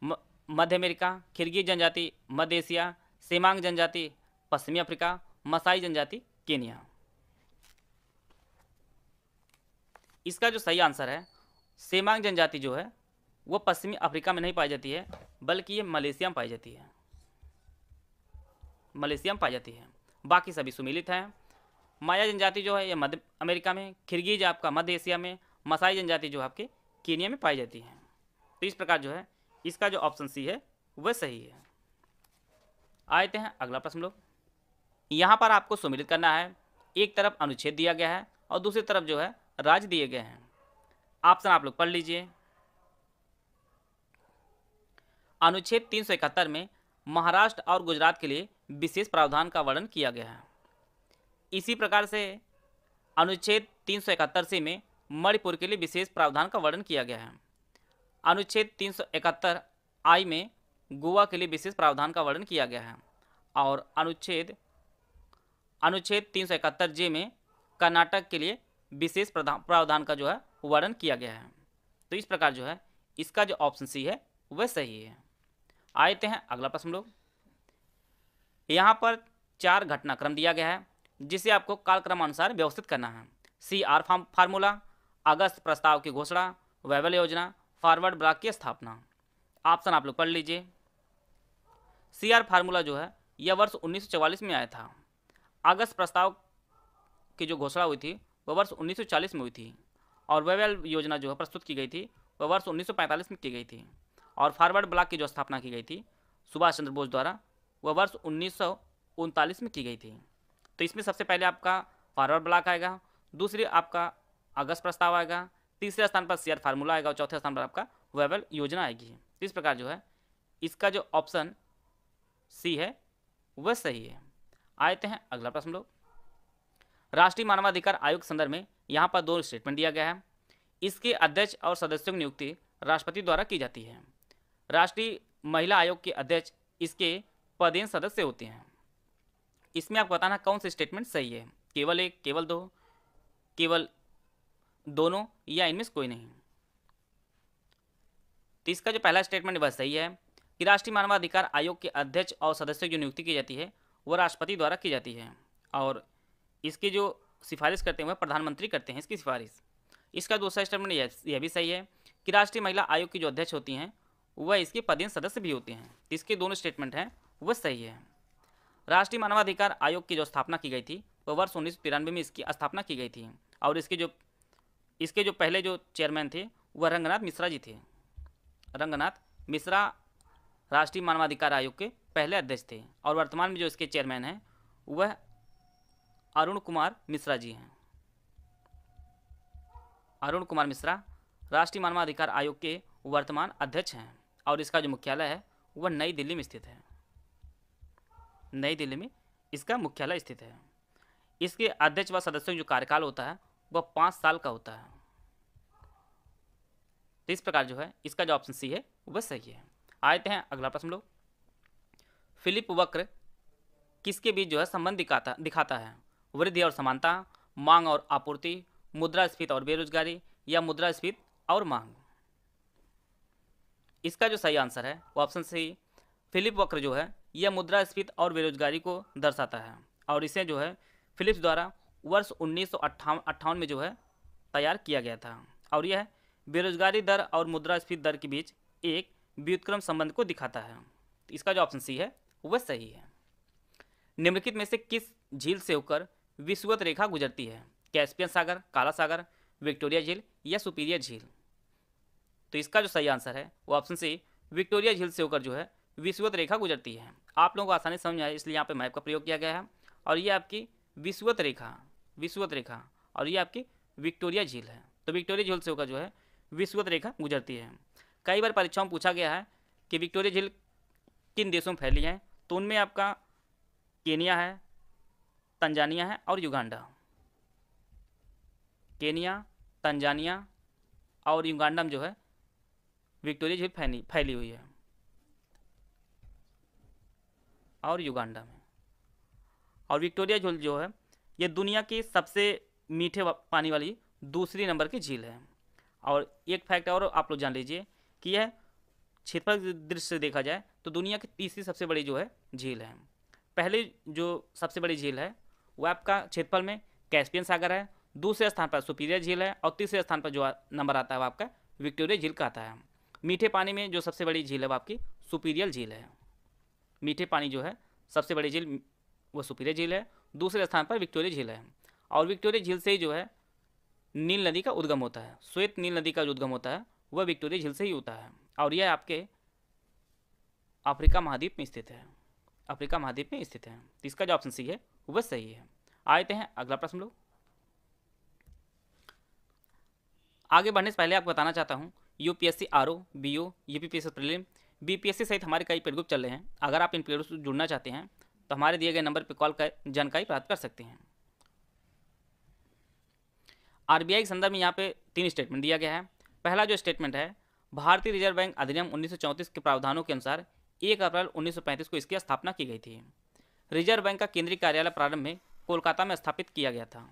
मध्य अमेरिका खिरगी जनजाति मध्य एशिया सीमांग जनजाति पश्चिमी अफ्रीका मसाई जनजाति केनिया इसका जो सही आंसर है सेमांग जनजाति जो है वो पश्चिमी अफ्रीका में नहीं पाई जाती है बल्कि ये मलेशिया में पाई जाती है मलेशिया में पाई जाती है बाकी सभी सुमिलित हैं माया जनजाति जो है ये मध्य अमेरिका में खिरगीज आपका मध्य एशिया में मसाई जनजाति जो आपके केनिया में पाई जाती है तो इस प्रकार जो है इसका जो ऑप्शन सी है वह सही है आते हैं अगला प्रश्न लोग यहाँ पर आपको सुमिलित करना है एक तरफ अनुच्छेद दिया गया है और दूसरी तरफ जो है राज्य दिए गए हैं ऑप्शन आप लोग पढ़ लीजिए अनुच्छेद इकहत्तर में महाराष्ट्र और गुजरात के लिए विशेष प्रावधान का वर्णन किया गया है इसी प्रकार से अनुच्छेद इकहत्तर से में मणिपुर के लिए विशेष प्रावधान का वर्णन किया गया है अनुच्छेद इकहत्तर आई में गोवा के लिए विशेष प्रावधान का वर्णन किया गया है और अनुच्छेद अनुच्छेद इकहत्तर जे में कर्नाटक के लिए विशेष प्रावधान का जो है वर्णन किया गया है तो इस प्रकार जो है इसका जो ऑप्शन सी है वह सही है आते हैं अगला प्रश्न लोग यहाँ पर चार घटनाक्रम दिया गया है जिसे आपको कालक्रमानुसार व्यवस्थित करना है सी आर फार्मूला अगस्त प्रस्ताव की घोषणा वैवल योजना फॉरवर्ड ब्लॉक की स्थापना ऑप्शन आप लोग पढ़ लीजिए सी आर फार्मूला जो है यह वर्ष 1944 में आया था अगस्त प्रस्ताव की जो घोषणा हुई थी वह वर्ष 1940 में हुई थी और वेवेल योजना जो है प्रस्तुत की गई थी वह वर्ष 1945 में की गई थी और फॉरवर्ड ब्लॉक की जो स्थापना की गई थी सुभाष चंद्र बोस द्वारा वह वर्ष उन्नीस में की गई थी तो इसमें सबसे पहले आपका फॉरवर्ड ब्लॉक आएगा दूसरी आपका अगस्त प्रस्ताव आएगा तीसरे स्थान पर सीआर फार्मूला आएगा और चौथे स्थान पर आपका वेबल योजना आएगी इस प्रकार जो है इसका जो ऑप्शन सी है वह सही है थे हैं अगला प्रश्न लोग राष्ट्रीय मानवाधिकार आयोग के संदर्भ में यहाँ पर दो स्टेटमेंट दिया गया है इसके अध्यक्ष और सदस्यों की नियुक्ति राष्ट्रपति द्वारा की जाती है राष्ट्रीय महिला आयोग के अध्यक्ष इसके पदेन सदस्य होते हैं इसमें आपको बताना कौन से स्टेटमेंट सही है केवल एक केवल दो केवल दोनों या इनमें से कोई नहीं तो इसका जो पहला स्टेटमेंट वह सही है कि राष्ट्रीय मानवाधिकार आयोग के अध्यक्ष और सदस्यों की नियुक्ति की जाती है वह राष्ट्रपति द्वारा की जाती है और इसकी जो सिफारिश करते हुए प्रधानमंत्री करते हैं इसकी सिफारिश इसका दूसरा स्टेटमेंट यह भी सही है कि राष्ट्रीय महिला आयोग की जो अध्यक्ष होती हैं वह इसके पदीन सदस्य भी होते हैं इसके दोनों स्टेटमेंट हैं वह सही है राष्ट्रीय मानवाधिकार आयोग की जो स्थापना की गई थी वह वर्ष उन्नीस में इसकी स्थापना की गई थी और इसके जो इसके जो पहले जो चेयरमैन थे वह रंगनाथ मिश्रा जी थे रंगनाथ मिश्रा राष्ट्रीय मानवाधिकार आयोग के पहले अध्यक्ष थे और वर्तमान में जो इसके चेयरमैन हैं वह अरुण कुमार मिश्रा जी हैं अरुण कुमार मिश्रा राष्ट्रीय मानवाधिकार आयोग के वर्तमान अध्यक्ष हैं और इसका जो मुख्यालय है वह नई दिल्ली में स्थित है नई दिल्ली में इसका मुख्यालय स्थित है इसके अध्यक्ष व सदस्यों जो कार्यकाल होता है वह पाँच साल का होता है तो इस प्रकार जो है इसका जो ऑप्शन सी है वह सही है आते हैं अगला प्रश्न लोग फिलिप वक्र किसके बीच जो है संबंध दिखाता दिखाता है वृद्धि और समानता मांग और आपूर्ति मुद्रास्फीति और बेरोजगारी या मुद्रास्फीति और मांग इसका जो सही आंसर है वो ऑप्शन सी फिलिप वक्र जो है यह मुद्रास्फीति और बेरोजगारी को दर्शाता है और इसे जो है फिलिप्स द्वारा वर्ष उन्नीस सौ में जो है तैयार किया गया था और यह बेरोजगारी दर और मुद्रास्फीति दर के बीच एक व्युतक्रम संबंध को दिखाता है इसका जो ऑप्शन सी है वह सही है निम्नलिखित में से किस झील से होकर विश्वत रेखा गुजरती है कैस्पियन सागर काला सागर विक्टोरिया झील या सुपीरियर झील तो इसका जो सही आंसर है वो ऑप्शन सी विक्टोरिया झील से होकर जो है विश्वत रेखा गुजरती है आप लोगों को आसानी समझ आए इसलिए यहाँ पे मैप का प्रयोग किया गया है और ये आपकी विश्वत रेखा विश्वत रेखा और ये आपकी विक्टोरिया झील है तो विक्टोरिया झील से होकर जो है विश्वत रेखा गुजरती है कई बार परीक्षाओं में पूछा गया है कि विक्टोरिया झील किन देशों में फैली है तो उनमें आपका केनिया है तंजानिया है और युगांडा केनिया तंजानिया और युगांडा में जो है विक्टोरिया झील फैली फैली हुई है और युगांडा में और विक्टोरिया झील जो है ये दुनिया की सबसे मीठे पानी वाली दूसरी नंबर की झील है और एक फैक्ट और आप लोग जान लीजिए कि यह क्षेत्रफल दृष्टि से देखा जाए तो दुनिया की तीसरी सबसे बड़ी जो है झील है पहले जो सबसे बड़ी झील है वो आपका क्षेत्रफल में कैस्पियन सागर है दूसरे स्थान पर सुपीरियर झील है और तीसरे स्थान पर जो नंबर आता है वो आपका विक्टोरिया झील का आता है मीठे पानी में जो सबसे बड़ी झील है वो आपकी सुपीरियर झील है मीठे पानी जो है सबसे बड़ी झील वो सुपीरियर झील है दूसरे स्थान पर विक्टोरिया झील है और विक्टोरिया झील से ही जो है नील नदी का उद्गम होता है श्वेत नील नदी का जो उद्गम होता है वह विक्टोरिया झील से ही होता है और यह आपके अफ्रीका महाद्वीप में स्थित है अफ्रीका महाद्वीप में स्थित है इसका जो ऑप्शन सी है वह सही है आते हैं अगला प्रश्न लोग आगे बढ़ने से पहले आपको बताना चाहता हूँ U P S C R O B O U P P S prelim B P S C सहित हमारे कई पेड ग्रुप चल रहे हैं अगर आप इन पेड से जुड़ना चाहते हैं तो हमारे दिए गए नंबर पर कॉल कर जानकारी प्राप्त कर सकते हैं आरबीआई के संदर्भ में यहाँ पे तीन स्टेटमेंट दिया गया है पहला जो स्टेटमेंट है भारतीय रिजर्व बैंक अधिनियम 1934 के प्रावधानों के अनुसार एक अप्रैल 1935 को इसकी स्थापना की गई थी रिजर्व बैंक का केंद्रीय कार्यालय प्रारंभ में कोलकाता में स्थापित किया गया था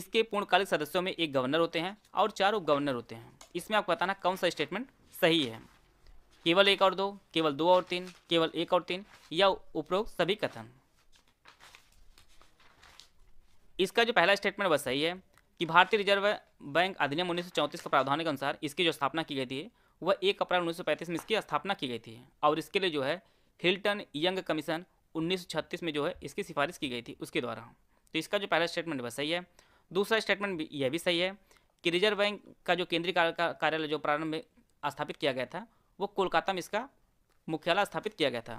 इसके पूर्णकालिक सदस्यों में एक गवर्नर होते हैं और चार उप गवर्नर होते हैं इसमें आपको बताना कौन सा स्टेटमेंट सही है केवल एक और दो केवल दो और तीन केवल एक और तीन या उपरोक्त सभी कथन इसका जो पहला स्टेटमेंट वह सही है कि भारतीय रिजर्व बैंक अधिनियम उन्नीस के प्रावधान के अनुसार इसकी जो स्थापना की गई थी वह एक अप्रैल उन्नीस में इसकी स्थापना की गई थी और इसके लिए जो है हिल्टन यंग कमीशन 1936 में जो है इसकी सिफारिश की गई थी उसके द्वारा तो इसका जो पहला स्टेटमेंट वह सही है दूसरा स्टेटमेंट यह भी सही है कि रिजर्व बैंक का जो केंद्रीय कार्यालय जो प्रारंभ में स्थापित किया गया था वो कोलकाता में इसका मुख्यालय स्थापित किया गया था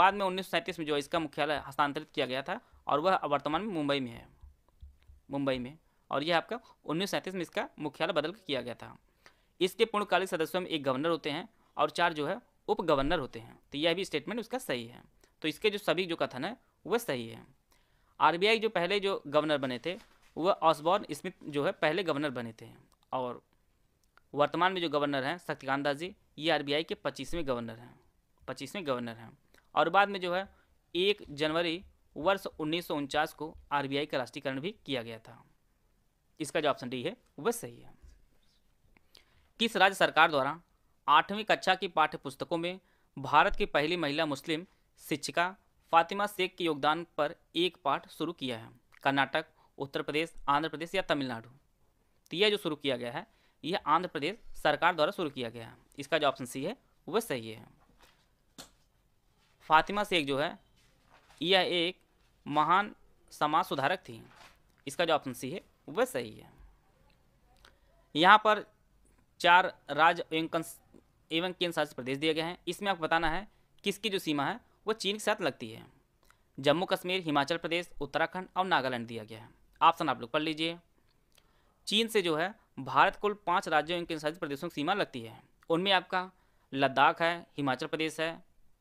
बाद में उन्नीस में जो इसका मुख्यालय हस्तांतरित किया गया था और वह वर्तमान में मुंबई में है मुंबई में और यह आपका उन्नीस में इसका मुख्यालय बदल किया गया था इसके पूर्णकालिक सदस्यों में एक गवर्नर होते हैं और चार जो है उप गवर्नर होते हैं तो यह भी स्टेटमेंट उसका सही है तो इसके जो सभी जो कथन है वह सही है आरबीआई जो पहले जो गवर्नर बने थे वह ऑसबॉर्न स्मिथ जो है पहले गवर्नर बने थे और वर्तमान में जो गवर्नर हैं शक्तिकांत दास जी ये आर के पच्चीसवें गवर्नर हैं पच्चीसवें गवर्नर हैं और बाद में जो है एक जनवरी वर्ष उन्नीस को आरबीआई का राष्ट्रीयकरण भी किया गया था इसका जो ऑप्शन डी है वह सही है किस राज्य सरकार द्वारा आठवीं कक्षा की पाठ्य पुस्तकों में भारत की पहली महिला मुस्लिम शिक्षिका फातिमा शेख के योगदान पर एक पाठ शुरू किया है कर्नाटक उत्तर प्रदेश आंध्र प्रदेश या तमिलनाडु तो यह जो शुरू किया गया है यह आंध्र प्रदेश सरकार द्वारा शुरू किया गया है इसका जो ऑप्शन सी है वह सही है फातिमा शेख जो है यह एक महान समाज सुधारक थी इसका जो ऑप्शन सी है वह सही है यहाँ पर चार राज्य एवं एवं केंद्र शासित प्रदेश दिए गए हैं इसमें आपको बताना है किसकी जो सीमा है वो चीन के साथ लगती है जम्मू कश्मीर हिमाचल प्रदेश उत्तराखंड और नागालैंड दिया गया है ऑप्शन आप लोग पढ़ लीजिए चीन से जो है भारत कुल पाँच राज्यों एवं केंद्र शासित प्रदेशों की सीमा लगती है उनमें आपका लद्दाख है हिमाचल प्रदेश है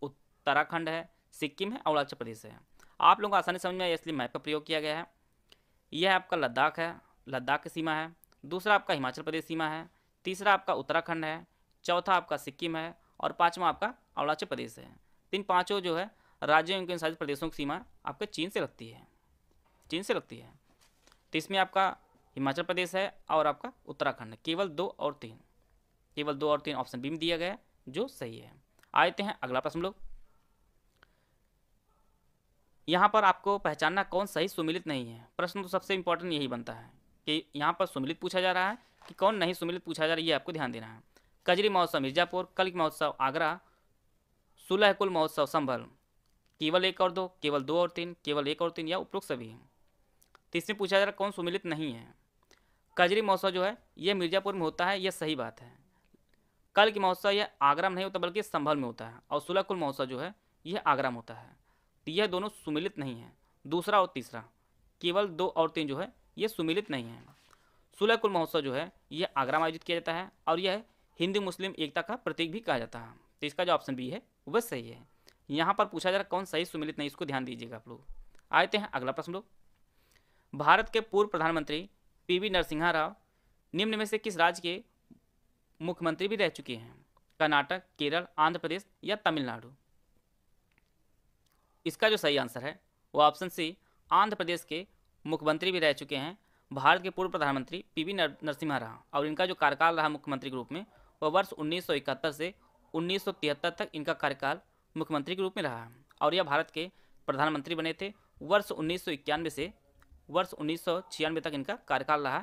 उत्तराखंड है सिक्किम है अरुणाचल प्रदेश है आप लोगों को आसानी समझ में आए इसलिए मैप का प्रयोग किया गया है यह आपका लद्दाख है लद्दाख की सीमा है दूसरा आपका हिमाचल प्रदेश सीमा है तीसरा आपका उत्तराखंड है चौथा आपका सिक्किम है और पाँचवा आपका अरुणाचल प्रदेश है तीन पाँचों जो है राज्यों के शासित प्रदेशों की सीमा आपके चीन से लगती है चीन से लगती है तो इसमें आपका हिमाचल प्रदेश है और आपका उत्तराखंड केवल दो और तीन केवल दो और तीन ऑप्शन बी में दिया गया है जो सही है आते हैं अगला प्रश्न लोग यहाँ पर आपको पहचानना कौन सही सुमिलित नहीं है प्रश्न तो सबसे इंपॉर्टेंट यही बनता है कि यहाँ पर सुमिलित पूछा जा रहा है कि कौन नहीं सुमिलित पूछा जा रहा है ये आपको ध्यान देना है कजरी महोत्सव मिर्जापुर कल महोत्सव आगरा सुलह कुल महोत्सव संभल केवल एक और दो केवल दो और तीन केवल एक और तीन या उपरोक्त सभी तीसरे पूछा जा रहा कौन सुमिलित नहीं है कजरी महोत्सव जो है यह मिर्जापुर में होता है यह सही बात है कल की महोत्सव यह आगरा में नहीं होता बल्कि संभल में होता है और सुलह कुल महोत्सव जो है यह आगरा में होता है तो यह दोनों सुमिलित नहीं है दूसरा और तीसरा केवल दो और तीन जो है यह सुमिलित नहीं है सुलह कुल महोत्सव जो है यह आगरा में आयोजित किया जाता है और यह हिंदू मुस्लिम एकता का प्रतीक भी कहा जाता है तो इसका जो ऑप्शन बी है वह सही है यहाँ पर पूछा जा रहा कौन सही सुमिलित नहीं इसको ध्यान दीजिएगा आप लोग आते हैं अगला प्रश्न लोग भारत के पूर्व प्रधानमंत्री वी नरसिंहा राव निम्न में से किस राज्य के मुख्यमंत्री भी रह चुके हैं कर्नाटक केरल आंध्र प्रदेश या तमिलनाडु इसका जो सही आंसर है वो ऑप्शन सी आंध्र प्रदेश के मुख्यमंत्री भी रह चुके हैं भारत के पूर्व प्रधानमंत्री पीवी नरसिम्हा राव और इनका जो कार्यकाल रहा मुख्यमंत्री के रूप में व वर्ष उन्नीस से उन्नीस तक इनका कार्यकाल मुख्यमंत्री के रूप में रहा और यह भारत के प्रधानमंत्री बने थे वर्ष उन्नीस से वर्ष उन्नीस तक इनका कार्यकाल रहा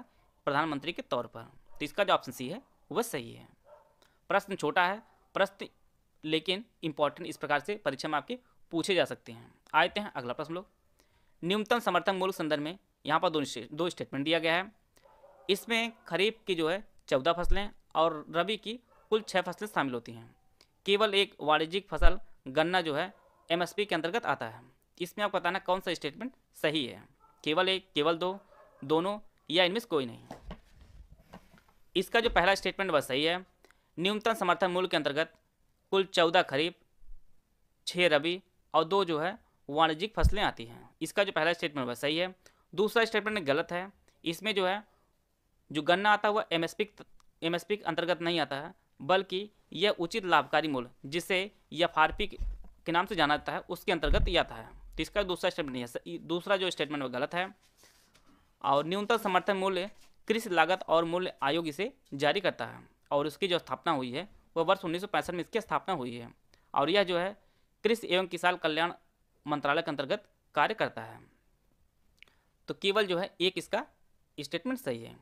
प्रधानमंत्री के तौर पर तो इसका जो ऑप्शन सी है वह सही है प्रश्न छोटा है प्रश्न लेकिन इंपॉर्टेंट इस प्रकार से परीक्षा में आपके पूछे जा सकते हैं आते हैं अगला प्रश्न लोग न्यूनतम समर्थन मूल्य संदर्भ में यहाँ पर दो दो स्टेटमेंट दिया गया है इसमें खरीफ की जो है चौदह फसलें और रबी की कुल छः फसलें शामिल होती हैं केवल एक वाणिज्यिक फसल गन्ना जो है एमएसपी के अंतर्गत आता है इसमें आपको बताना कौन सा स्टेटमेंट सही है केवल एक केवल दो दोनों या इनमें से कोई नहीं इसका जो पहला स्टेटमेंट वह सही है न्यूनतम समर्थन मूल्य के अंतर्गत कुल चौदह खरीफ छः रबी और दो जो है वाणिज्यिक फसलें आती हैं इसका जो पहला स्टेटमेंट वह सही है दूसरा स्टेटमेंट गलत है इसमें जो है जो गन्ना आता है वह एमएसपी एम के अंतर्गत नहीं आता है बल्कि यह उचित लाभकारी मूल्य जिसे एफ के नाम से जाना जाता है उसके अंतर्गत यह आता है तो इसका दूसरा स्टेटमेंट नहीं है दूसरा जो स्टेटमेंट वो गलत है और न्यूनतम समर्थन मूल्य कृषि लागत और मूल्य आयोग इसे जारी करता है और उसकी जो स्थापना हुई है वह वर्ष उन्नीस में इसकी स्थापना हुई है और यह जो है कृषि एवं किसान कल्याण मंत्रालय के अंतर्गत कार्य करता है तो केवल जो है एक इसका स्टेटमेंट सही है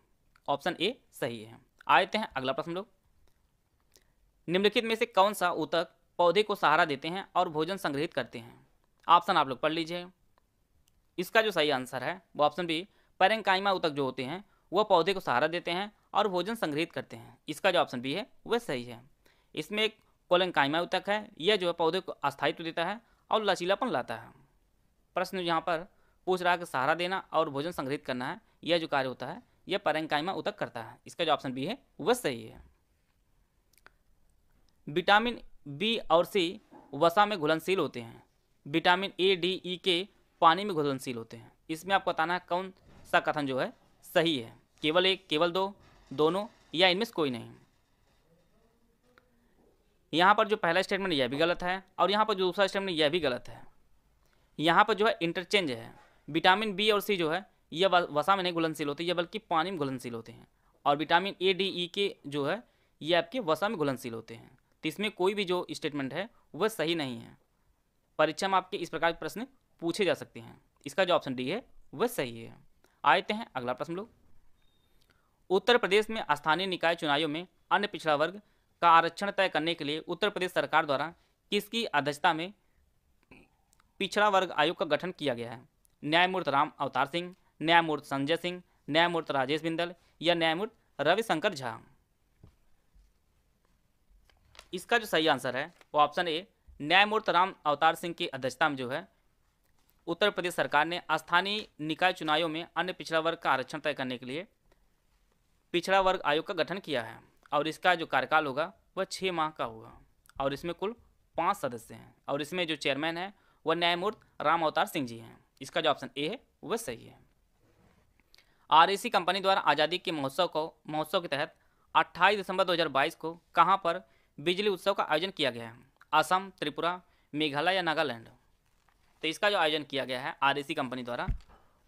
ऑप्शन ए सही है आते हैं अगला प्रश्न लोग निम्नलिखित में से कौन सा ऊतक पौधे को सहारा देते हैं और भोजन संग्रहित करते हैं ऑप्शन आप लोग पढ़ लीजिए इसका जो सही आंसर है वो ऑप्शन बी पेरेंकाइमा ऊतक जो होते हैं वह पौधे को सहारा देते हैं और भोजन संग्रहित करते हैं इसका जो ऑप्शन बी है वह सही है इसमें एक कोलेंकाइमा ऊतक है यह जो है पौधे को अस्थायित्व देता है और लचीलापन लाता है प्रश्न यहाँ पर पूछ रहा है कि सहारा देना और भोजन संग्रहित करना है यह जो कार्य होता है यह पैरेंकाइमा उतक करता है इसका जो ऑप्शन बी है वह सही है विटामिन बी और सी वसा में घुलनशील होते हैं विटामिन ए डी ई के पानी में घुलनशील होते हैं इसमें आपको बताना है कौन सा कथन जो है सही है केवल एक केवल दो दोनों या इनमें से कोई नहीं यहाँ पर जो पहला स्टेटमेंट यह भी गलत है और यहाँ पर जो दूसरा स्टेटमेंट यह भी गलत है यहाँ पर जो है इंटरचेंज है विटामिन बी और सी जो है ये वसा में नहीं घुलनशील होते ये बल्कि पानी में घुलनशील होते हैं और विटामिन ए डी ई के जो है ये आपके वसा में घुलनशील होते हैं तो इसमें कोई भी जो स्टेटमेंट है वह सही नहीं है परीक्षा में आपके इस प्रकार के प्रश्न पूछे जा सकते हैं इसका जो ऑप्शन डी है वह सही है आते हैं अगला प्रश्न लोग उत्तर प्रदेश में स्थानीय निकाय चुनावों में अन्य पिछड़ा वर्ग का आरक्षण तय करने के लिए उत्तर प्रदेश सरकार द्वारा किसकी अध्यक्षता में पिछड़ा वर्ग आयोग का गठन किया गया है न्यायमूर्ति राम अवतार सिंह न्यायमूर्ति संजय सिंह न्यायमूर्ति राजेश बिंदल या न्यायमूर्ति रविशंकर झा इसका जो सही आंसर है वो ऑप्शन ए न्यायमूर्ति राम अवतार सिंह की अध्यक्षता में जो है उत्तर प्रदेश सरकार ने स्थानीय निकाय चुनावों में अन्य पिछड़ा वर्ग का आरक्षण तय करने के लिए पिछड़ा वर्ग आयोग का गठन किया है और इसका जो कार्यकाल होगा वह छः माह का होगा और इसमें कुल पाँच सदस्य हैं और इसमें जो चेयरमैन है वह न्यायमूर्ति राम अवतार सिंह जी हैं इसका जो ऑप्शन ए है वह सही है आरएसी कंपनी द्वारा आज़ादी के महोत्सव को महोत्सव के तहत 28 दिसंबर 2022 को कहां पर बिजली उत्सव का आयोजन किया गया है असम त्रिपुरा मेघालय या नागालैंड तो इसका जो आयोजन किया गया है आर कंपनी द्वारा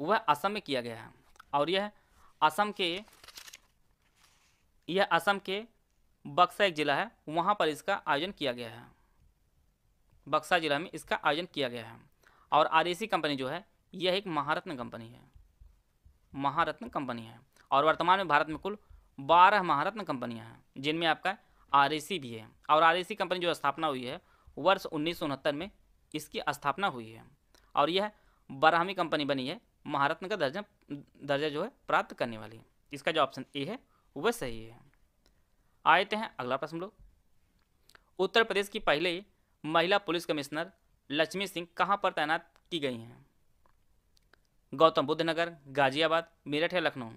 वह असम में किया गया है और यह असम के यह असम के बक्सा एक ज़िला है वहाँ पर इसका आयोजन किया गया है बक्सा ज़िला में इसका आयोजन किया गया है और आर कंपनी जो है यह एक महारत्न कंपनी है महारत्न कंपनी है और वर्तमान में भारत में कुल बारह महारत्न कंपनियाँ हैं जिनमें आपका आर भी है और आर कंपनी जो स्थापना हुई है वर्ष उन्नीस में इसकी स्थापना हुई है और यह बारहवीं कंपनी बनी है महारत्न का दर्जा दर्जा जो है प्राप्त करने वाली है इसका जो ऑप्शन ए है वह सही है आते हैं अगला प्रश्न लोग उत्तर प्रदेश की पहले महिला पुलिस कमिश्नर लक्ष्मी सिंह कहाँ पर तैनात की गई हैं गौतम बुद्ध नगर गाजियाबाद मेरठ या लखनऊ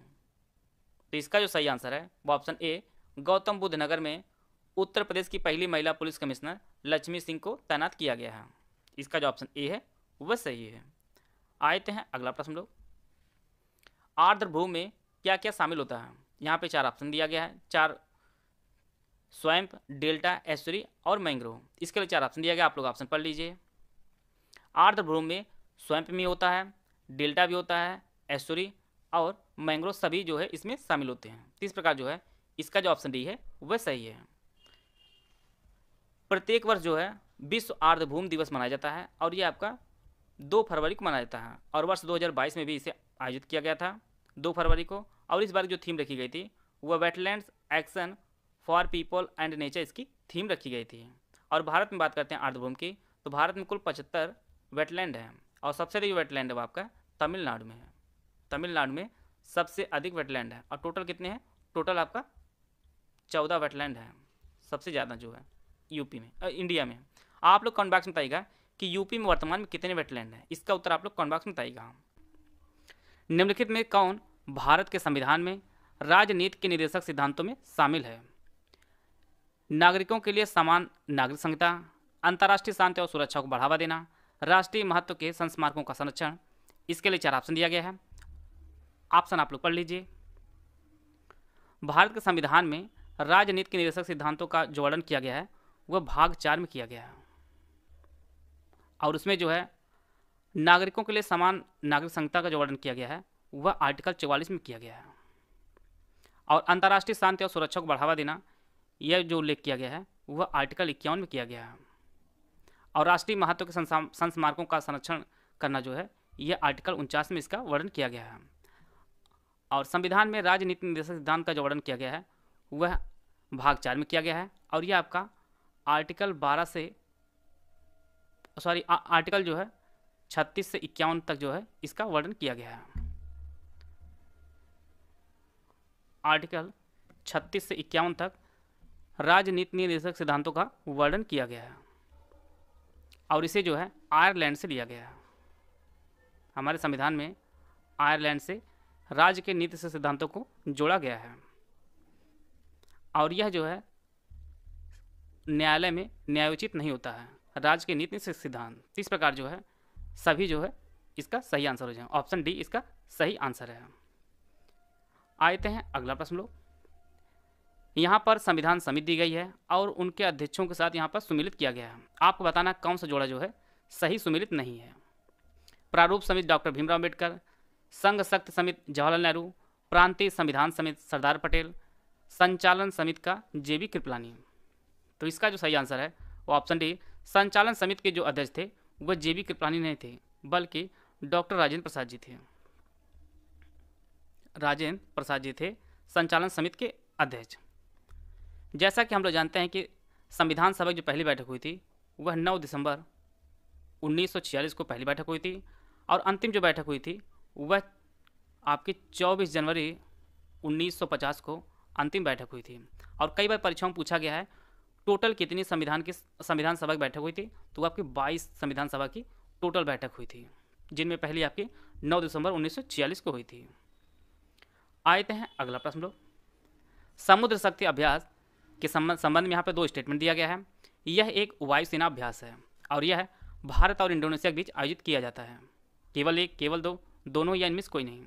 तो इसका जो सही आंसर है वो ऑप्शन ए गौतम बुद्ध नगर में उत्तर प्रदेश की पहली महिला पुलिस कमिश्नर लक्ष्मी सिंह को तैनात किया गया है इसका जो ऑप्शन ए है वह सही है आते हैं अगला प्रश्न लोग आर्द्रभूमि में क्या क्या शामिल होता है यहाँ पे चार ऑप्शन दिया गया है चार स्वयं डेल्टा ऐश्वरी और मैंग्रोव इसके लिए चार ऑप्शन दिया गया आप लोग ऑप्शन पढ़ लीजिए आर्द्रभूमि में स्वयं में होता है डेल्टा भी होता है एस्टोरी और मैंग्रोव सभी जो है इसमें शामिल होते हैं तो इस प्रकार जो है इसका जो ऑप्शन डी है वह सही है प्रत्येक वर्ष जो है विश्व आर्धभूमि दिवस मनाया जाता है और ये आपका दो फरवरी को मनाया जाता है और वर्ष 2022 में भी इसे आयोजित किया गया था दो फरवरी को और इस बार जो थीम रखी गई थी वह wetland action for people and nature इसकी थीम रखी गई थी और भारत में बात करते हैं आर्द्रभूमि की तो भारत में कुल पचहत्तर वेटलैंड हैं और सबसे अधिक वेटलैंड है वो आपका तमिलनाडु में है तमिलनाडु में सबसे अधिक वेटलैंड है और टोटल कितने हैं टोटल आपका चौदह वेटलैंड है सबसे ज़्यादा जो है यूपी में आ, इंडिया में आप लोग कॉन्बैक्स में बताइएगा कि यूपी में वर्तमान में कितने वेटलैंड हैं इसका उत्तर आप लोग कॉन्बैक्स में बताइएगा निम्नलिखित में कौन भारत के संविधान में राजनीति के निदेशक सिद्धांतों में शामिल है नागरिकों के लिए समान नागरिक संहिता अंतर्राष्ट्रीय शांति और सुरक्षा को बढ़ावा देना राष्ट्रीय महत्व के संस्मारकों का संरक्षण इसके लिए चार ऑप्शन दिया गया है ऑप्शन आप लोग पढ़ लीजिए भारत के संविधान में राजनीति के निदेशक सिद्धांतों का जो वर्णन किया गया है वह भाग चार में किया गया है और उसमें जो है नागरिकों के लिए समान नागरिक संहिता का जो वर्णन किया गया है वह आर्टिकल चौवालीस में किया गया है और अंतर्राष्ट्रीय शांति और सुरक्षा को बढ़ावा देना यह जो उल्लेख किया गया है वह आर्टिकल इक्यावन में किया गया है और राष्ट्रीय महत्व के संस्मारकों का संरक्षण करना जो है यह आर्टिकल उनचास में इसका वर्णन किया गया है और संविधान में राजनीति निर्देशक सिद्धांत का जो वर्णन किया गया है वह भाग चार में किया गया है और यह आपका आर्टिकल बारह से सॉरी आर्टिकल जो है छत्तीस से इक्यावन तक जो है इसका वर्णन किया गया है आर्टिकल छत्तीस से इक्यावन तक राजनीति निर्देशक सिद्धांतों का वर्णन किया गया है और इसे जो है आयरलैंड से लिया गया है हमारे संविधान में आयरलैंड से राज्य के नीति से सिद्धांतों को जोड़ा गया है और यह जो है न्यायालय में न्यायोचित नहीं होता है राज्य के नीति से सिद्धांत इस प्रकार जो है सभी जो है इसका सही आंसर हो जाए ऑप्शन डी इसका सही आंसर है आते हैं अगला प्रश्न लोग यहाँ पर संविधान समिति दी गई है और उनके अध्यक्षों के साथ यहाँ पर सुमिलित किया गया है आपको बताना कौन सा जोड़ा जो है सही सुमिलित नहीं है प्रारूप समिति डॉक्टर भीमराव अम्बेडकर संघ शक्त समिति जवाहरलाल नेहरू प्रांतीय संविधान समिति सरदार पटेल संचालन समिति का जे बी कृपलानी तो इसका जो सही आंसर है वो ऑप्शन डी संचालन समिति के जो अध्यक्ष थे वह जे बी कृपलानी नहीं थे बल्कि डॉक्टर राजेंद्र प्रसाद जी थे राजेंद्र प्रसाद जी थे संचालन समिति के अध्यक्ष जैसा कि हम लोग जानते हैं कि संविधान सभा की जो पहली बैठक हुई थी वह 9 दिसंबर 1946 को पहली बैठक हुई थी और अंतिम जो बैठक हुई थी वह आपकी 24 जनवरी 1950 को अंतिम बैठक हुई थी और कई बार परीक्षाओं में पूछा गया है टोटल कितनी संविधान की संविधान सभा की बैठक हुई थी तो आपकी 22 संविधान सभा की टोटल बैठक हुई थी जिनमें पहली आपकी 9 दिसंबर 1946 को हुई थी आए हैं अगला प्रश्न लोग समुद्र शक्ति अभ्यास के संबंध संबंध में यहाँ पर दो स्टेटमेंट दिया गया है यह एक वायुसेना अभ्यास है और यह भारत और इंडोनेशिया के बीच आयोजित किया जाता है केवल एक केवल दो दोनों या इनमें कोई नहीं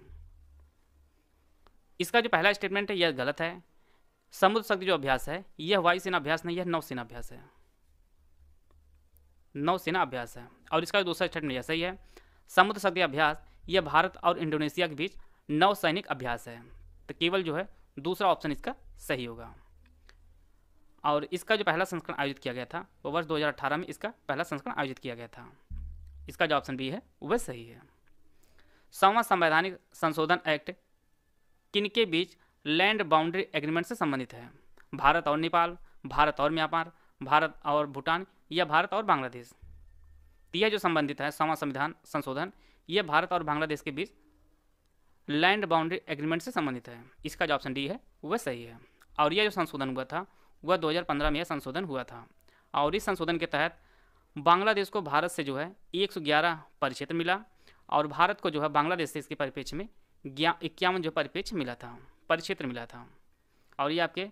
इसका जो पहला स्टेटमेंट है यह गलत है समुद्र शक्ति जो अभ्यास है यह वायुसेना अभ्यास नहीं यह नौसेना अभ्यास है नौसेना अभ्यास है और इसका दूसरा स्टेटमेंट यह सही है समुद्र शक्ति अभ्यास यह भारत और इंडोनेशिया के बीच नौसैनिक अभ्यास है तो केवल जो है दूसरा ऑप्शन इसका सही होगा और इसका जो पहला संस्करण आयोजित किया गया था वो वर्ष 2018 में इसका पहला संस्करण आयोजित किया गया था इसका जो ऑप्शन बी है वह सही है सौवा संवैधानिक संशोधन एक्ट किनके बीच लैंड बाउंड्री एग्रीमेंट से संबंधित है भारत और नेपाल भारत और म्यांमार भारत और भूटान या भारत और बांग्लादेश यह जो संबंधित है सवा संविधान संशोधन यह भारत और बांग्लादेश के बीच लैंड बाउंड्री एग्रीमेंट से संबंधित है इसका जो ऑप्शन डी है वह सही है और यह जो संशोधन हुआ था वह 2015 में यह संशोधन हुआ था और इस संशोधन के तहत बांग्लादेश को भारत से जो है 111 परिक्षेत्र मिला और भारत को जो है बांग्लादेश से इसके परिपेक्ष में इक्यावन जो परिपेक्ष मिला था परिक्षेत्र मिला था और ये आपके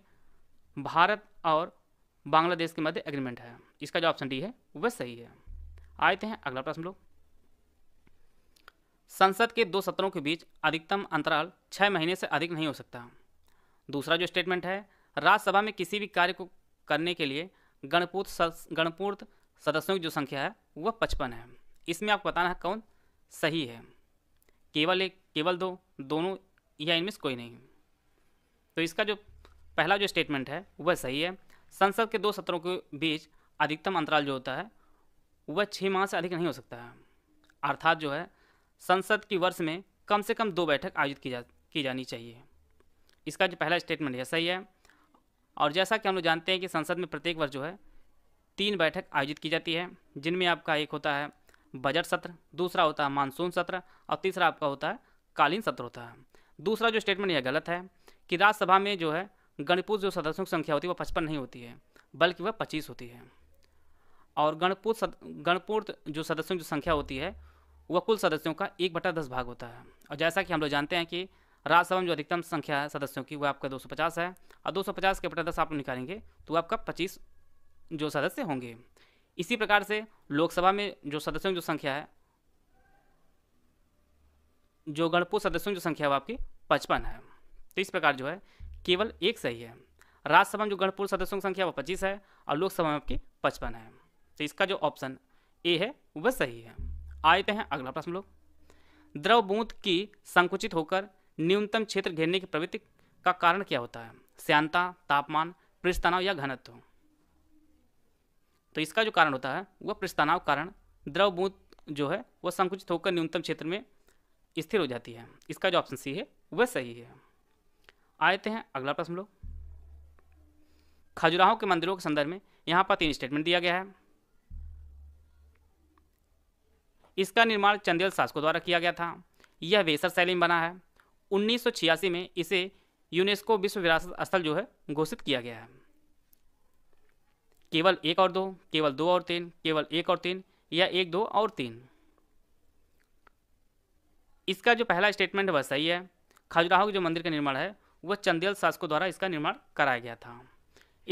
भारत और बांग्लादेश के मध्य एग्रीमेंट है इसका जो ऑप्शन डी है वह सही है आए हैं अगला प्रश्न लोग संसद के दो सत्रों के बीच अधिकतम अंतराल छः महीने से अधिक नहीं हो सकता दूसरा जो स्टेटमेंट है राज्यसभा में किसी भी कार्य को करने के लिए गणपूर्त गणपूर्त सदस्यों की जो संख्या है वह पचपन है इसमें आपको बताना है कौन सही है केवल एक केवल दो दोनों या इनमें से कोई नहीं तो इसका जो पहला जो स्टेटमेंट है वह सही है संसद के दो सत्रों के बीच अधिकतम अंतराल जो होता है वह छः माह से अधिक नहीं हो सकता है अर्थात जो है संसद की वर्ष में कम से कम दो बैठक आयोजित की जा की जानी चाहिए इसका जो पहला स्टेटमेंट है सही है और जैसा कि हम लोग जानते हैं कि संसद में प्रत्येक वर्ष जो है तीन बैठक आयोजित की जाती है जिनमें आपका एक होता है बजट सत्र दूसरा होता है मानसून सत्र और तीसरा आपका होता है कालीन सत्र होता है दूसरा जो स्टेटमेंट यह गलत है कि राज्यसभा में जो है गणपूत जो सदस्यों की संख्या होती है वह पचपन नहीं होती है बल्कि वह पच्चीस होती है और गणपूर्त सद, गणपूर्त जो सदस्यों की संख्या होती है वह कुल सदस्यों का एक बटा दस भाग होता है और जैसा कि हम लोग जानते हैं कि राज्यसभा में जो अधिकतम संख्या है सदस्यों की वह आपका 250 है और 250 के बटा दस आप निकालेंगे तो आपका 25 जो सदस्य होंगे इसी प्रकार से लोकसभा में जो सदस्यों की जो संख्या है जो गणपुर सदस्यों की जो संख्या है वो आपकी पचपन है तो इस प्रकार जो है केवल एक सही है राज्यसभा में जो गणपुर सदस्यों की संख्या वो पच्चीस है और लोकसभा में आपकी पचपन है तो इसका जो ऑप्शन ए है वह सही है आए हैं अगला प्रश्न लोग द्रव बूंद की संकुचित होकर न्यूनतम क्षेत्र घेरने की प्रवृत्ति का कारण क्या होता है श्यांता तापमान पृष्ठ तनाव या घनत्व तो इसका जो कारण होता है वह पृष्ठ तनाव कारण द्रव बूंद जो है वह संकुचित होकर न्यूनतम क्षेत्र में स्थिर हो जाती है इसका जो ऑप्शन सी है वह सही है आते हैं अगला प्रश्न लोग खजुराहो के मंदिरों के संदर्भ में यहाँ पर तीन स्टेटमेंट दिया गया है इसका निर्माण चंदेल शासकों द्वारा किया गया था यह वेसर शैली में बना है 1986 में इसे यूनेस्को विश्व विरासत स्थल जो है घोषित किया गया है केवल एक और दो केवल दो और तीन केवल एक और तीन या एक दो और तीन इसका जो पहला स्टेटमेंट है वह सही है खजुराहो जो मंदिर का निर्माण है वह चंदेल शासकों द्वारा इसका निर्माण कराया गया था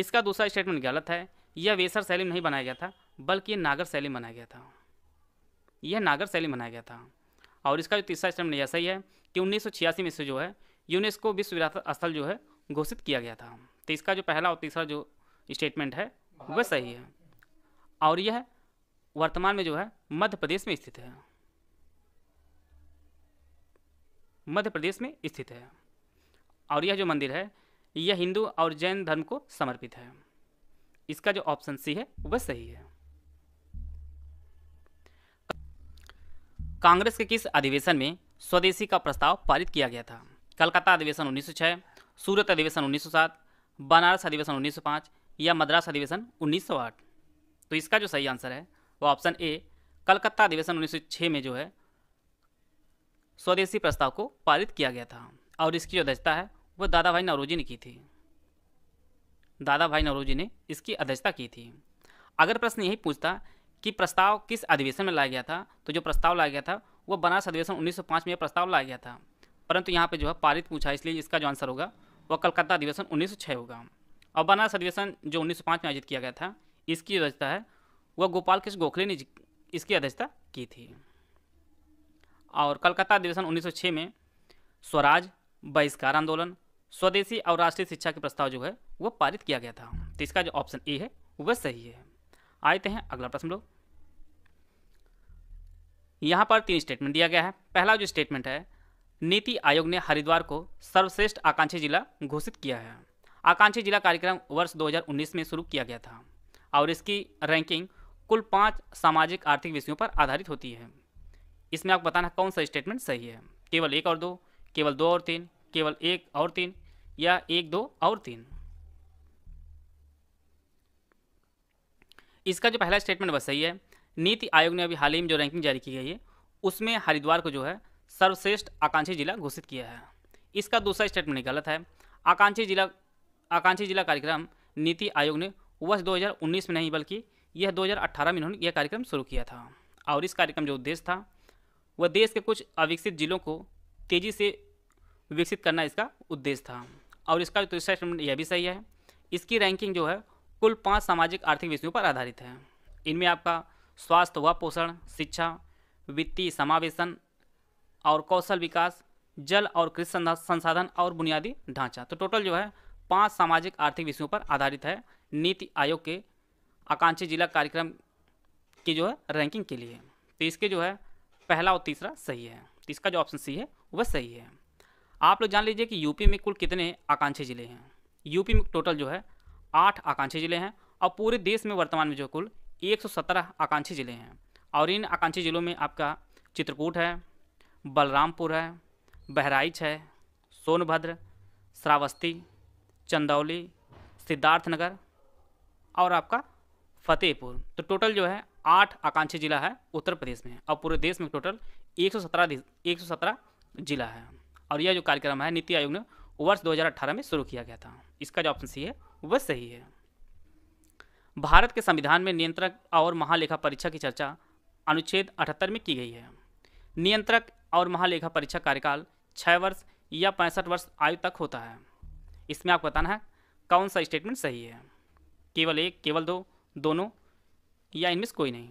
इसका दूसरा स्टेटमेंट गलत है यह वेसर शैली नहीं बनाया गया था बल्कि यह नागर शैली बनाया गया था यह नागर शैली बनाया गया था और इसका जो तीसरा स्टेटमेंट यह सही है कि उन्नीस में से जो है यूनेस्को विश्व विरासत स्थल जो है घोषित किया गया था तो इसका जो पहला और तीसरा जो स्टेटमेंट है वह सही है और यह वर्तमान में जो है मध्य प्रदेश में स्थित है मध्य प्रदेश में स्थित है और यह जो मंदिर है यह हिंदू और जैन धर्म को समर्पित है इसका जो ऑप्शन सी है वह सही है कांग्रेस के किस अधिवेशन में स्वदेशी का प्रस्ताव पारित किया गया था कलकत्ता अधिवेशन 1906, सूरत अधिवेशन 1907, बनारस अधिवेशन 1905 या मद्रास अधिवेशन 1908। तो इसका जो सही आंसर है वो ऑप्शन ए कलकत्ता अधिवेशन 1906 में जो है स्वदेशी प्रस्ताव को पारित किया गया था और इसकी जो अध्यक्षता है वह दादा भाई नवरोजी ने की थी दादा भाई नवरोजी ने इसकी अध्यक्षता की थी अगर प्रश्न यही पूछता कि प्रस्ताव किस अधिवेशन में लाया गया था तो जो प्रस्ताव लाया गया था वो बनारस अधिवेशन उन्नीस में प्रस्ताव लाया गया था परंतु यहाँ पर जो है पारित पूछा इसलिए इसका जो आंसर होगा वह कलकत्ता अधिवेशन उन्नीस होगा और बनारस अधिवेशन जो उन्नीस में आयोजित किया गया था इसकी अध्यक्षता है वह गोपाल कृष्ण गोखले ने इसकी अध्यक्षता की थी और कलकत्ता अधिवेशन उन्नीस में स्वराज बहिष्कार आंदोलन स्वदेशी और राष्ट्रीय शिक्षा के प्रस्ताव जो है वो पारित किया गया था तो इसका जो ऑप्शन ए है वह सही है आते हैं अगला प्रश्न लोग यहाँ पर तीन स्टेटमेंट दिया गया है पहला जो स्टेटमेंट है नीति आयोग ने हरिद्वार को सर्वश्रेष्ठ आकांक्षी जिला घोषित किया है आकांक्षी जिला कार्यक्रम वर्ष 2019 में शुरू किया गया था और इसकी रैंकिंग कुल पाँच सामाजिक आर्थिक विषयों पर आधारित होती है इसमें आपको बताना कौन सा स्टेटमेंट सही है केवल एक और दो केवल दो और तीन केवल एक और तीन या एक दो और तीन इसका जो पहला स्टेटमेंट वह सही है नीति आयोग ने अभी हाल ही में जो रैंकिंग जारी की गई है उसमें हरिद्वार को जो है सर्वश्रेष्ठ आकांक्षी जिला घोषित किया है इसका दूसरा स्टेटमेंट गलत है आकांक्षी जिला आकांक्षी जिला कार्यक्रम नीति आयोग ने वर्ष 2019 में नहीं बल्कि यह 2018 में इन्होंने यह कार्यक्रम शुरू किया था और इस कार्यक्रम जो उद्देश्य था वह देश के कुछ अविकसित जिलों को तेज़ी से विकसित करना इसका उद्देश्य था और इसका तीसरा स्टेटमेंट यह भी सही है इसकी रैंकिंग जो है कुल पाँच सामाजिक आर्थिक विषयों पर आधारित है इनमें आपका स्वास्थ्य व पोषण शिक्षा वित्तीय समावेशन और कौशल विकास जल और कृषि संसाधन और बुनियादी ढांचा तो टोटल जो है पांच सामाजिक आर्थिक विषयों पर आधारित है नीति आयोग के आकांक्षी जिला कार्यक्रम की जो है रैंकिंग के लिए तो इसके जो है पहला और तीसरा सही है तो इसका जो ऑप्शन सी है वह सही है आप लोग जान लीजिए कि यूपी में कुल कितने आकांक्षी ज़िले हैं यूपी में टोटल जो है आठ आकांक्षी ज़िले हैं और पूरे देश में वर्तमान में जो कुल 117 आकांक्षी ज़िले हैं और इन आकांक्षी ज़िलों में आपका चित्रकूट है बलरामपुर है बहराइच है सोनभद्र श्रावस्ती चंदौली सिद्धार्थनगर और आपका फतेहपुर तो टोटल जो है आठ आकांक्षी जिला है उत्तर प्रदेश में और पूरे देश में टोटल 117 117 जिला है और यह जो कार्यक्रम है नीति आयोग ने वर्ष 2018 में शुरू किया गया था इसका जो ऑप्शन सी है वह सही है भारत के संविधान में नियंत्रक और महालेखा परीक्षा की चर्चा अनुच्छेद अठहत्तर में की गई है नियंत्रक और महालेखा परीक्षा कार्यकाल छः वर्ष या पैंसठ वर्ष आयु तक होता है इसमें आपको बताना है कौन सा स्टेटमेंट सही है केवल एक केवल दो दोनों या इनमें से कोई नहीं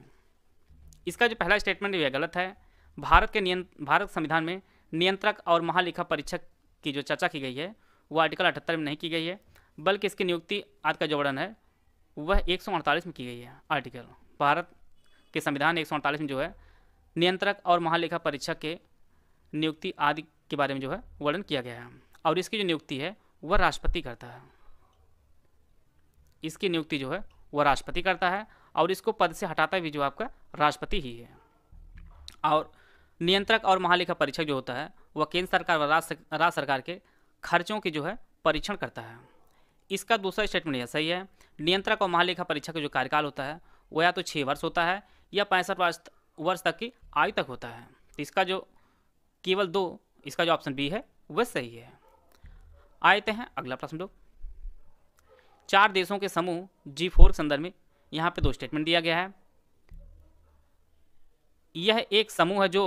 इसका जो पहला स्टेटमेंट यह गलत है भारत के नियंत भारत संविधान में नियंत्रक और महालेखा परीक्षक की जो चर्चा की गई है वो आर्टिकल अठहत्तर में नहीं की गई है बल्कि इसकी नियुक्ति आज का जो वर्णन है वह एक में की गई है आर्टिकल भारत के संविधान एक में जो है नियंत्रक और महालेखा परीक्षक के नियुक्ति आदि के बारे में जो है वर्णन किया गया है और इसकी जो नियुक्ति है वह राष्ट्रपति करता है इसकी नियुक्ति जो है वह राष्ट्रपति करता है और इसको पद से हटाता भी जो आपका राष्ट्रपति ही है और नियंत्रक और महालेखा परीक्षक जो होता है वह केंद्र सरकार व राज्य सरकार के खर्चों की जो है परीक्षण करता है इसका दूसरा स्टेटमेंट यह सही है नियंत्रक और महालेखा परीक्षा का जो कार्यकाल होता है वो या तो छः वर्ष होता है या पैंसठ वर्ष वर्ष तक की आयु तक होता है तो इसका जो केवल दो इसका जो ऑप्शन बी है वह सही है आते हैं अगला प्रश्न दो चार देशों के समूह जी फोर के संदर्भ में यहाँ पे दो स्टेटमेंट दिया गया है यह एक समूह है जो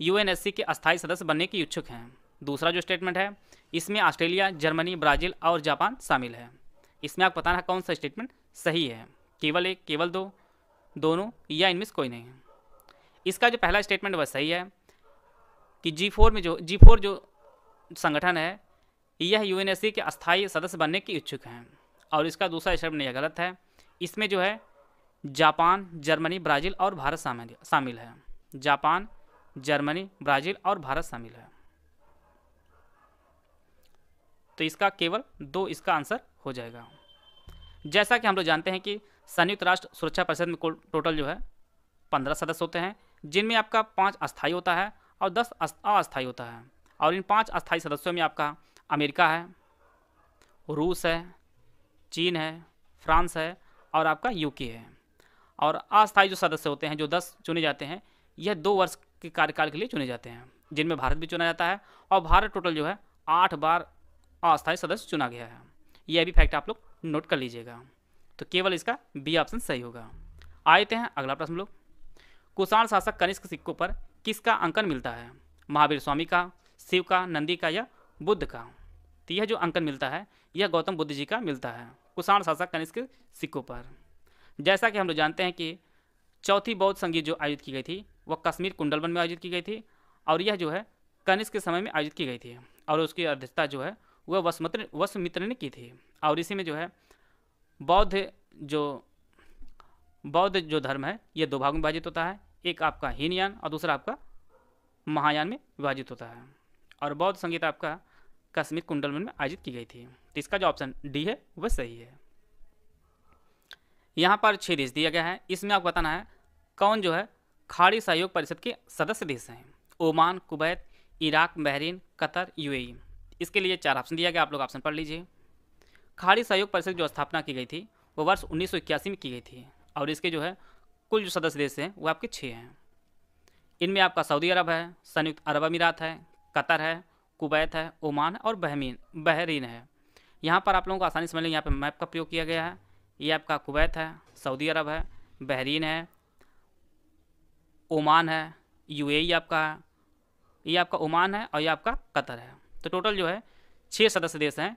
यूएनएससी के अस्थायी सदस्य बनने के इच्छुक हैं दूसरा जो स्टेटमेंट है इसमें ऑस्ट्रेलिया जर्मनी ब्राज़ील और जापान शामिल है इसमें आपको बताना है कौन सा स्टेटमेंट सही है केवल एक केवल दो दोनों या इनमें से कोई नहीं इसका जो पहला स्टेटमेंट वह सही है कि जी फोर में जो जी फोर जो संगठन है यह यू के अस्थायी सदस्य बनने की इच्छुक हैं और इसका दूसरा स्टेटमेंट यह गलत है इसमें जो है जापान जर्मनी ब्राज़ील और भारत शामिल शामिल है जापान जर्मनी ब्राज़ील और भारत शामिल है तो इसका केवल दो इसका आंसर हो जाएगा जैसा कि हम लोग जानते हैं कि संयुक्त राष्ट्र सुरक्षा परिषद में टोटल जो है पंद्रह सदस्य होते हैं जिनमें आपका पाँच अस्थायी होता है और दस अस्थायी होता है और इन पाँच अस्थायी सदस्यों में आपका अमेरिका है रूस है चीन है फ्रांस है और आपका यूके है और अस्थायी जो सदस्य होते हैं जो दस चुने जाते हैं यह दो वर्ष के कार्यकाल के लिए चुने जाते हैं जिनमें भारत भी चुना जाता है और भारत टोटल जो है आठ बार अस्थायी सदस्य चुना गया है यह भी फैक्ट आप लोग नोट कर लीजिएगा तो केवल इसका बी ऑप्शन सही होगा आते हैं अगला प्रश्न लोग कुषाण शासक कनिष्क सिक्कों पर किसका अंकन मिलता है महावीर स्वामी का शिव का नंदी का या बुद्ध का तो यह जो अंकन मिलता है यह गौतम बुद्ध जी का मिलता है कुषाण शासक कनिष्क सिक्कों पर जैसा कि हम लोग जानते हैं कि चौथी बौद्ध संगीत जो आयोजित की गई थी वह कश्मीर कुंडलवन में आयोजित की गई थी और यह जो है कनिष्क के समय में आयोजित की गई थी और उसकी अध्यक्षता जो है वह वसमित्र वसमित्र ने की थी और इसी में जो है बौद्ध जो बौद्ध जो धर्म है ये दो भागों में विभाजित होता है एक आपका हीनयान और दूसरा आपका महायान में विभाजित होता है और बौद्ध संगीत आपका कश्मीर कुंडलमन में आयोजित की गई थी तो इसका जो ऑप्शन डी है वह सही है यहाँ पर छह देश दिया गया है इसमें आपको बताना है कौन जो है खाड़ी सहयोग परिषद के सदस्य देश हैं Oman Kuwait Iraq Bahrain Qatar UAE इसके लिए चार ऑप्शन दिया गया आप लोग ऑप्शन पढ़ लीजिए खाड़ी सहयोग परिषद जो स्थापना की गई थी वो वर्ष उन्नीस में की गई थी और इसके जो है कुल जो सदस्य देश हैं वो आपके छः हैं इनमें आपका सऊदी अरब है संयुक्त अरब अमीरात है कतर है कुवैत है ओमान और बहमीन बहरीन है यहाँ पर आप लोगों को आसानी समझ लेंगे यहाँ पर मैप का प्रयोग किया गया है ये आपका कुवैत है सऊदी अरब है बहरीन है ओमान है यूएई आपका है ये आपका ओमान है और ये आपका कतर है तो टोटल जो है छः सदस्य देश हैं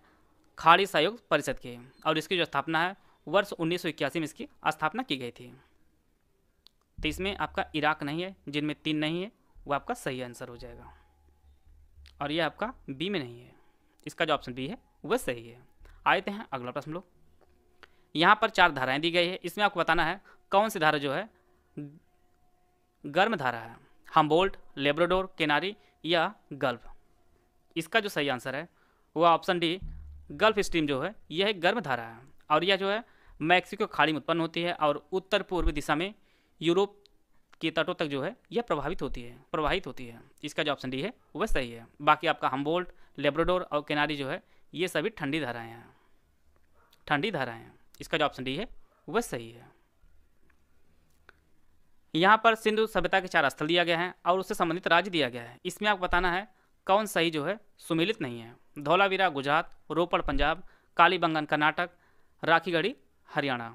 खाड़ी सहयोग परिषद के और इसकी जो स्थापना है वर्ष उन्नीस में इसकी स्थापना की गई थी तो इसमें आपका इराक नहीं है जिनमें तीन नहीं है वो आपका सही आंसर हो जाएगा और ये आपका बी में नहीं है इसका जो ऑप्शन बी है वह सही है आते हैं अगला प्रश्न लोग यहाँ पर चार धाराएं दी गई है इसमें आपको बताना है कौन सी धारा जो है गर्म धारा है हम्बोल्ट लेब्रोडोर केनारी या गल्फ इसका जो सही आंसर है वो ऑप्शन डी गल्फ स्ट्रीम जो है यह एक गर्म धारा है और यह जो है मैक्सिको खाड़ी में उत्पन्न होती है और उत्तर पूर्व दिशा में यूरोप के तटों तक जो है यह प्रभावित होती है प्रवाहित होती है इसका जो ऑप्शन डी है वह सही है बाकी आपका हम्बोल्ट लेब्रोडोर और केनारी जो है ये सभी ठंडी धाराएँ हैं ठंडी धाराएँ हैं इसका जो ऑप्शन डी है वह सही है यहाँ पर सिंधु सभ्यता के चार स्थल दिया गया है और उससे संबंधित राज्य दिया गया है इसमें आपको बताना है कौन सही जो है सुमिलित नहीं है धौलावीरा गुजरात रोपड़ पंजाब कालीबंगन कर्नाटक राखीगढ़ी हरियाणा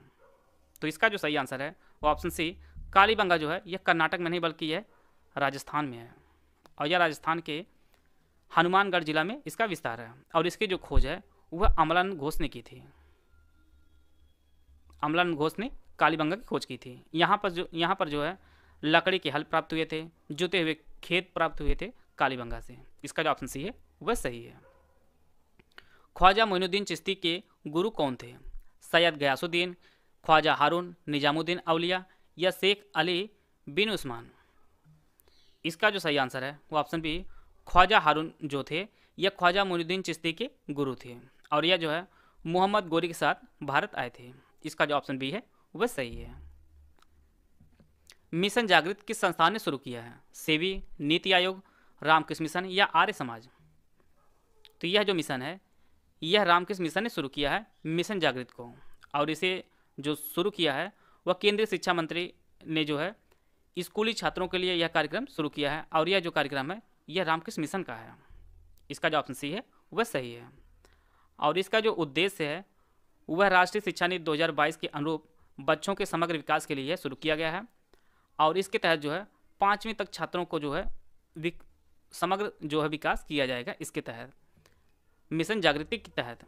तो इसका जो सही आंसर है वो ऑप्शन सी कालीबंगा जो है यह कर्नाटक में नहीं बल्कि यह राजस्थान में है और यह राजस्थान के हनुमानगढ़ जिला में इसका विस्तार है और इसकी जो खोज है वह अमलन घोष ने की थी अमलान घोष ने कालीबंगा की खोज की थी यहाँ पर जो यहाँ पर जो है लकड़ी के हल प्राप्त हुए थे जुते हुए खेत प्राप्त हुए थे कालीबंगा से इसका जो ऑप्शन सी है वह सही है ख्वाजा मोइनुद्दीन चिश्ती के गुरु कौन थे सैयद गयासुद्दीन ख्वाजा हारून निजामुद्दीन अलिया या शेख अली बिन उस्मान इसका जो सही आंसर है वो ऑप्शन बी ख्वाजा हारून जो थे यह ख्वाजा मोइनुद्दीन चिश्ती के गुरु थे और यह जो है मोहम्मद गोरी के साथ भारत आए थे इसका जो ऑप्शन बी है वह सही है मिशन जागृत किस संस्थान ने शुरू किया है सेवी नीति आयोग रामकृष्ण मिशन या आर्य समाज तो यह जो मिशन है यह रामकृष्ण मिशन ने शुरू किया है मिशन जागृत को और इसे जो शुरू किया है वह केंद्रीय शिक्षा मंत्री ने जो है स्कूली छात्रों के लिए यह कार्यक्रम शुरू किया है और यह जो कार्यक्रम है यह रामकृष्ण मिशन का है इसका जो ऑप्शन सी है वह सही है और इसका जो उद्देश्य है वह राष्ट्रीय शिक्षा नीति दो के अनुरूप बच्चों के समग्र विकास के लिए शुरू किया गया है और इसके तहत जो है पाँचवीं तक छात्रों को जो है समग्र जो है विकास किया जाएगा इसके तहत मिशन जागृति के तहत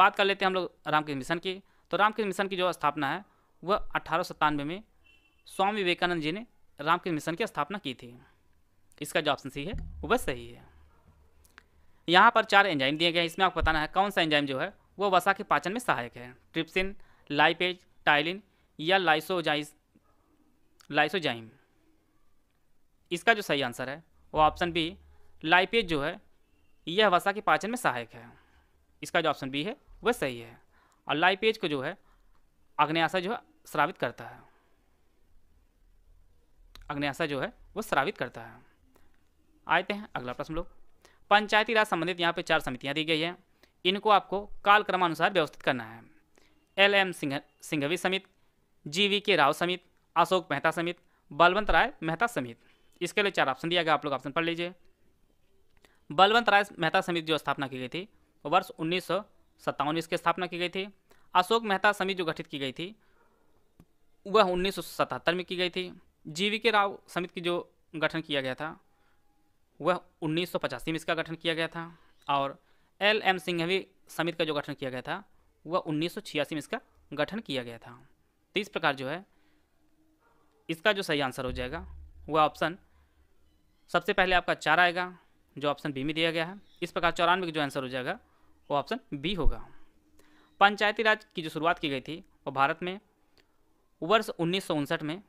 बात कर लेते हैं हम लोग रामकृष्ण मिशन की तो रामकृष्ण मिशन की जो स्थापना है वह अठारह में स्वामी विवेकानंद जी ने रामकृष्ण मिशन की स्थापना की थी इसका जो ऑप्शन सी है वह सही है यहाँ पर चार एंजाइम दिए गए हैं इसमें आपको बताना है कौन सा एंजाइम जो है वह वसा के पाचन में सहायक है ट्रिप्सिन लाइपेज टाइलिन या लाइसोजाइस लाइसोजाइम इसका जो सही आंसर है वो ऑप्शन बी लाइपेज जो है यह वसा के पाचन में सहायक है इसका जो ऑप्शन बी है वह सही है और लाइपेज को जो है अग्नयाशा जो है श्रावित करता है अग्नयाशा जो है वह श्रावित करता है आते हैं अगला प्रश्न लोग पंचायती राज संबंधित यहाँ पर चार समितियाँ दी गई हैं इनको आपको कालक्रमानुसार व्यवस्थित करना है एल एम सिंह सिंघवी समित जी वी के राव समित अशोक मेहता समित बलवंत राय मेहता समित इसके लिए चार ऑप्शन दिया गया आप लोग ऑप्शन पढ़ लीजिए बलवंत राय मेहता समिति जो स्थापना की गई थी वर्ष उन्नीस सौ सत्तावन में इसकी स्थापना की गई थी अशोक मेहता समिति जो गठित की गई थी वह उन्नीस में की गई थी जी के राव समिति की जो गठन किया गया था वह उन्नीस में इसका गठन किया गया था और एल एम सिंघवी समिति का जो गठन किया गया था वह उन्नीस में इसका गठन किया गया था तो इस प्रकार जो है इसका जो सही आंसर हो जाएगा वह ऑप्शन सबसे पहले आपका चार आएगा जो ऑप्शन बी में दिया गया है इस प्रकार चौरानवे का जो आंसर हो जाएगा वो ऑप्शन बी होगा पंचायती राज की जो शुरुआत की गई थी वो भारत में वर्ष उन्नीस में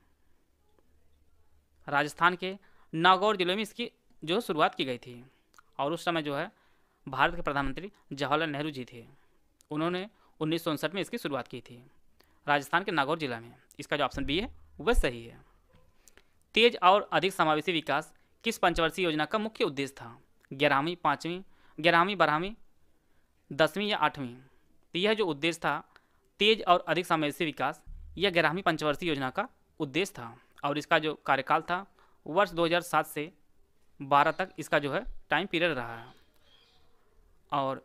राजस्थान के नागौर जिले में इसकी जो शुरुआत की गई थी और उस समय जो है भारत के प्रधानमंत्री जवाहरलाल नेहरू जी थे उन्होंने उन्नीस में इसकी शुरुआत की थी राजस्थान के नागौर जिला में इसका जो ऑप्शन बी है वह सही है तेज और अधिक समावेशी विकास किस पंचवर्षीय योजना का मुख्य उद्देश्य था ग्यारहवीं पाँचवीं ग्यारहवीं बारहवीं दसवीं या आठवीं तो यह जो उद्देश्य था तेज और अधिक से विकास यह ग्यारहवीं पंचवर्षीय योजना का उद्देश्य था और इसका जो कार्यकाल था वर्ष 2007 से 12 तक इसका जो है टाइम पीरियड रहा है और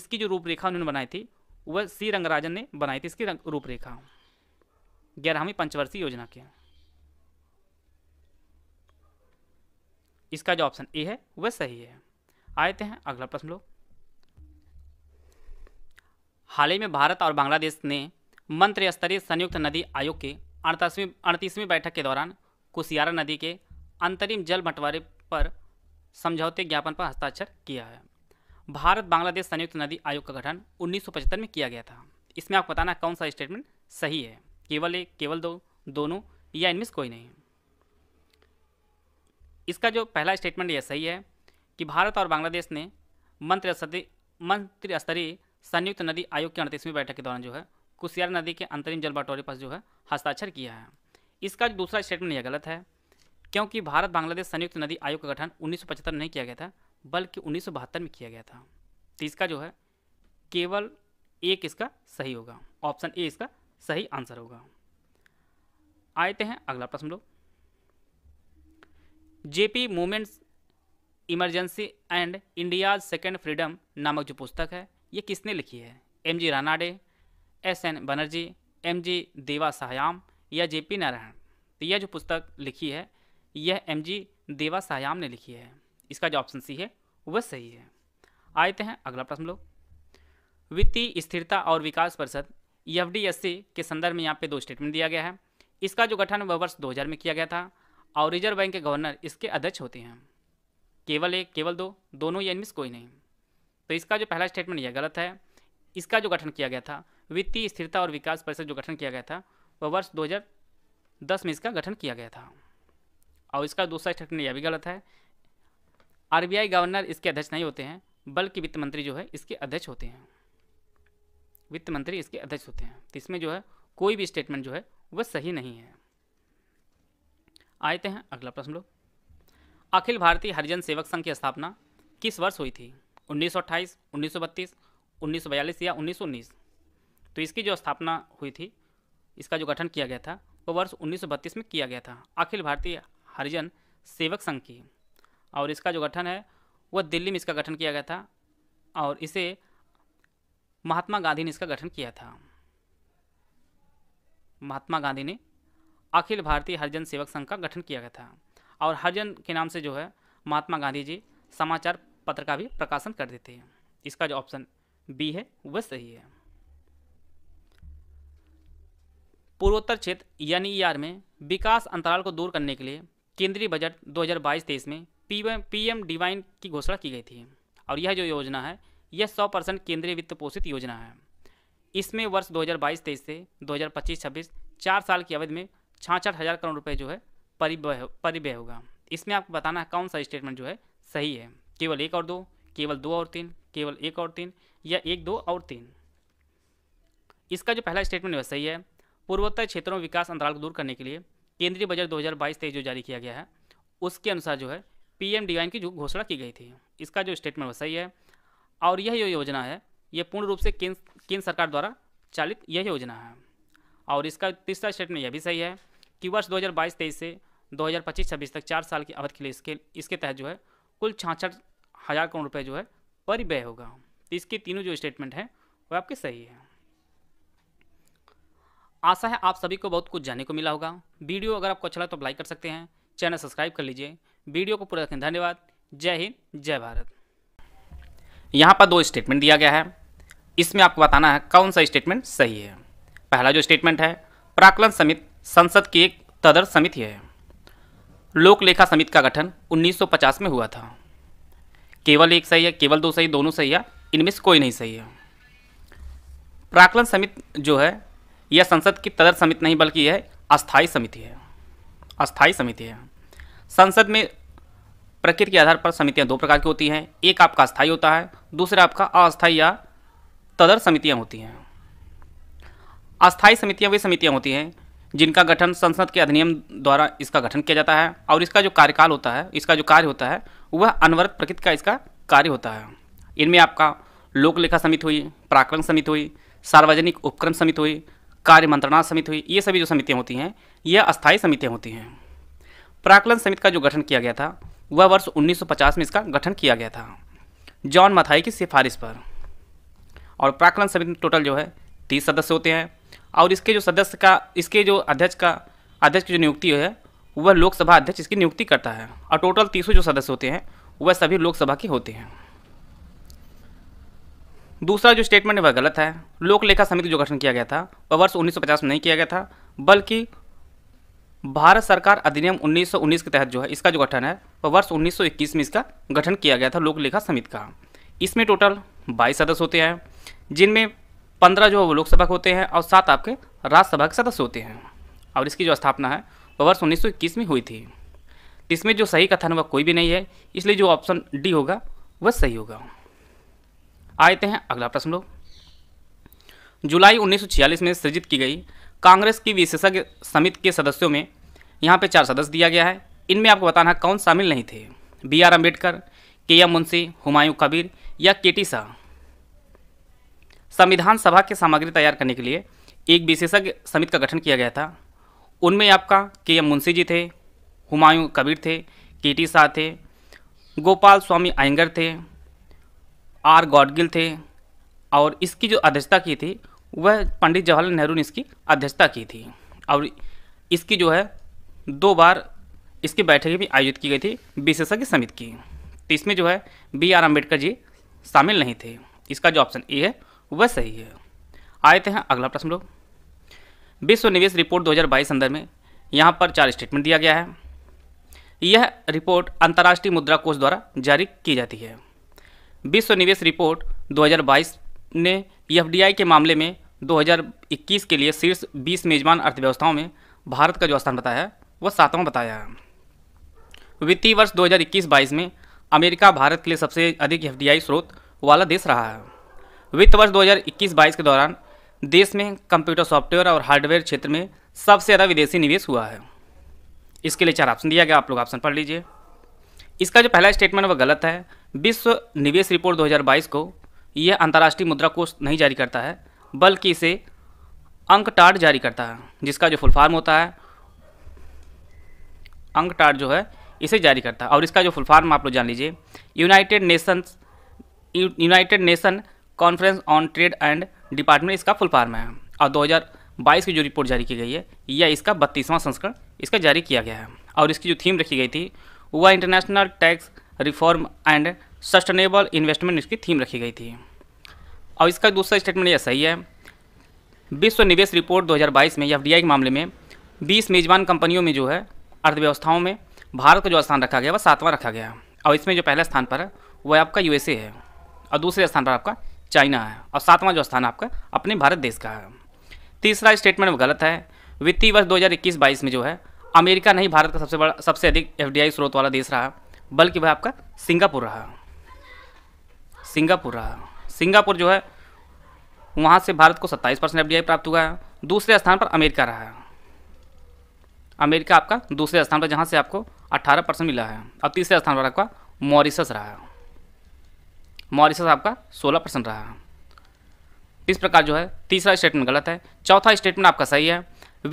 इसकी जो रूपरेखा उन्होंने बनाई थी वह सी रंगराजन ने बनाई थी इसकी रूपरेखा ग्यारहवीं पंचवर्षीय योजना के इसका जो ऑप्शन ए है वह सही है आते हैं अगला प्रश्न लोग हाल ही में भारत और बांग्लादेश ने मंत्री स्तरीय संयुक्त नदी आयोग के अड़तीसवीं अड़तीसवीं बैठक के दौरान कुशियारा नदी के अंतरिम जल बंटवारे पर समझौते ज्ञापन पर हस्ताक्षर किया है भारत बांग्लादेश संयुक्त नदी आयोग का गठन उन्नीस में किया गया था इसमें आपको बताना कौन सा स्टेटमेंट सही है केवल एक केवल दो दोनों या इनमें से कोई नहीं इसका जो पहला स्टेटमेंट यह सही है कि भारत और बांग्लादेश ने मंत्री मंत्री स्तरीय संयुक्त नदी आयोग की अड़तीसवीं बैठक के दौरान जो है कुशियार नदी के अंतरिम जल बटोरे पर जो है हस्ताक्षर किया है इसका जो दूसरा स्टेटमेंट यह गलत है क्योंकि भारत बांग्लादेश संयुक्त नदी आयोग का गठन उन्नीस में नहीं किया गया था बल्कि उन्नीस में किया गया था तो इसका जो है केवल एक इसका सही होगा ऑप्शन ए इसका सही आंसर होगा आते हैं अगला प्रश्न लोग J P movements emergency and India's second freedom नामक जो पुस्तक है ये किसने लिखी है M G Ranade S N Banerjee M G Devasahayam या जे पी नारायण तो यह जो पुस्तक लिखी है यह एम जी देवा साहयाम ने लिखी है इसका जो ऑप्शन सी है वह सही है आते हैं अगला प्रश्न लोग वित्तीय स्थिरता और विकास परिषद एफ के संदर्भ में यहाँ पे दो स्टेटमेंट दिया गया है इसका जो गठन वह वर्ष 2000 में किया गया था और रिजर्व बैंक के गवर्नर इसके अध्यक्ष होते हैं केवल एक केवल दो दोनों या एनमिस कोई नहीं तो इसका जो पहला स्टेटमेंट यह गलत है इसका जो गठन किया गया था वित्तीय स्थिरता और विकास परिषद जो गठन किया गया था वह वर्ष 2010 में इसका गठन किया गया था और इसका दूसरा स्टेटमेंट यह भी गलत है आर गवर्नर इसके अध्यक्ष नहीं होते हैं बल्कि वित्त मंत्री जो है इसके अध्यक्ष होते हैं वित्त मंत्री इसके अध्यक्ष होते हैं तो इसमें जो है कोई भी स्टेटमेंट जो है वह सही नहीं है आते हैं अगला प्रश्न लोग अखिल भारतीय हरिजन सेवक संघ की स्थापना किस वर्ष हुई थी 1928, 1932, 1942 या 1919? तो इसकी जो स्थापना हुई थी इसका जो गठन किया गया था वो वर्ष 1932 में किया गया था अखिल भारतीय हरिजन सेवक संघ की और इसका जो गठन है वह दिल्ली में इसका गठन किया गया था और इसे महात्मा गांधी ने इसका गठन किया था महात्मा गांधी ने अखिल भारतीय हरिजन सेवक संघ का गठन किया गया था और हरिजन के नाम से जो है महात्मा गांधी जी समाचार पत्र का भी प्रकाशन कर देते हैं इसका जो ऑप्शन बी है वह सही है पूर्वोत्तर क्षेत्र यानी ई में विकास अंतराल को दूर करने के लिए केंद्रीय बजट 2022-23 में पी पीएम डिवाइन की घोषणा की गई थी और यह जो योजना है यह 100 परसेंट केंद्रीय वित्त पोषित योजना है इसमें वर्ष 2022-23 से 2025-26 चार साल की अवधि में छाछठ हज़ार करोड़ रुपए जो है परिव्यय परिव्यय होगा इसमें आपको बताना है कौन सा स्टेटमेंट जो है सही है केवल एक और दो केवल दो और तीन केवल एक और तीन या एक दो और तीन इसका जो पहला स्टेटमेंट है सही है पूर्वोत्तर क्षेत्रों में विकास अंतराल को दूर करने के लिए केंद्रीय बजट दो हज़ार जो जारी किया गया है उसके अनुसार जो है पी डिवाइन की जो घोषणा की गई थी इसका जो स्टेटमेंट वह सही है और यह जो योजना है ये पूर्ण रूप से केंद्र केंद्र सरकार द्वारा चालित यह योजना है और इसका तीसरा स्टेटमेंट यह भी सही है कि वर्ष 2022-23 से 2025-26 तक चार साल की अवधि के लिए इसके इसके तहत जो है कुल छाछठ हज़ार करोड़ रुपये जो है परिव्यय होगा तो इसके तीनों जो स्टेटमेंट हैं वो आपके सही हैं आशा है आप सभी को बहुत कुछ जानने को मिला होगा वीडियो अगर आपको अच्छा लगा तो लाइक कर सकते हैं चैनल सब्सक्राइब कर लीजिए वीडियो को पूरा रखें धन्यवाद जय हिंद जय भारत यहाँ पर दो स्टेटमेंट दिया गया है इसमें आपको बताना है कौन सा स्टेटमेंट सही है पहला जो स्टेटमेंट है प्राकलन समिति संसद की एक तदर समिति है लोक लेखा समिति का गठन 1950 में हुआ था केवल एक सही है केवल दो सही दोनों सही है इनमें से कोई नहीं सही है प्राकलन समिति जो है यह संसद की तदर समिति नहीं बल्कि यह अस्थाई समिति है अस्थाई समिति है संसद में प्रकृति के आधार पर समितियां दो प्रकार की होती हैं एक आपका स्थाई होता है दूसरा आपका अस्थाई या तदर समितियां होती हैं अस्थाई समितियां वे समितियां होती हैं जिनका गठन संसद के अधिनियम द्वारा इसका गठन किया जाता है और इसका जो कार्यकाल होता है इसका जो कार्य होता है वह अनवरत प्रकृति का इसका कार्य होता है इनमें आपका लोक लेखा समिति हुई प्राकलन समिति हुई सार्वजनिक उपक्रम समिति हुई कार्य मंत्रणा समिति हुई ये सभी जो समितियाँ होती हैं यह अस्थायी समितियाँ होती हैं प्राकलन समिति का जो गठन किया गया था वह वर्ष 1950 में इसका गठन किया गया था जॉन मथाई की सिफारिश पर और प्राकलन समिति टोटल जो है तीस सदस्य होते हैं और इसके जो सदस्य का इसके जो अध्यक्ष का अध्यक्ष की जो नियुक्ति है वह लोकसभा अध्यक्ष इसकी नियुक्ति करता है और टोटल तीसों जो सदस्य होते हैं वह सभी लोकसभा के होते हैं दूसरा जो स्टेटमेंट है वह गलत है लोक लेखा समिति जो गठन किया गया था वह वर्ष 1950 में नहीं किया गया था बल्कि भारत सरकार अधिनियम 1919 के तहत जो है इसका जो गठन है वह वर्ष 1921 में इसका गठन किया गया था लोक लेखा समिति का इसमें टोटल 22 सदस्य होते हैं जिनमें पंद्रह जो लोकसभा के होते हैं और सात आपके राज्यसभा के सदस्य होते हैं और इसकी जो स्थापना है वह वर्ष उन्नीस में हुई थी इसमें जो सही कथन वह कोई भी नहीं है इसलिए जो ऑप्शन डी होगा वह सही होगा आते हैं अगला प्रश्न लोग जुलाई 1946 में सृजित की गई कांग्रेस की विशेषज्ञ समिति के सदस्यों में यहाँ पे चार सदस्य दिया गया है इनमें आपको बताना कौन शामिल नहीं थे बी आर अम्बेडकर के एम मुंशी हुमायूं कबीर या के टी शाह संविधान सभा की सामग्री तैयार करने के लिए एक विशेषज्ञ समिति का गठन किया गया था उनमें आपका के एम मुंशी जी थे हुमायूं कबीर थे के टी शाह थे गोपाल स्वामी आयंगर थे आर गॉडगिल थे और इसकी जो अध्यक्षता की थी वह पंडित जवाहरलाल नेहरू ने इसकी अध्यक्षता की थी और इसकी जो है दो बार इसकी बैठकें भी आयोजित की गई थी विशेषज्ञ समिति की तो इसमें जो है बी आर अम्बेडकर जी शामिल नहीं थे इसका जो ऑप्शन ए है वह सही है थे हैं अगला प्रश्न लोग विश्व निवेश रिपोर्ट 2022 अंदर में यहाँ पर चार स्टेटमेंट दिया गया है यह रिपोर्ट अंतर्राष्ट्रीय मुद्रा कोष द्वारा जारी की जाती है विश्व निवेश रिपोर्ट 2022 ने एफ के मामले में 2021 के लिए शीर्ष 20 मेजबान अर्थव्यवस्थाओं में भारत का जो स्थान बताया है वह सातवां बताया है वित्तीय वर्ष 2021-22 में अमेरिका भारत के लिए सबसे अधिक एफ स्रोत वाला देश रहा है वित्त वर्ष 2021-22 के दौरान देश में कंप्यूटर सॉफ्टवेयर और हार्डवेयर क्षेत्र में सबसे ज़्यादा विदेशी निवेश हुआ है इसके लिए चार ऑप्शन दिया गया आप लोग ऑप्शन पढ़ लीजिए इसका जो पहला स्टेटमेंट वह गलत है विश्व निवेश रिपोर्ट 2022 को यह अंतर्राष्ट्रीय मुद्रा कोष नहीं जारी करता है बल्कि इसे अंक टाट जारी करता है जिसका जो फुल फॉर्म होता है अंक टाट जो है इसे जारी करता है और इसका जो फुल फॉर्म आप लोग जान लीजिए United Nations United Nation conference on trade and department इसका फुल फार्म है और 2022 की जो रिपोर्ट जारी की गई है यह इसका बत्तीसवां संस्करण इसका जारी किया गया है और इसकी जो थीम रखी गई थी वह international tax reform and sustainable investment इसकी थीम रखी गई थी और इसका दूसरा स्टेटमेंट यह सही है विश्व निवेश रिपोर्ट 2022 में एफ के मामले में 20 मेजबान कंपनियों में जो है अर्थव्यवस्थाओं में भारत का जो स्थान रखा गया वह सातवां रखा गया और इसमें जो पहला स्थान पर है वह आपका यूएसए है और दूसरे स्थान पर आपका चाइना है और सातवां जो स्थान आपका अपने भारत देश का है तीसरा स्टेटमेंट गलत है वित्तीय वर्ष दो हज़ार में जो है अमेरिका नहीं भारत का सबसे बड़ा सबसे अधिक एफ स्रोत वाला देश रहा बल्कि वह आपका सिंगापुर रहा सिंगापुर रहा सिंगापुर जो है वहाँ से भारत को 27 परसेंट एफ प्राप्त हुआ है दूसरे स्थान पर अमेरिका रहा है अमेरिका आपका दूसरे स्थान पर जहाँ से आपको 18 परसेंट मिला है और तीसरे स्थान पर आपका मॉरिसस रहा है मॉरिशस आपका सोलह परसेंट रहा इस प्रकार जो है तीसरा स्टेटमेंट गलत है चौथा स्टेटमेंट आपका सही है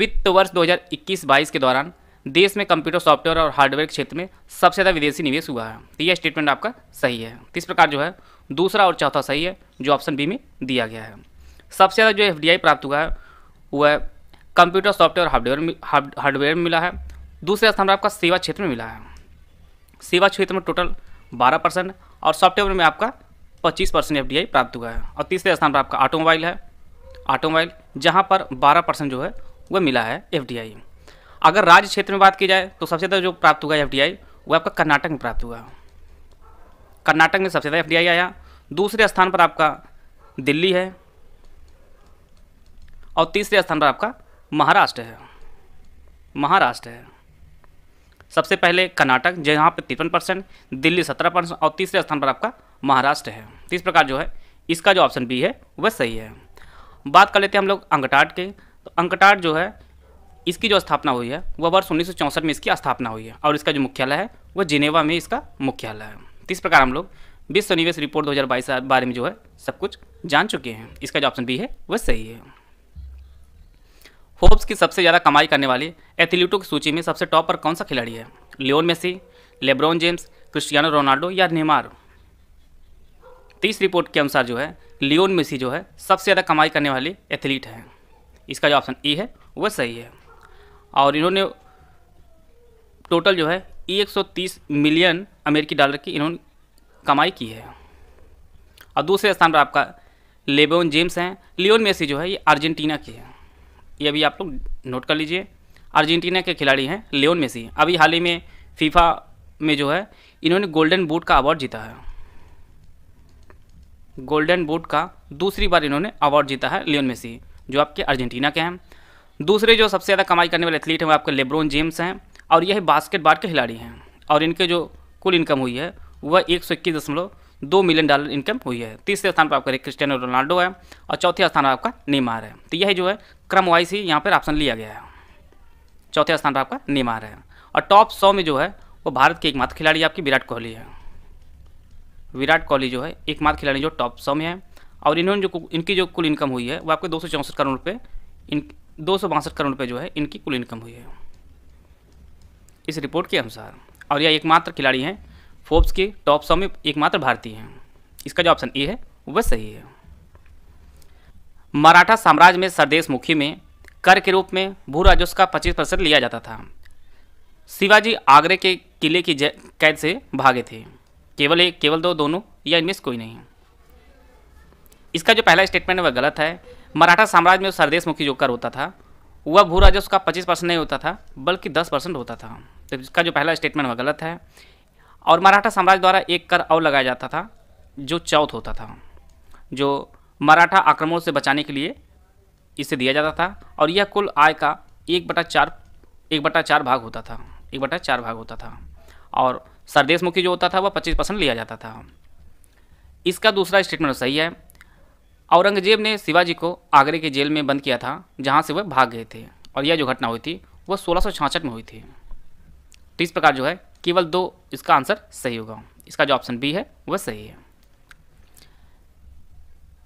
वित्त वर्ष 2021-22 के दौरान देश में कंप्यूटर सॉफ्टवेयर और हार्डवेयर के क्षेत्र में सबसे ज़्यादा विदेशी निवेश हुआ है तो यह स्टेटमेंट आपका सही है तो इस प्रकार जो है दूसरा और चौथा सही है जो ऑप्शन बी में दिया गया है सबसे ज़्यादा जो एफ प्राप्त हुआ है वह कंप्यूटर सॉफ्टवेयर हार्डवेयर हार्डवेयर में मिला है दूसरे स्थान पर आपका सेवा क्षेत्र में मिला है सेवा क्षेत्र में टोटल बारह परसेंट और सॉफ्टवेयर में आपका पच्चीस परसेंट एफ प्राप्त हुआ है और तीसरे स्थान पर आपका ऑटोमोबाइल है ऑटोमोबाइल जहाँ पर बारह परसेंट जो है वह मिला है एफ अगर राज्य क्षेत्र में बात की जाए तो सबसे ज़्यादा जो प्राप्त हुआ है एफ वह आपका कर्नाटक में प्राप्त हुआ कर्नाटक में सबसे ज़्यादा एफ आया दूसरे स्थान पर आपका दिल्ली है और तीसरे स्थान पर आपका महाराष्ट्र है महाराष्ट्र है सबसे पहले कर्नाटक जहाँ पर तिरपन परसेंट दिल्ली सत्रह परसेंट और तीसरे स्थान पर आपका महाराष्ट्र है तो इस प्रकार जो है इसका जो ऑप्शन बी है वह सही है बात कर लेते हैं हम लोग अंकटाट के तो अंकटाट जो है इसकी जो स्थापना हुई है वह वर्ष उन्नीस में इसकी स्थापना हुई है और इसका जो मुख्यालय है वह जिनेवा में इसका मुख्यालय है तो इस प्रकार हम लोग विश्व निवेश रिपोर्ट 2022 के बारे में जो है सब कुछ जान चुके हैं इसका जो ऑप्शन बी है वह सही है होप्स की सबसे ज़्यादा कमाई करने वाली एथलीटों की सूची में सबसे टॉप पर कौन सा खिलाड़ी है Leon Messi LeBron James Cristiano Ronaldo या नेमार तो इस रिपोर्ट के अनुसार जो है लियोन मेसी जो है सबसे ज़्यादा कमाई करने वाली एथलीट हैं इसका जो ऑप्शन ई e है वह सही है और इन्होंने टोटल जो है 130 मिलियन अमेरिकी डॉलर की इन्होंने कमाई की है और दूसरे स्थान पर आपका लेबोन जेम्स हैं लियोन मेसी जो है ये अर्जेंटीना के हैं ये अभी आप लोग नोट कर लीजिए अर्जेंटीना के खिलाड़ी हैं लियोन मेसी अभी हाल ही में फीफा में जो है इन्होंने गोल्डन बूट का अवार्ड जीता है गोल्डन बूट का दूसरी बार इन्होंने अवार्ड जीता है लियोन मेसी जो आपके अर्जेंटीना के हैं दूसरे जो सबसे ज़्यादा कमाई करने वाले एथलीट हैं वो आपके लेब्रोन जेम्स हैं और यही बास्केटबॉल के खिलाड़ी हैं और इनके जो कुल इनकम हुई है वह एक सौ इक्कीस दशमलव दो मिलियन डॉलर इनकम हुई है तीसरे स्थान पर आपका क्रिस्टियानो रोनाल्डो है और चौथे स्थान पर आपका नेमार है तो यही जो है क्रम वाइज ही यहाँ पर ऑप्शन लिया गया है चौथे स्थान पर आपका नेमार है और टॉप सौ में जो है वो भारत के एकमात्र खिलाड़ी आपकी विराट कोहली है विराट कोहली जो है एकमात्र खिलाड़ी जो टॉप सौ में है और इन्होंने जो इनकी जो कुल इनकम हुई है वो आपके दो करोड़ रुपये इन दो करोड़ रुपये जो है इनकी कुल इनकम हुई है इस रिपोर्ट के अनुसार और यह एकमात्र खिलाड़ी हैं फोर्ब्स के टॉप सौ में एकमात्र भारतीय हैं इसका जो ऑप्शन ए है वह सही है मराठा साम्राज्य में सरदेश मुखी में कर के रूप में भू राजस्व का 25 परसेंट लिया जाता था शिवाजी आगरे के किले की कैद से भागे थे केवल एक केवल दो दोनों या इनमें से कोई नहीं है इसका जो पहला स्टेटमेंट है वह गलत है मराठा साम्राज्य में सरदेश मुखी जो कर होता था वह भू राजस्व का पच्चीस परसेंट नहीं होता था बल्कि दस परसेंट होता था तो इसका जो पहला स्टेटमेंट वह गलत है और मराठा साम्राज्य द्वारा एक कर और लगाया जाता था जो चौथ होता था जो मराठा आक्रमणों से बचाने के लिए इसे दिया जाता था और यह कुल आय का एक बटा चार एक बटा चार भाग होता था एक बटा चार भाग होता था और सरदेशमुखी जो होता था वह पच्चीस परसेंट लिया जाता था इसका दूसरा स्टेटमेंट सही है औरंगजेब ने शिवाजी को आगरे के जेल में बंद किया था जहाँ से वह भाग गए थे और यह जो घटना हुई थी वह सोलह में हुई थी तो इस प्रकार जो है केवल दो इसका आंसर सही होगा इसका जो ऑप्शन बी है वह सही है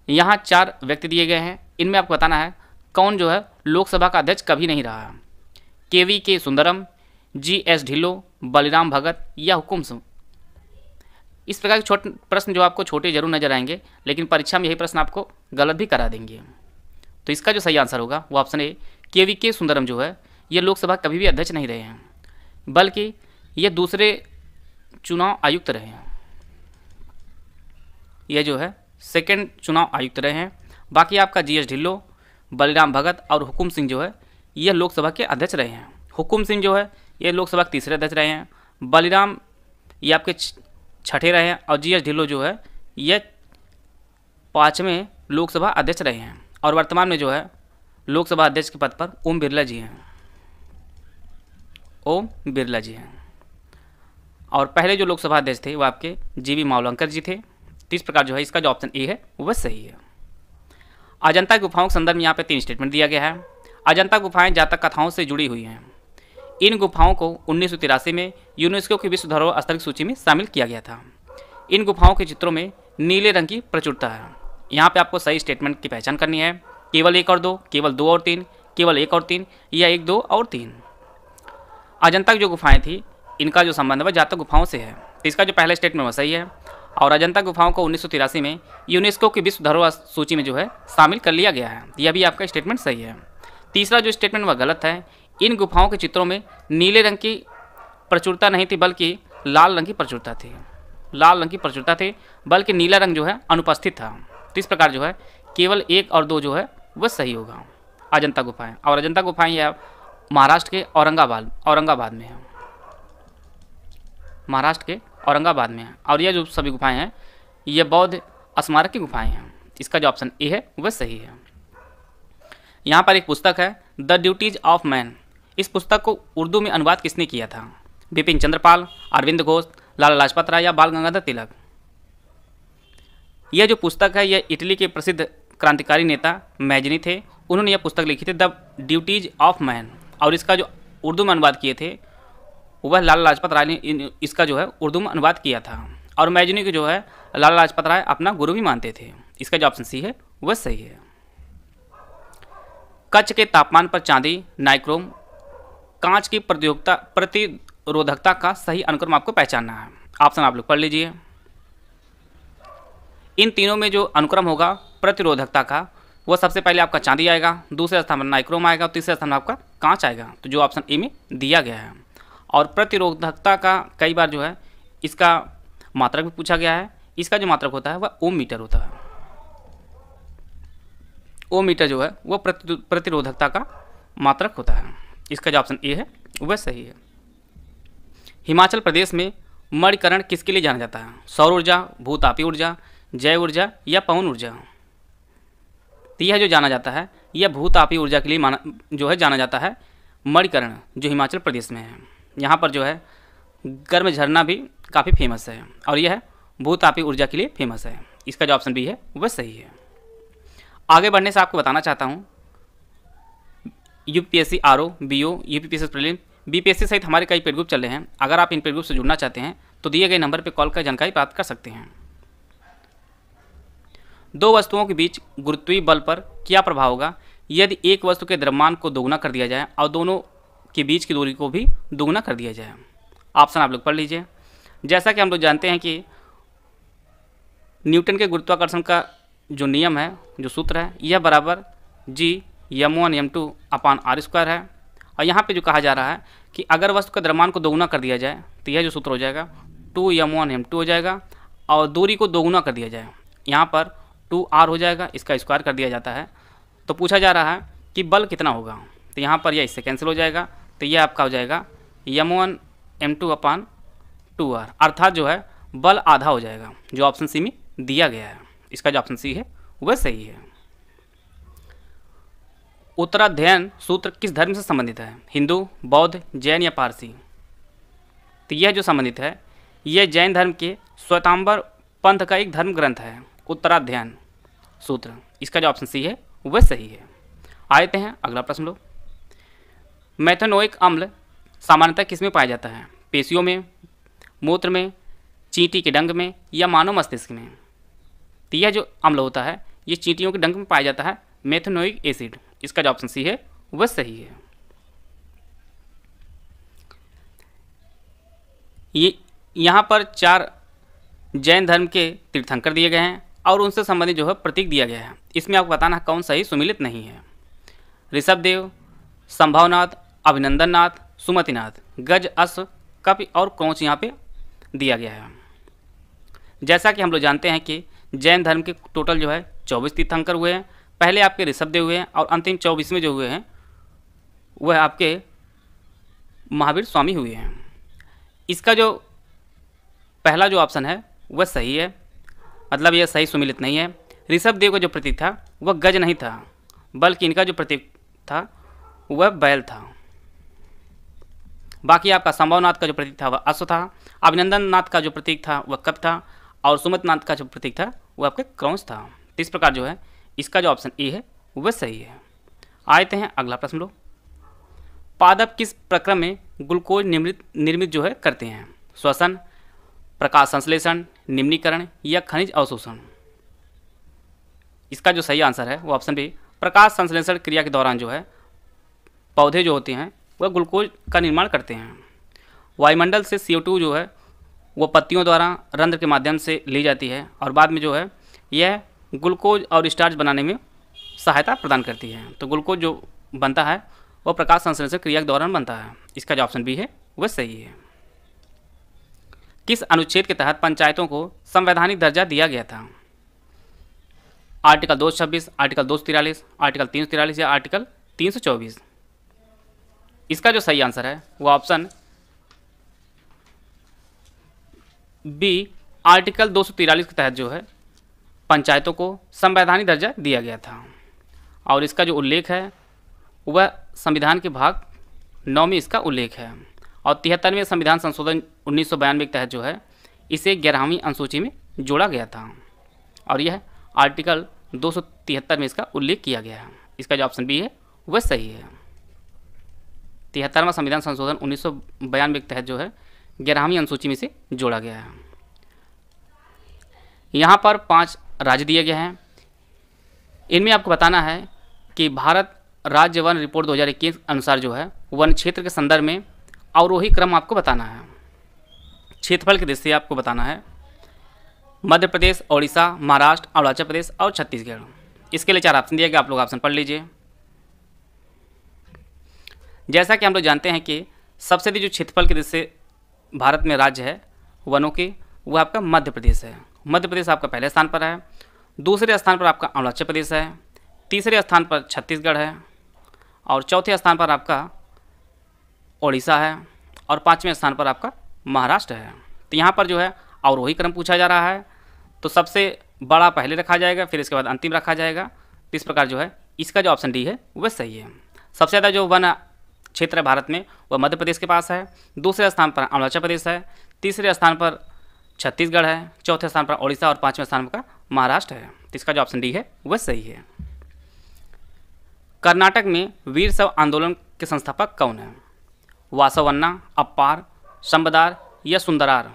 यहाँ चार व्यक्ति दिए गए हैं इनमें आपको बताना है कौन जो है लोकसभा का अध्यक्ष कभी नहीं रहा K V K Sundaram G S Dhillon Baliram Bhagat या हुकुम सिंह इस प्रकार के छोटे प्रश्न जो आपको छोटे जरूर नजर आएंगे लेकिन परीक्षा में यही प्रश्न आपको गलत भी करा देंगे तो इसका जो सही आंसर होगा वो ऑप्शन ए के वी के सुंदरम जो है ये लोकसभा कभी भी अध्यक्ष नहीं रहे हैं बल्कि ये दूसरे चुनाव आयुक्त रहे हैं ये जो है सेकेंड चुनाव आयुक्त रहे हैं बाकी आपका जी एस ढिल्लो बलिराम भगत और हुकुम सिंह जो है यह लोकसभा के अध्यक्ष रहे हैं हुकुम सिंह जो है ये लोकसभा के तीसरे अध्यक्ष रहे हैं बलिराम ये आपके छठे रहे हैं और जी एस ढिल्लो जो है ये पाँचवें लोकसभा अध्यक्ष रहे हैं और वर्तमान में जो है लोकसभा अध्यक्ष के पद पर ओम बिरला जी हैं ओम बिरला जी हैं और पहले जो लोकसभा अध्यक्ष थे वो आपके जी वी मावलंकर जी थे तीस प्रकार जो है इसका जो ऑप्शन ए है वह सही है अजंता गुफाओं के संदर्भ में यहाँ पे तीन स्टेटमेंट दिया गया है अजंता गुफाएं जातक कथाओं से जुड़ी हुई हैं इन गुफाओं को उन्नीस में यूनेस्को की विश्व धरोहर स्थल की सूची में शामिल किया गया था इन गुफाओं के चित्रों में नीले रंग की प्रचुरता है यहाँ पे आपको सही स्टेटमेंट की पहचान करनी है केवल एक और दो केवल दो और तीन केवल एक और तीन या एक दो और तीन अजंता की जो गुफाएं थी इनका जो संबंध है वह जातक गुफाओं से है तो इसका जो पहला स्टेटमेंट वह सही है और अजंता गुफाओं को उन्नीस में यूनेस्को की विश्व धरोहर सूची में जो है शामिल कर लिया गया है यह भी आपका स्टेटमेंट सही है तीसरा जो स्टेटमेंट वह गलत है इन गुफाओं के चित्रों में नीले रंग की प्रचुरता नहीं थी बल्कि लाल रंग की प्रचुरता थी लाल रंग की प्रचुरता थी बल्कि नीला रंग जो है अनुपस्थित था तो इस प्रकार जो है केवल एक और दो जो है वह सही होगा अजंता गुफाएं और अजंता गुफाएं यह महाराष्ट्र के औरंगाबाद औरंगाबाद में है महाराष्ट्र के औरंगाबाद में है और यह जो सभी गुफाएं हैं यह बौद्ध स्मारक की गुफाएं हैं इसका जो ऑप्शन ए है वह सही है यहाँ पर एक पुस्तक है द ड्यूटीज ऑफ मैन इस पुस्तक को उर्दू में अनुवाद किसने किया था बिपिन चंद्रपाल अरविंद घोष लाला लाजपत राय या बाल गंगाधर तिलक यह जो पुस्तक है यह इटली के प्रसिद्ध क्रांतिकारी नेता मैजनी थे उन्होंने यह पुस्तक लिखी थी द ड्यूटीज ऑफ मैन और इसका जो उर्दू में अनुवाद किए थे वह लाला लाजपत राय ने इसका जो है उर्दू में अनुवाद किया था और मैजनी को जो है लाला लाजपत राय अपना गुरु भी मानते थे इसका जो ऑप्शन सी है वह सही है कच्छ के तापमान पर चांदी नाइक्रोम कांच की प्रतियोगिता प्रतिरोधकता का सही अनुक्रम आपको पहचानना है ऑप्शन आप लोग पढ़ लीजिए इन तीनों में जो अनुक्रम होगा प्रतिरोधकता का वह सबसे पहले आपका चांदी आएगा दूसरे स्थान पर नाइक्रोम आएगा और तीसरे स्थान पर आपका कांच आएगा तो जो ऑप्शन ए में दिया गया है और प्रतिरोधकता का कई बार जो है इसका मात्रक भी पूछा गया है इसका जो मात्रक होता है वह ओम मीटर होता है ओम मीटर जो है वह प्रतिरोधकता का मात्रक होता है इसका जो ऑप्शन ए है वह सही है हिमाचल प्रदेश में मणिकरण किसके लिए जाना जाता है सौर ऊर्जा भूतापी ऊर्जा जैव ऊर्जा या पवन ऊर्जा तो यह जो जाना जाता है यह भूतापी ऊर्जा के लिए माना जो है जाना जाता है मणिकरण जो हिमाचल प्रदेश में है यहाँ पर जो है गर्म झरना भी काफ़ी फेमस है और यह भूतापी ऊर्जा के लिए फेमस है इसका जो ऑप्शन बी है वह सही है आगे बढ़ने से आपको बताना चाहता हूँ U P S C R O B O U P P S S prelim B P S C सहित हमारे कई पेड ग्रुप चले हैं अगर आप इन पेड ग्रुप से जुड़ना चाहते हैं तो दिए गए नंबर पर कॉल कर जानकारी प्राप्त कर सकते हैं दो वस्तुओं के बीच गुरुत्वीय बल पर क्या प्रभाव होगा यदि एक वस्तु के द्रव्यमान को दोगुना कर दिया जाए और दोनों के बीच की दूरी को भी दोगुना कर दिया जाए ऑप्शन आप लोग पढ़ लीजिए जैसा कि हम लोग जानते हैं कि न्यूटन के गुरुत्वाकर्षण का जो नियम है जो सूत्र है यह बराबर G M one M two upon R square है और यहाँ पे जो कहा जा रहा है कि अगर वस्तु का द्रव्यमान को दोगुना कर दिया जाए तो यह जो सूत्र हो जाएगा two M one M two हो जाएगा और दूरी को दोगुना कर दिया जाए यहाँ पर टू आर हो जाएगा इसका स्क्वायर कर दिया जाता है तो पूछा जा रहा है कि बल कितना होगा तो यहाँ पर यह इससे कैंसिल हो जाएगा तो यह आपका हो जाएगा M one M two upon two R अर्थात जो है बल आधा हो जाएगा जो ऑप्शन सी में दिया गया है इसका जो ऑप्शन सी है वह सही है उत्तराध्ययन सूत्र किस धर्म से संबंधित है हिंदू बौद्ध जैन या पारसी तो यह जो संबंधित है यह जैन धर्म के स्वतांबर पंथ का एक धर्म ग्रंथ है उत्तराध्ययन सूत्र इसका जो ऑप्शन सी है वह सही है आते हैं अगला प्रश्न लो मैथनोइक अम्ल सामान्यतः किस में पाया जाता है पेशियों में मूत्र में चींटी के डंग में या मानव मस्तिष्क में तो यह जो अम्ल होता है ये चींटियों के डंग में पाया जाता है मेथनोइक एसिड इसका जो ऑप्शन सी है वह सही है ये यहाँ पर चार जैन धर्म के तीर्थंकर दिए गए हैं और उनसे संबंधित जो है प्रतीक दिया गया है इसमें आपको बताना कौन सही सुमिलित नहीं है ऋषभदेव संभावनाथ अभिनंदन नाथ सुमतिनाथ गज अश्व कप और क्रौच यहाँ पे दिया गया है जैसा कि हम लोग जानते हैं कि जैन धर्म के टोटल जो है चौबीस तीर्थंकर हुए हैं पहले आपके ऋषभ देव हुए हैं और अंतिम चौबीसवें जो हुए हैं वह आपके महावीर स्वामी हुए हैं इसका जो पहला जो ऑप्शन है वह सही है मतलब यह सही सुमिलित नहीं है ऋषभ देव का जो प्रतीक था वह गज नहीं था बल्कि इनका जो प्रतीक था वह बैल था बाकी आपका संभवनाथ का जो प्रतीक था वह अश्व था अभिनंदन नाथ का जो प्रतीक था वह कप था और सुमत नाथ का जो प्रतीक था वह आपके क्रौंस था तो इस प्रकार जो है इसका जो ऑप्शन ए है वह सही है आते हैं अगला प्रश्न लो पादप किस प्रक्रम में ग्लूकोज निर्मित निर्मित जो है करते हैं श्वसन प्रकाश संश्लेषण निम्नीकरण या खनिज अवशोषण इसका जो सही आंसर है वो ऑप्शन बी प्रकाश संश्लेषण क्रिया के दौरान जो है पौधे जो होते हैं वह ग्लूकोज का निर्माण करते हैं वायुमंडल से सी जो है वो पत्तियों द्वारा रंध्र के माध्यम से ली जाती है और बाद में जो है यह ग्लूकोज और स्टार्च बनाने में सहायता प्रदान करती है तो ग्लूकोज जो बनता है वह प्रकाश संश्लेषण क्रिया के दौरान बनता है इसका जो ऑप्शन बी है वह सही है किस अनुच्छेद के तहत पंचायतों को संवैधानिक दर्जा दिया गया था आर्टिकल दो छब्बीस आर्टिकल दो आर्टिकल तीन तिरालीस या आर्टिकल तीन सौ चौबीस इसका जो सही आंसर है वो ऑप्शन बी आर्टिकल दो के तहत जो है पंचायतों को संवैधानिक दर्जा दिया गया था और इसका जो उल्लेख है वह संविधान के भाग नौ में इसका उल्लेख है और तिहत्तरवें संविधान संशोधन उन्नीस सौ बयानवे के तहत जो है इसे ग्यारहवीं अनुसूची में जोड़ा गया था और यह आर्टिकल दो सौ तिहत्तर में इसका उल्लेख किया गया है इसका जो ऑप्शन बी है वह सही है तिहत्तरवां संविधान संशोधन उन्नीस सौ बयानवे के तहत जो है ग्यारहवीं अनुसूची में से जोड़ा गया है यहाँ पर पांच राज्य दिए गए हैं इनमें आपको बताना है कि भारत राज्य वन रिपोर्ट 2021 अनुसार जो है वन क्षेत्र के संदर्भ में और वही क्रम आपको बताना है क्षेत्रफल की दृष्टि आपको बताना है मध्य प्रदेश ओडिशा महाराष्ट्र अरुणाचल प्रदेश और छत्तीसगढ़ इसके लिए चार ऑप्शन दिया गया आप लोग ऑप्शन पढ़ लीजिए जैसा कि हम लोग जानते हैं कि सबसे अधिक जो क्षेत्रफल के दृष्टि भारत में राज्य है वनों की वह आपका मध्य प्रदेश है मध्य प्रदेश आपका पहले स्थान पर है दूसरे स्थान पर आपका अरुणाचल प्रदेश है तीसरे स्थान पर छत्तीसगढ़ है और चौथे स्थान पर आपका ओडिशा है और पाँचवें स्थान पर आपका महाराष्ट्र है तो यहाँ पर जो है और वही क्रम पूछा जा रहा है तो सबसे बड़ा पहले रखा जाएगा फिर इसके बाद अंतिम रखा जाएगा तो इस प्रकार जो है इसका जो ऑप्शन डी है वह सही है सबसे ज़्यादा जो वन क्षेत्र है भारत में वह मध्य प्रदेश के पास है दूसरे स्थान पर अरुणाचल प्रदेश है तीसरे स्थान पर छत्तीसगढ़ है चौथे स्थान पर ओडिशा और पांचवें स्थान पर महाराष्ट्र है तो इसका जो ऑप्शन डी है वह सही है कर्नाटक में वीर शव आंदोलन के संस्थापक कौन है वासवन्ना अपार संबदार या सुंदरार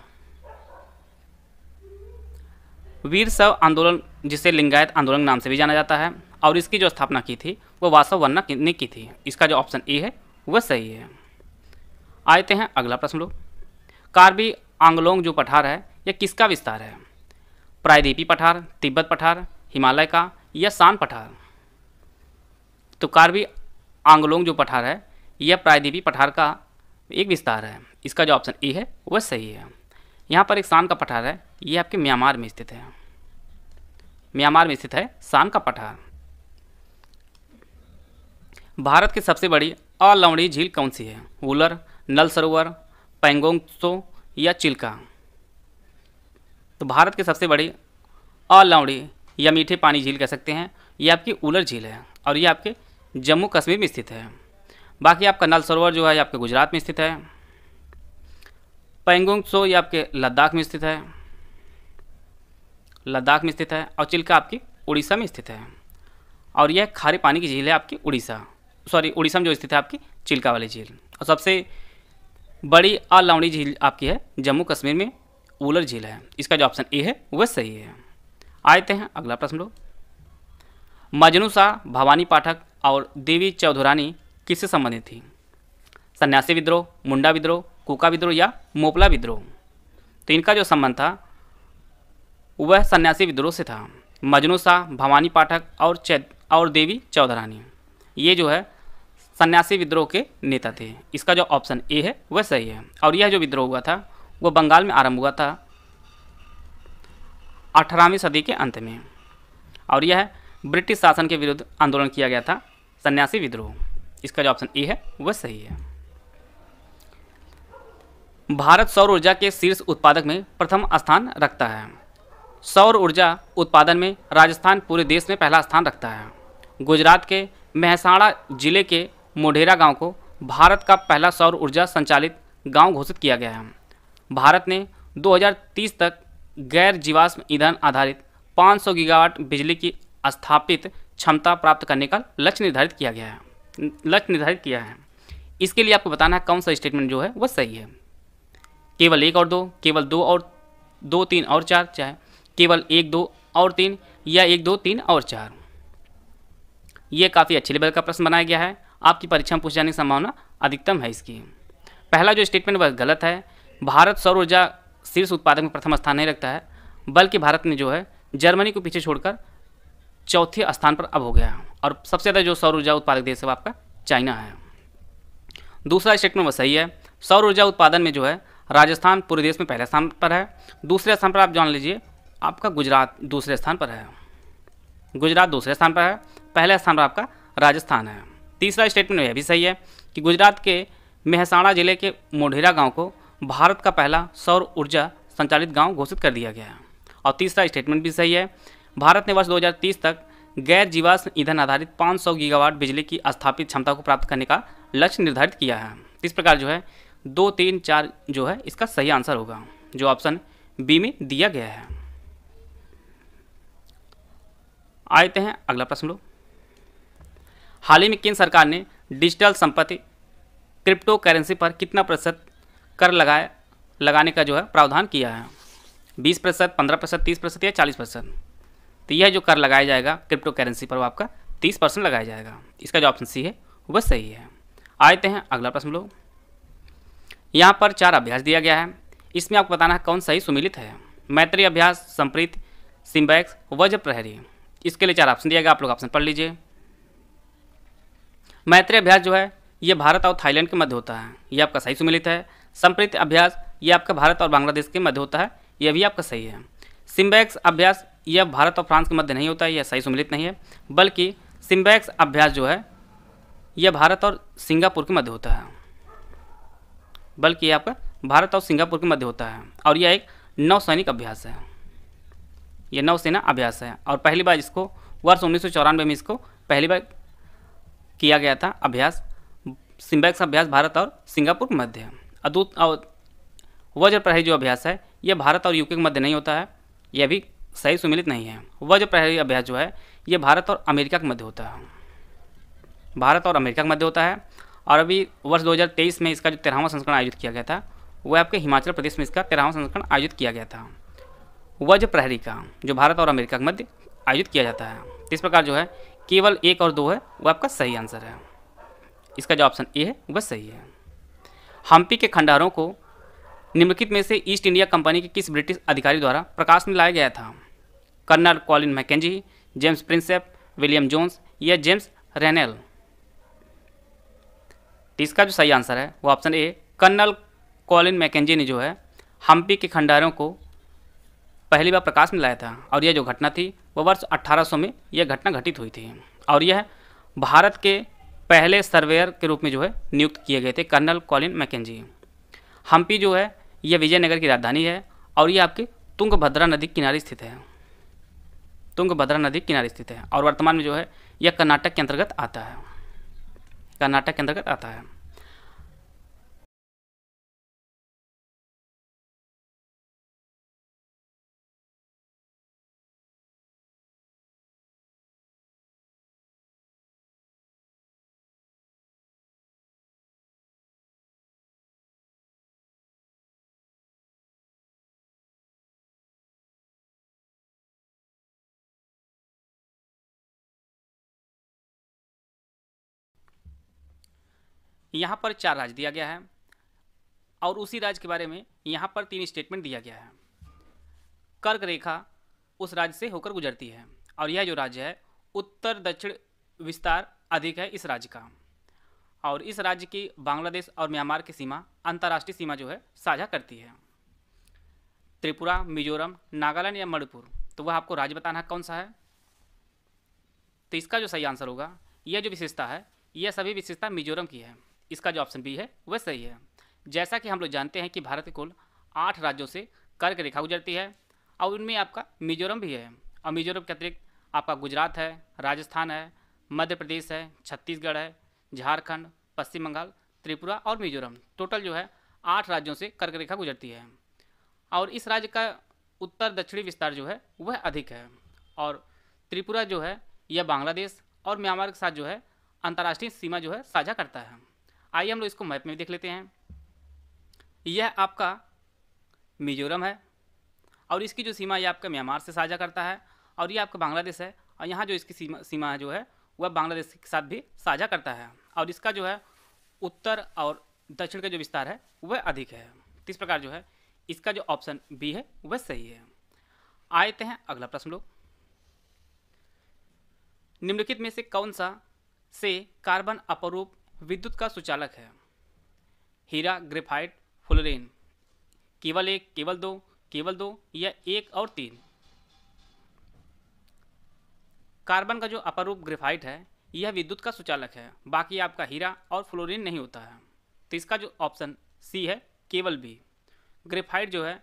वीर शव आंदोलन जिसे लिंगायत आंदोलन नाम से भी जाना जाता है और इसकी जो स्थापना की थी वो वासवन्ना ने की थी इसका जो ऑप्शन ए है वह सही है आते हैं अगला प्रश्न लोग कार्बी आंगलोंग जो पठार है या किसका विस्तार है प्रायद्वीपी पठार तिब्बत पठार हिमालय का या शान पठार तो कार्बी आंगलोंग जो पठार है यह प्रायद्वीपी पठार का एक विस्तार है इसका जो ऑप्शन ए है वह सही है यहाँ पर एक शान का पठार है ये आपके म्यांमार में स्थित है म्यांमार में स्थित है शान का पठार भारत की सबसे बड़ी अलवणीय झील कौन सी है वुलर नल सरोवर पेंगोंगसो या चिल्का तो भारत की सबसे बड़ी अलाउडी या मीठे पानी झील कह सकते हैं ये आपकी उलर झील है और ये आपके जम्मू कश्मीर में स्थित है बाकी आपका नल सरोवर जो है आपके गुजरात में स्थित है पेंगोंग सो ये आपके लद्दाख में स्थित है लद्दाख में स्थित है और चिल्का आपकी उड़ीसा में स्थित है और यह खारे पानी की झील है आपकी उड़ीसा सॉरी उड़ीसा में जो स्थित है आपकी चिल्का वाली झील और सबसे बड़ी अलौड़ी झील आपकी है जम्मू कश्मीर में ओलर झील है इसका जो ऑप्शन ए है वह सही है आते हैं अगला प्रश्न लोग मजनू शाह भवानी पाठक और देवी चौधरानी किससे संबंधित थी सन्यासी विद्रोह मुंडा विद्रोह कुका विद्रोह या मोपला विद्रोह तो इनका जो संबंध था वह सन्यासी विद्रोह से था मजनू शाह भवानी पाठक और चैत और देवी चौधरानी ये जो है सन्यासी विद्रोह के नेता थे इसका जो ऑप्शन ए है वह सही है और यह जो विद्रोह हुआ था वो बंगाल में आरंभ हुआ था अठारहवीं सदी के अंत में और यह ब्रिटिश शासन के विरुद्ध आंदोलन किया गया था सन्यासी विद्रोह इसका जो ऑप्शन ए है वह सही है भारत सौर ऊर्जा के शीर्ष उत्पादक में प्रथम स्थान रखता है सौर ऊर्जा उत्पादन में राजस्थान पूरे देश में पहला स्थान रखता है गुजरात के महसाणा जिले के मोढेरा गांव को भारत का पहला सौर ऊर्जा संचालित गांव घोषित किया गया है भारत ने 2030 तक गैर जीवाश्म ईंधन आधारित 500 गीगावाट बिजली की स्थापित क्षमता प्राप्त करने का लक्ष्य निर्धारित किया गया है लक्ष्य निर्धारित किया है इसके लिए आपको बताना है कौन सा स्टेटमेंट जो है वह सही है केवल एक और दो केवल दो और दो तीन और चार चाहे केवल एक दो और तीन या एक दो तीन और चार ये काफ़ी अच्छे लेवल का प्रश्न बनाया गया है आपकी परीक्षा में पूछ जाने की संभावना अधिकतम है इसकी पहला जो स्टेटमेंट वह गलत है भारत सौर ऊर्जा शीर्ष उत्पादन में प्रथम स्थान नहीं रखता है बल्कि भारत में जो है जर्मनी को पीछे छोड़कर चौथे स्थान पर अब हो गया है और सबसे ज़्यादा जो सौर ऊर्जा उत्पादक देश है वो आपका चाइना है दूसरा में वह सही है सौर ऊर्जा उत्पादन में जो है राजस्थान पूरे देश में पहले स्थान पर है दूसरे स्थान पर आप जान लीजिए आपका गुजरात दूसरे स्थान पर है गुजरात दूसरे स्थान पर है पहले स्थान पर आपका राजस्थान है तीसरा स्टेटमेंट यह भी सही है कि गुजरात के मेहसाणा जिले के मोढेरा गांव को भारत का पहला सौर ऊर्जा संचालित गांव घोषित कर दिया गया है और तीसरा स्टेटमेंट भी सही है भारत ने वर्ष 2030 तक गैर जीवाश्म ईंधन आधारित 500 गीगावाट बिजली की स्थापित क्षमता को प्राप्त करने का लक्ष्य निर्धारित किया है इस प्रकार जो है दो तीन चार जो है इसका सही आंसर होगा जो ऑप्शन बी में दिया गया है आते हैं अगला प्रश्न लोग हाल ही में केंद्र सरकार ने डिजिटल संपत्ति क्रिप्टो करेंसी पर कितना प्रतिशत कर लगाए लगाने का जो है प्रावधान किया है बीस प्रतिशत पंद्रह प्रतिशत तीस प्रतिशत या चालीस प्रतिशत तो यह जो कर लगाया जाएगा क्रिप्टो करेंसी पर वो आपका तीस परसेंट लगाया जाएगा इसका जो ऑप्शन सी है वह सही है आते हैं अगला प्रश्न लोग यहाँ पर चार अभ्यास दिया गया है इसमें आपको बताना है कौन सही सुमिलित है मैत्री अभ्यास संप्रीत सिम्बैक्स वज प्रहरी इसके लिए चार ऑप्शन दिया गया आप लोग ऑप्शन पढ़ लीजिए मैत्री अभ्यास जो है ये भारत और थाईलैंड के मध्य होता है ये आपका सही सुमिलित है संप्रित अभ्यास ये आपका भारत और बांग्लादेश के मध्य होता है यह भी आपका सही है सिम्बैक्स अभ्यास यह भारत और फ्रांस के मध्य नहीं होता है यह सही सम्मिलित नहीं है बल्कि सिम्बैक्स अभ्यास जो है यह भारत और सिंगापुर के मध्य होता है बल्कि यह आपका भारत और सिंगापुर के मध्य होता है और यह एक नौसैनिक अभ्यास है यह नौसेना अभ्यास है और पहली बार इसको वर्ष उन्नीस में इसको पहली बार किया गया था अभ्यास सिम्बैक्स अभ्यास भारत और सिंगापुर के मध्य है अदूत वज्र प्रहरी जो अभ्यास है यह भारत और यूके के मध्य नहीं होता है यह भी सही सुमिलित नहीं है वज्र प्रहरी अभ्यास जो है यह भारत और अमेरिका के मध्य होता है भारत और अमेरिका के मध्य होता है और अभी वर्ष दो में इसका जो तेरहवां संस्करण आयोजित किया गया था वह आपके हिमाचल प्रदेश में इसका तेरहवां संस्करण आयोजित किया गया था वज्र प्रहरी का जो भारत और अमेरिका के मध्य आयोजित किया जाता है इस प्रकार जो है केवल एक और दो है वह आपका सही आंसर है इसका जो ऑप्शन ए है वह सही है हम्पी के खंडारों को निम्नलिखित में से ईस्ट इंडिया कंपनी के किस ब्रिटिश अधिकारी द्वारा प्रकाश में लाया गया था colonel Colin Mackenzie James Prinsep William Jones या जेम्स रेनेल इसका जो सही आंसर है वो option A colonel Colin Mackenzie ने जो है हम्पी के खंडारों को पहली बार प्रकाश में लाया था और यह जो घटना थी वह वर्ष 1800 में यह घटना घटित हुई थी और यह भारत के पहले सर्वेयर के रूप में जो है नियुक्त किए गए थे कर्नल कॉलिन मैकेजी हम्पी जो है यह विजयनगर की राजधानी है और ये आपकी तुंगभद्रा नदी किनारे स्थित है तुंगभद्रा नदी किनारे स्थित है और वर्तमान में जो है यह कर्नाटक के अंतर्गत आता है कर्नाटक के अंतर्गत आता है यहाँ पर चार राज्य दिया गया है और उसी राज्य के बारे में यहाँ पर तीन स्टेटमेंट दिया गया है कर्क रेखा उस राज्य से होकर गुजरती है और यह जो राज्य है उत्तर दक्षिण विस्तार अधिक है इस राज्य का और इस राज्य की बांग्लादेश और म्यांमार की सीमा अंतर्राष्ट्रीय सीमा जो है साझा करती है त्रिपुरा मिजोरम नागालैंड या मणिपुर तो वह आपको राज्य बताना कौन सा है तो इसका जो सही आंसर होगा यह जो विशेषता है यह सभी विशेषता मिजोरम की है इसका जो ऑप्शन बी है वह सही है जैसा कि हम लोग जानते हैं कि भारत के कुल आठ राज्यों से कर्क रेखा गुजरती है और उनमें आपका मिजोरम भी है और मिजोरम के अतिरिक्त आपका गुजरात है राजस्थान है मध्य प्रदेश है छत्तीसगढ़ है झारखंड पश्चिम बंगाल त्रिपुरा और मिजोरम टोटल जो है आठ राज्यों से कर्क रेखा गुजरती है और इस राज्य का उत्तर दक्षिणी विस्तार जो है वह अधिक है और त्रिपुरा जो है यह बांग्लादेश और म्यांमार के साथ जो है अंतर्राष्ट्रीय सीमा जो है साझा करता है आइए हम लोग इसको मैप में देख लेते हैं यह आपका मिजोरम है और इसकी जो सीमा यह आपका म्यांमार से साझा करता है और ये आपका बांग्लादेश है और यहाँ जो इसकी सीमा सीमा जो है वह बांग्लादेश के साथ भी साझा करता है और इसका जो है उत्तर और दक्षिण का जो विस्तार है वह अधिक है इस प्रकार जो है इसका जो ऑप्शन बी है वह सही है आते हैं अगला प्रश्न लोग निम्नलिखित में से कौन सा से कार्बन अपरूप विद्युत का सुचालक है हीरा ग्रेफाइट फ्लोरिन केवल एक केवल दो केवल दो या एक और तीन कार्बन का जो अपरूप ग्रेफाइट है यह विद्युत का सुचालक है बाकी आपका हीरा और फ्लोरीन नहीं होता है तो इसका जो ऑप्शन सी है केवल बी ग्रेफाइट जो है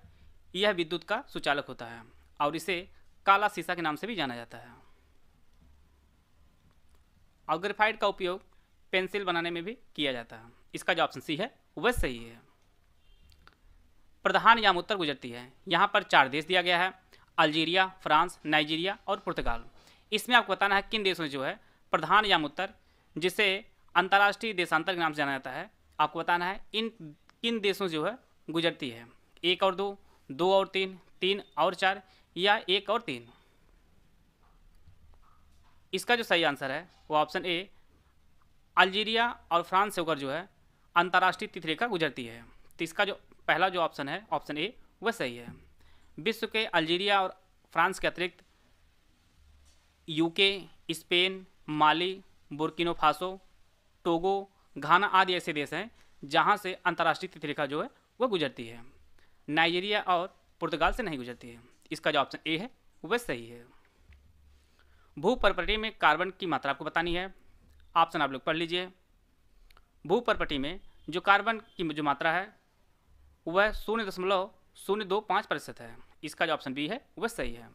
यह विद्युत का सुचालक होता है और इसे काला शीशा के नाम से भी जाना जाता है और ग्रेफाइट का उपयोग पेंसिल बनाने में भी किया जाता है इसका जो ऑप्शन सी है वह सही है प्रधान उत्तर गुजरती है यहाँ पर चार देश दिया गया है अल्जीरिया फ्रांस नाइजीरिया और पुर्तगाल इसमें आपको बताना है किन देशों में जो है प्रधान उत्तर जिसे अंतर्राष्ट्रीय देशांतर के नाम से जाना जाता है आपको बताना है इन किन देशों जो है गुजरती है एक और दो दो और तीन तीन और चार या एक और तीन इसका जो सही आंसर है वो ऑप्शन ए अल्जीरिया और फ्रांस से होकर जो है अंतर्राष्ट्रीय तिथि रेखा गुजरती है तो इसका जो पहला जो ऑप्शन है ऑप्शन ए वह सही है विश्व के अल्जीरिया और फ्रांस के अतिरिक्त UK Spain Mali Burkina Faso Togo Ghana आदि ऐसे देश हैं जहाँ से अंतर्राष्ट्रीय तिथि रेखा जो है वह गुजरती है नाइजीरिया और पुर्तगाल से नहीं गुजरती है इसका जो ऑप्शन ए है वह सही है भू परपटी में कार्बन की मात्रा आपको बतानी है ऑप्शन आप लोग पढ़ लीजिए भूपरपटी में जो कार्बन की जो मात्रा है वह शून्य दशमलव शून्य दो पाँच प्रतिशत है इसका जो ऑप्शन बी है वह सही है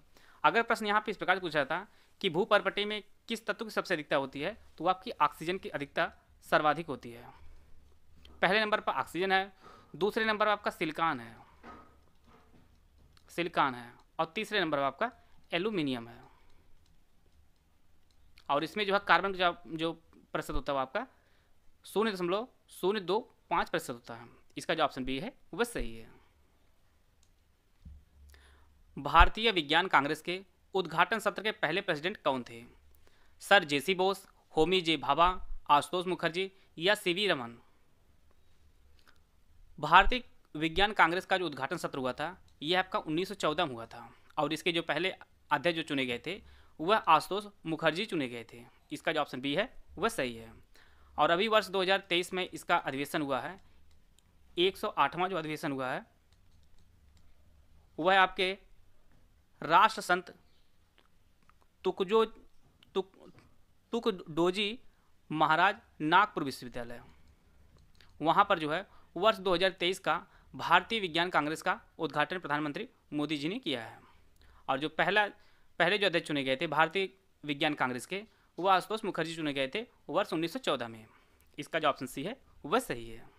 अगर प्रश्न यहाँ पे इस प्रकार से पूछा था कि भूपरपटी में किस तत्व की सबसे अधिकता होती है तो आपकी ऑक्सीजन की अधिकता सर्वाधिक होती है पहले नंबर पर ऑक्सीजन है दूसरे नंबर पर आपका सिलकान है सिलकान है और तीसरे नंबर पर आपका एल्यूमिनियम है और इसमें जो है कार्बन का जो प्रतिशत होता है वो आपका शून्य दशमलव शून्य दो पाँच प्रतिशत होता है इसका जो ऑप्शन बी है वह सही है भारतीय विज्ञान कांग्रेस के उद्घाटन सत्र के पहले प्रेसिडेंट कौन थे sir J C Bose Homi J Bhabha Ashutosh Mukherjee या सी वी रमन भारतीय विज्ञान कांग्रेस का जो उद्घाटन सत्र हुआ था यह आपका 1914 में हुआ था और इसके जो पहले अध्यक्ष जो चुने गए थे वह आशुतोष मुखर्जी चुने गए थे इसका जो ऑप्शन बी है वह सही है और अभी वर्ष 2023 में इसका अधिवेशन हुआ है एक जो अधिवेशन हुआ है वह आपके राष्ट्र संत तुकजो तुक डोजी महाराज नागपुर विश्वविद्यालय वहाँ पर जो है वर्ष 2023 का भारतीय विज्ञान कांग्रेस का उद्घाटन प्रधानमंत्री मोदी जी ने किया है और जो पहला पहले जो अध्यक्ष चुने गए थे भारतीय विज्ञान कांग्रेस के वह आशुतोष मुखर्जी चुने गए थे वर्ष उन्नीस में इसका जो ऑप्शन सी है वह सही है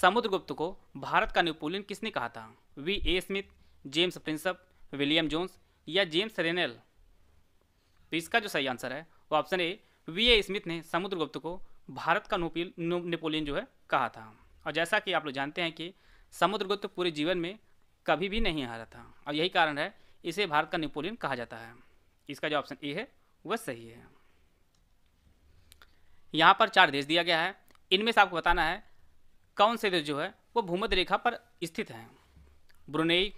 समुद्रगुप्त को भारत का नेपोलियन किसने कहा था V A Smith James Prinsep William Jones या जेम्स रेनेल तो इसका जो सही आंसर है वो option A V A Smith ने समुद्रगुप्त को भारत का नेपोलियन जो है कहा था और जैसा कि आप लोग जानते हैं कि समुद्रगुप्त पूरे जीवन में कभी भी नहीं हारा था और यही कारण है इसे भारत का नेपोलियन कहा जाता है इसका जो ऑप्शन ए है वह सही है यहाँ पर चार देश दिया गया है इनमें से आपको बताना है कौन से देश जो है वो भूमध्य रेखा पर स्थित हैं ब्रुनेई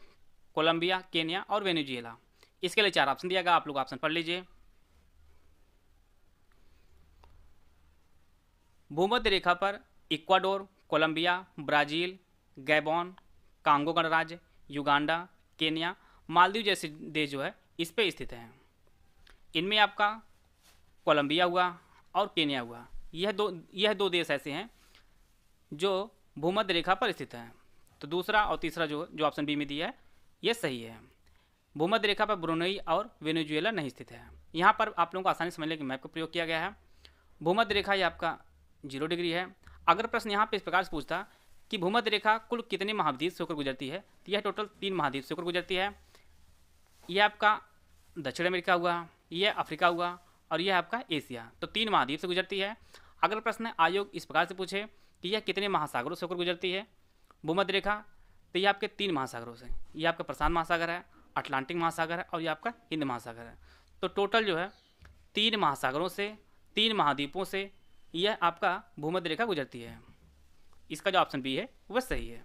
कोलंबिया केनिया और वेनेजुएला इसके लिए चार ऑप्शन दिया गया आप लोग ऑप्शन पढ़ लीजिए भूमध्य रेखा पर Ecuador Colombia Brazil Gabon Congo गणराज्य युगांडा केनिया मालदीव जैसे देश जो है इस पर स्थित हैं इनमें आपका कोलंबिया हुआ और केन्या हुआ यह दो यह दो देश ऐसे हैं जो भूमध्य रेखा पर स्थित हैं तो दूसरा और तीसरा जो जो ऑप्शन बी में दिया है यह सही है भूमध्य रेखा पर ब्रुनई और वेनेजुएला नहीं स्थित है यहाँ पर आप लोगों को आसानी समझने के मैप का प्रयोग किया गया है भूमध्य रेखा यह आपका जीरो डिग्री है अगर प्रश्न यहाँ पर इस प्रकार से पूछता कि भूमध्य रेखा कुल कितने महाद्वीप से होकर गुजरती है तो यह टोटल तीन महाद्वीप से होकर गुजरती है ये आपका दक्षिण अमेरिका हुआ ये अफ्रीका हुआ और यह आपका एशिया तो तीन महाद्वीप से गुजरती है अगर प्रश्न आयोग इस प्रकार से पूछे कि यह कितने महासागरों से होकर गुजरती है भूमध्य रेखा तो ये आपके तीन महासागरों से ये आपका प्रशांत महासागर है अटलांटिक महासागर है और ये आपका हिंद महासागर है तो टोटल जो है तीन महासागरों से तीन महाद्वीपों से यह आपका भूमध्य रेखा गुजरती है इसका जो ऑप्शन बी है वह सही है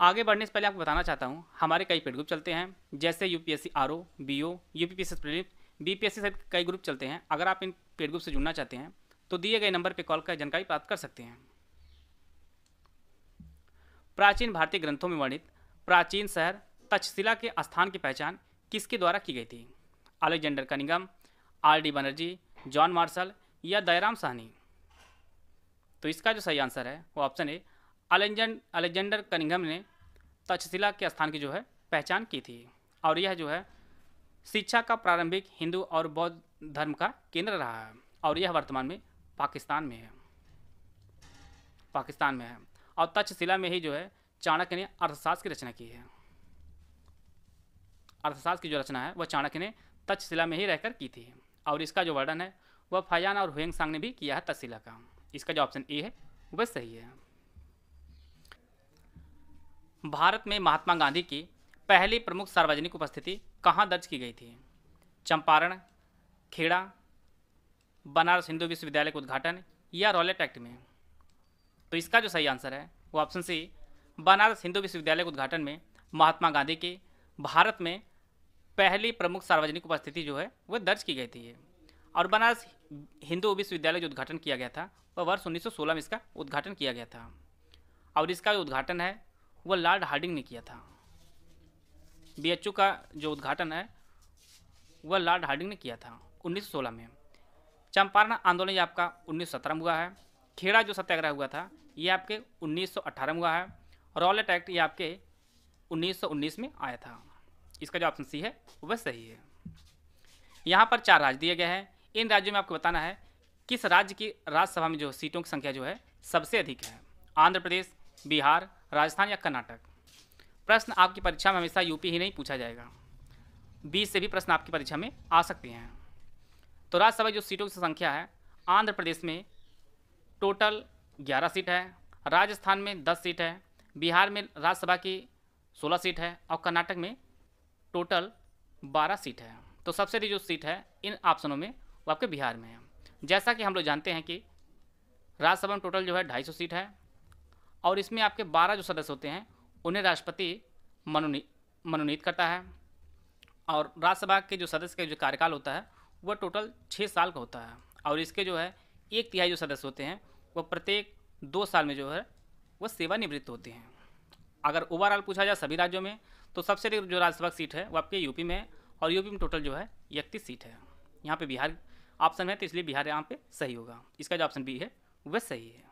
आगे बढ़ने से पहले आपको बताना चाहता हूँ हमारे कई पेड ग्रुप चलते हैं जैसे U P S C R O B O U P P S B P S C सहित कई ग्रुप चलते हैं अगर आप इन पेड ग्रुप से जुड़ना चाहते हैं तो दिए गए नंबर पर कॉल कर जानकारी प्राप्त कर सकते हैं प्राचीन भारतीय ग्रंथों में वर्णित प्राचीन शहर तक्षशिला के स्थान की पहचान किसके द्वारा की गई थी अलेक्जेंडर का निगम R D Banerjee John Marshall या दयाराम साहनी तो इसका जो सही आंसर है वो ऑप्शन ए अलेक्जेंड अलेक्जेंडर कनिंगम ने तक्षशिला के स्थान की जो है पहचान की थी और यह जो है शिक्षा का प्रारंभिक हिंदू और बौद्ध धर्म का केंद्र रहा है और यह वर्तमान में पाकिस्तान में है पाकिस्तान में है और तक्षशिला में ही जो है चाणक्य ने अर्थशास्त्र की रचना की है अर्थशास्त्र की जो रचना है वह चाणक्य ने तक्षशिला में ही रहकर की थी और इसका जो वर्णन है वह फयान और हुएंग सांग ने भी किया है तक्षशिला का इसका जो ऑप्शन ए है वह सही है भारत में महात्मा गांधी की पहली प्रमुख सार्वजनिक उपस्थिति कहाँ दर्ज की गई थी चंपारण खेड़ा बनारस हिंदू विश्वविद्यालय का उद्घाटन या रॉलेट एक्ट में तो इसका जो सही आंसर है वो ऑप्शन सी बनारस हिंदू विश्वविद्यालय के उद्घाटन में महात्मा गांधी की भारत में पहली प्रमुख सार्वजनिक उपस्थिति जो है वह दर्ज की गई थी और बनारस हिंदू विश्वविद्यालय जो उद्घाटन किया गया था वह वर्ष 1916 में इसका उद्घाटन किया गया था और इसका जो उद्घाटन है वह लॉर्ड हार्डिंग ने किया था बी का जो उद्घाटन है वह लॉर्ड हार्डिंग ने किया था 1916 में चंपारण आंदोलन ये आपका 1917 में हुआ है खेड़ा जो सत्याग्रह हुआ था ये आपके 1918 में हुआ है रॉलेट एक्ट ये आपके 1919 में आया था इसका जो ऑप्शन सी है वह सही है यहाँ पर चार राज्य दिए गए हैं इन राज्यों में आपको बताना है किस राज्य की राज्यसभा में जो सीटों की संख्या जो है सबसे अधिक है आंध्र प्रदेश बिहार राजस्थान या कर्नाटक प्रश्न आपकी परीक्षा में हमेशा यूपी ही नहीं पूछा जाएगा बीस से भी प्रश्न आपकी परीक्षा में आ सकते हैं तो राज्यसभा जो सीटों की संख्या है आंध्र प्रदेश में टोटल ग्यारह सीट है राजस्थान में दस सीट है बिहार में राज्यसभा की सोलह सीट है और कर्नाटक में टोटल बारह सीट है तो सबसे जो सीट है इन ऑप्शनों में वो आपके बिहार में है जैसा कि हम लोग जानते हैं कि राज्यसभा में टोटल जो है ढाई सौ सीट है और इसमें आपके बारह जो सदस्य होते हैं उन्हें राष्ट्रपति मनोनी मनोनीत करता है और राज्यसभा के जो सदस्य का जो कार्यकाल होता है वह टोटल छः साल का होता है और इसके जो है एक तिहाई जो सदस्य होते हैं वह प्रत्येक दो साल में जो है वह सेवानिवृत्त होते हैं अगर ओवरऑल पूछा जाए सभी राज्यों में तो सबसे अधिक जो राज्यसभा सीट है वो आपके यूपी में है और यूपी में टोटल जो है इकतीस सीट है यहाँ पे बिहार ऑप्शन है तो इसलिए बिहार यहाँ पे सही होगा इसका जो ऑप्शन बी है वह सही है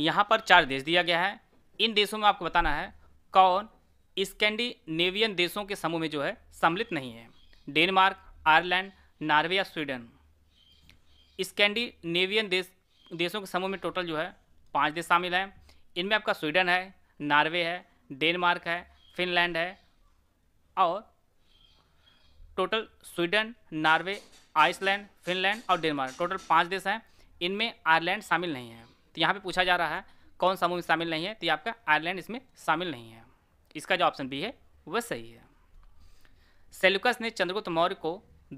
यहाँ पर चार देश दिया गया है इन देशों में आपको बताना है कौन स्कैंडिनेवियन देशों के समूह में जो है सम्मिलित नहीं है डेनमार्क आयरलैंड नार्वे या स्वीडन स्कैंडिनेवियन देश देशों के समूह में टोटल जो है पाँच देश शामिल हैं इनमें आपका स्वीडन है नार्वे है डेनमार्क है फिनलैंड है और total Sweden Norway Iceland Finland और डेनमार्क टोटल पाँच देश हैं इनमें आयरलैंड शामिल नहीं है तो यहाँ पे पूछा जा रहा है कौन समूह में शामिल नहीं है तो ये आपका आयरलैंड इसमें शामिल नहीं है इसका जो ऑप्शन बी है वह सही है सेल्युकस ने चंद्रगुप्त मौर्य को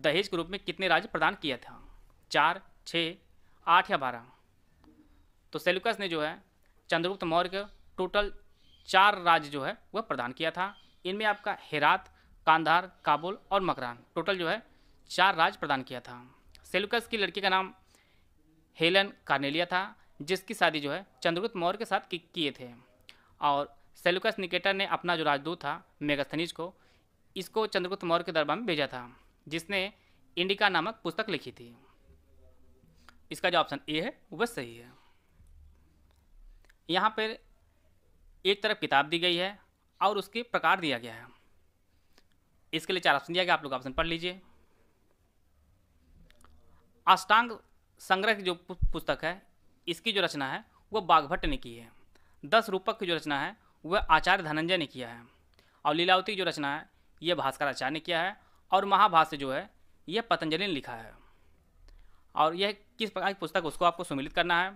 दहेज के रूप में कितने राज्य प्रदान किया था चार छः आठ या बारह तो सेल्युकस ने जो है चंद्रगुप्त मौर्य को टोटल चार राज्य जो है वह प्रदान किया था इनमें आपका हेरात कांधार काबुल और मकरान टोटल जो है चार राज्य प्रदान किया था सेल्युकस की लड़की का नाम हेलन कार्नेलिया था जिसकी शादी जो है चंद्रगुप्त मौर्य के साथ किए थे और सेलुकस निकेटर ने अपना जो राजदूत था मेगास्थनीज को इसको चंद्रगुप्त मौर्य के दरबार में भेजा था जिसने इंडिका नामक पुस्तक लिखी थी इसका जो ऑप्शन ए है वह सही है यहाँ पर एक तरफ किताब दी गई है और उसके प्रकार दिया गया है इसके लिए चार ऑप्शन दिया गया आप लोग ऑप्शन पढ़ लीजिए अष्टांग संग्रह की जो पुस्तक है इसकी जो रचना है वह बाघभट्ट ने की है दस रूपक की जो रचना है वह आचार्य धनंजय ने किया है और लीलावती जो रचना है यह भास्कराचार्य ने किया है और महाभाष्य जो है यह पतंजलि ने लिखा है और यह किस प्रकार की पुस्तक उसको आपको सुमिलित करना है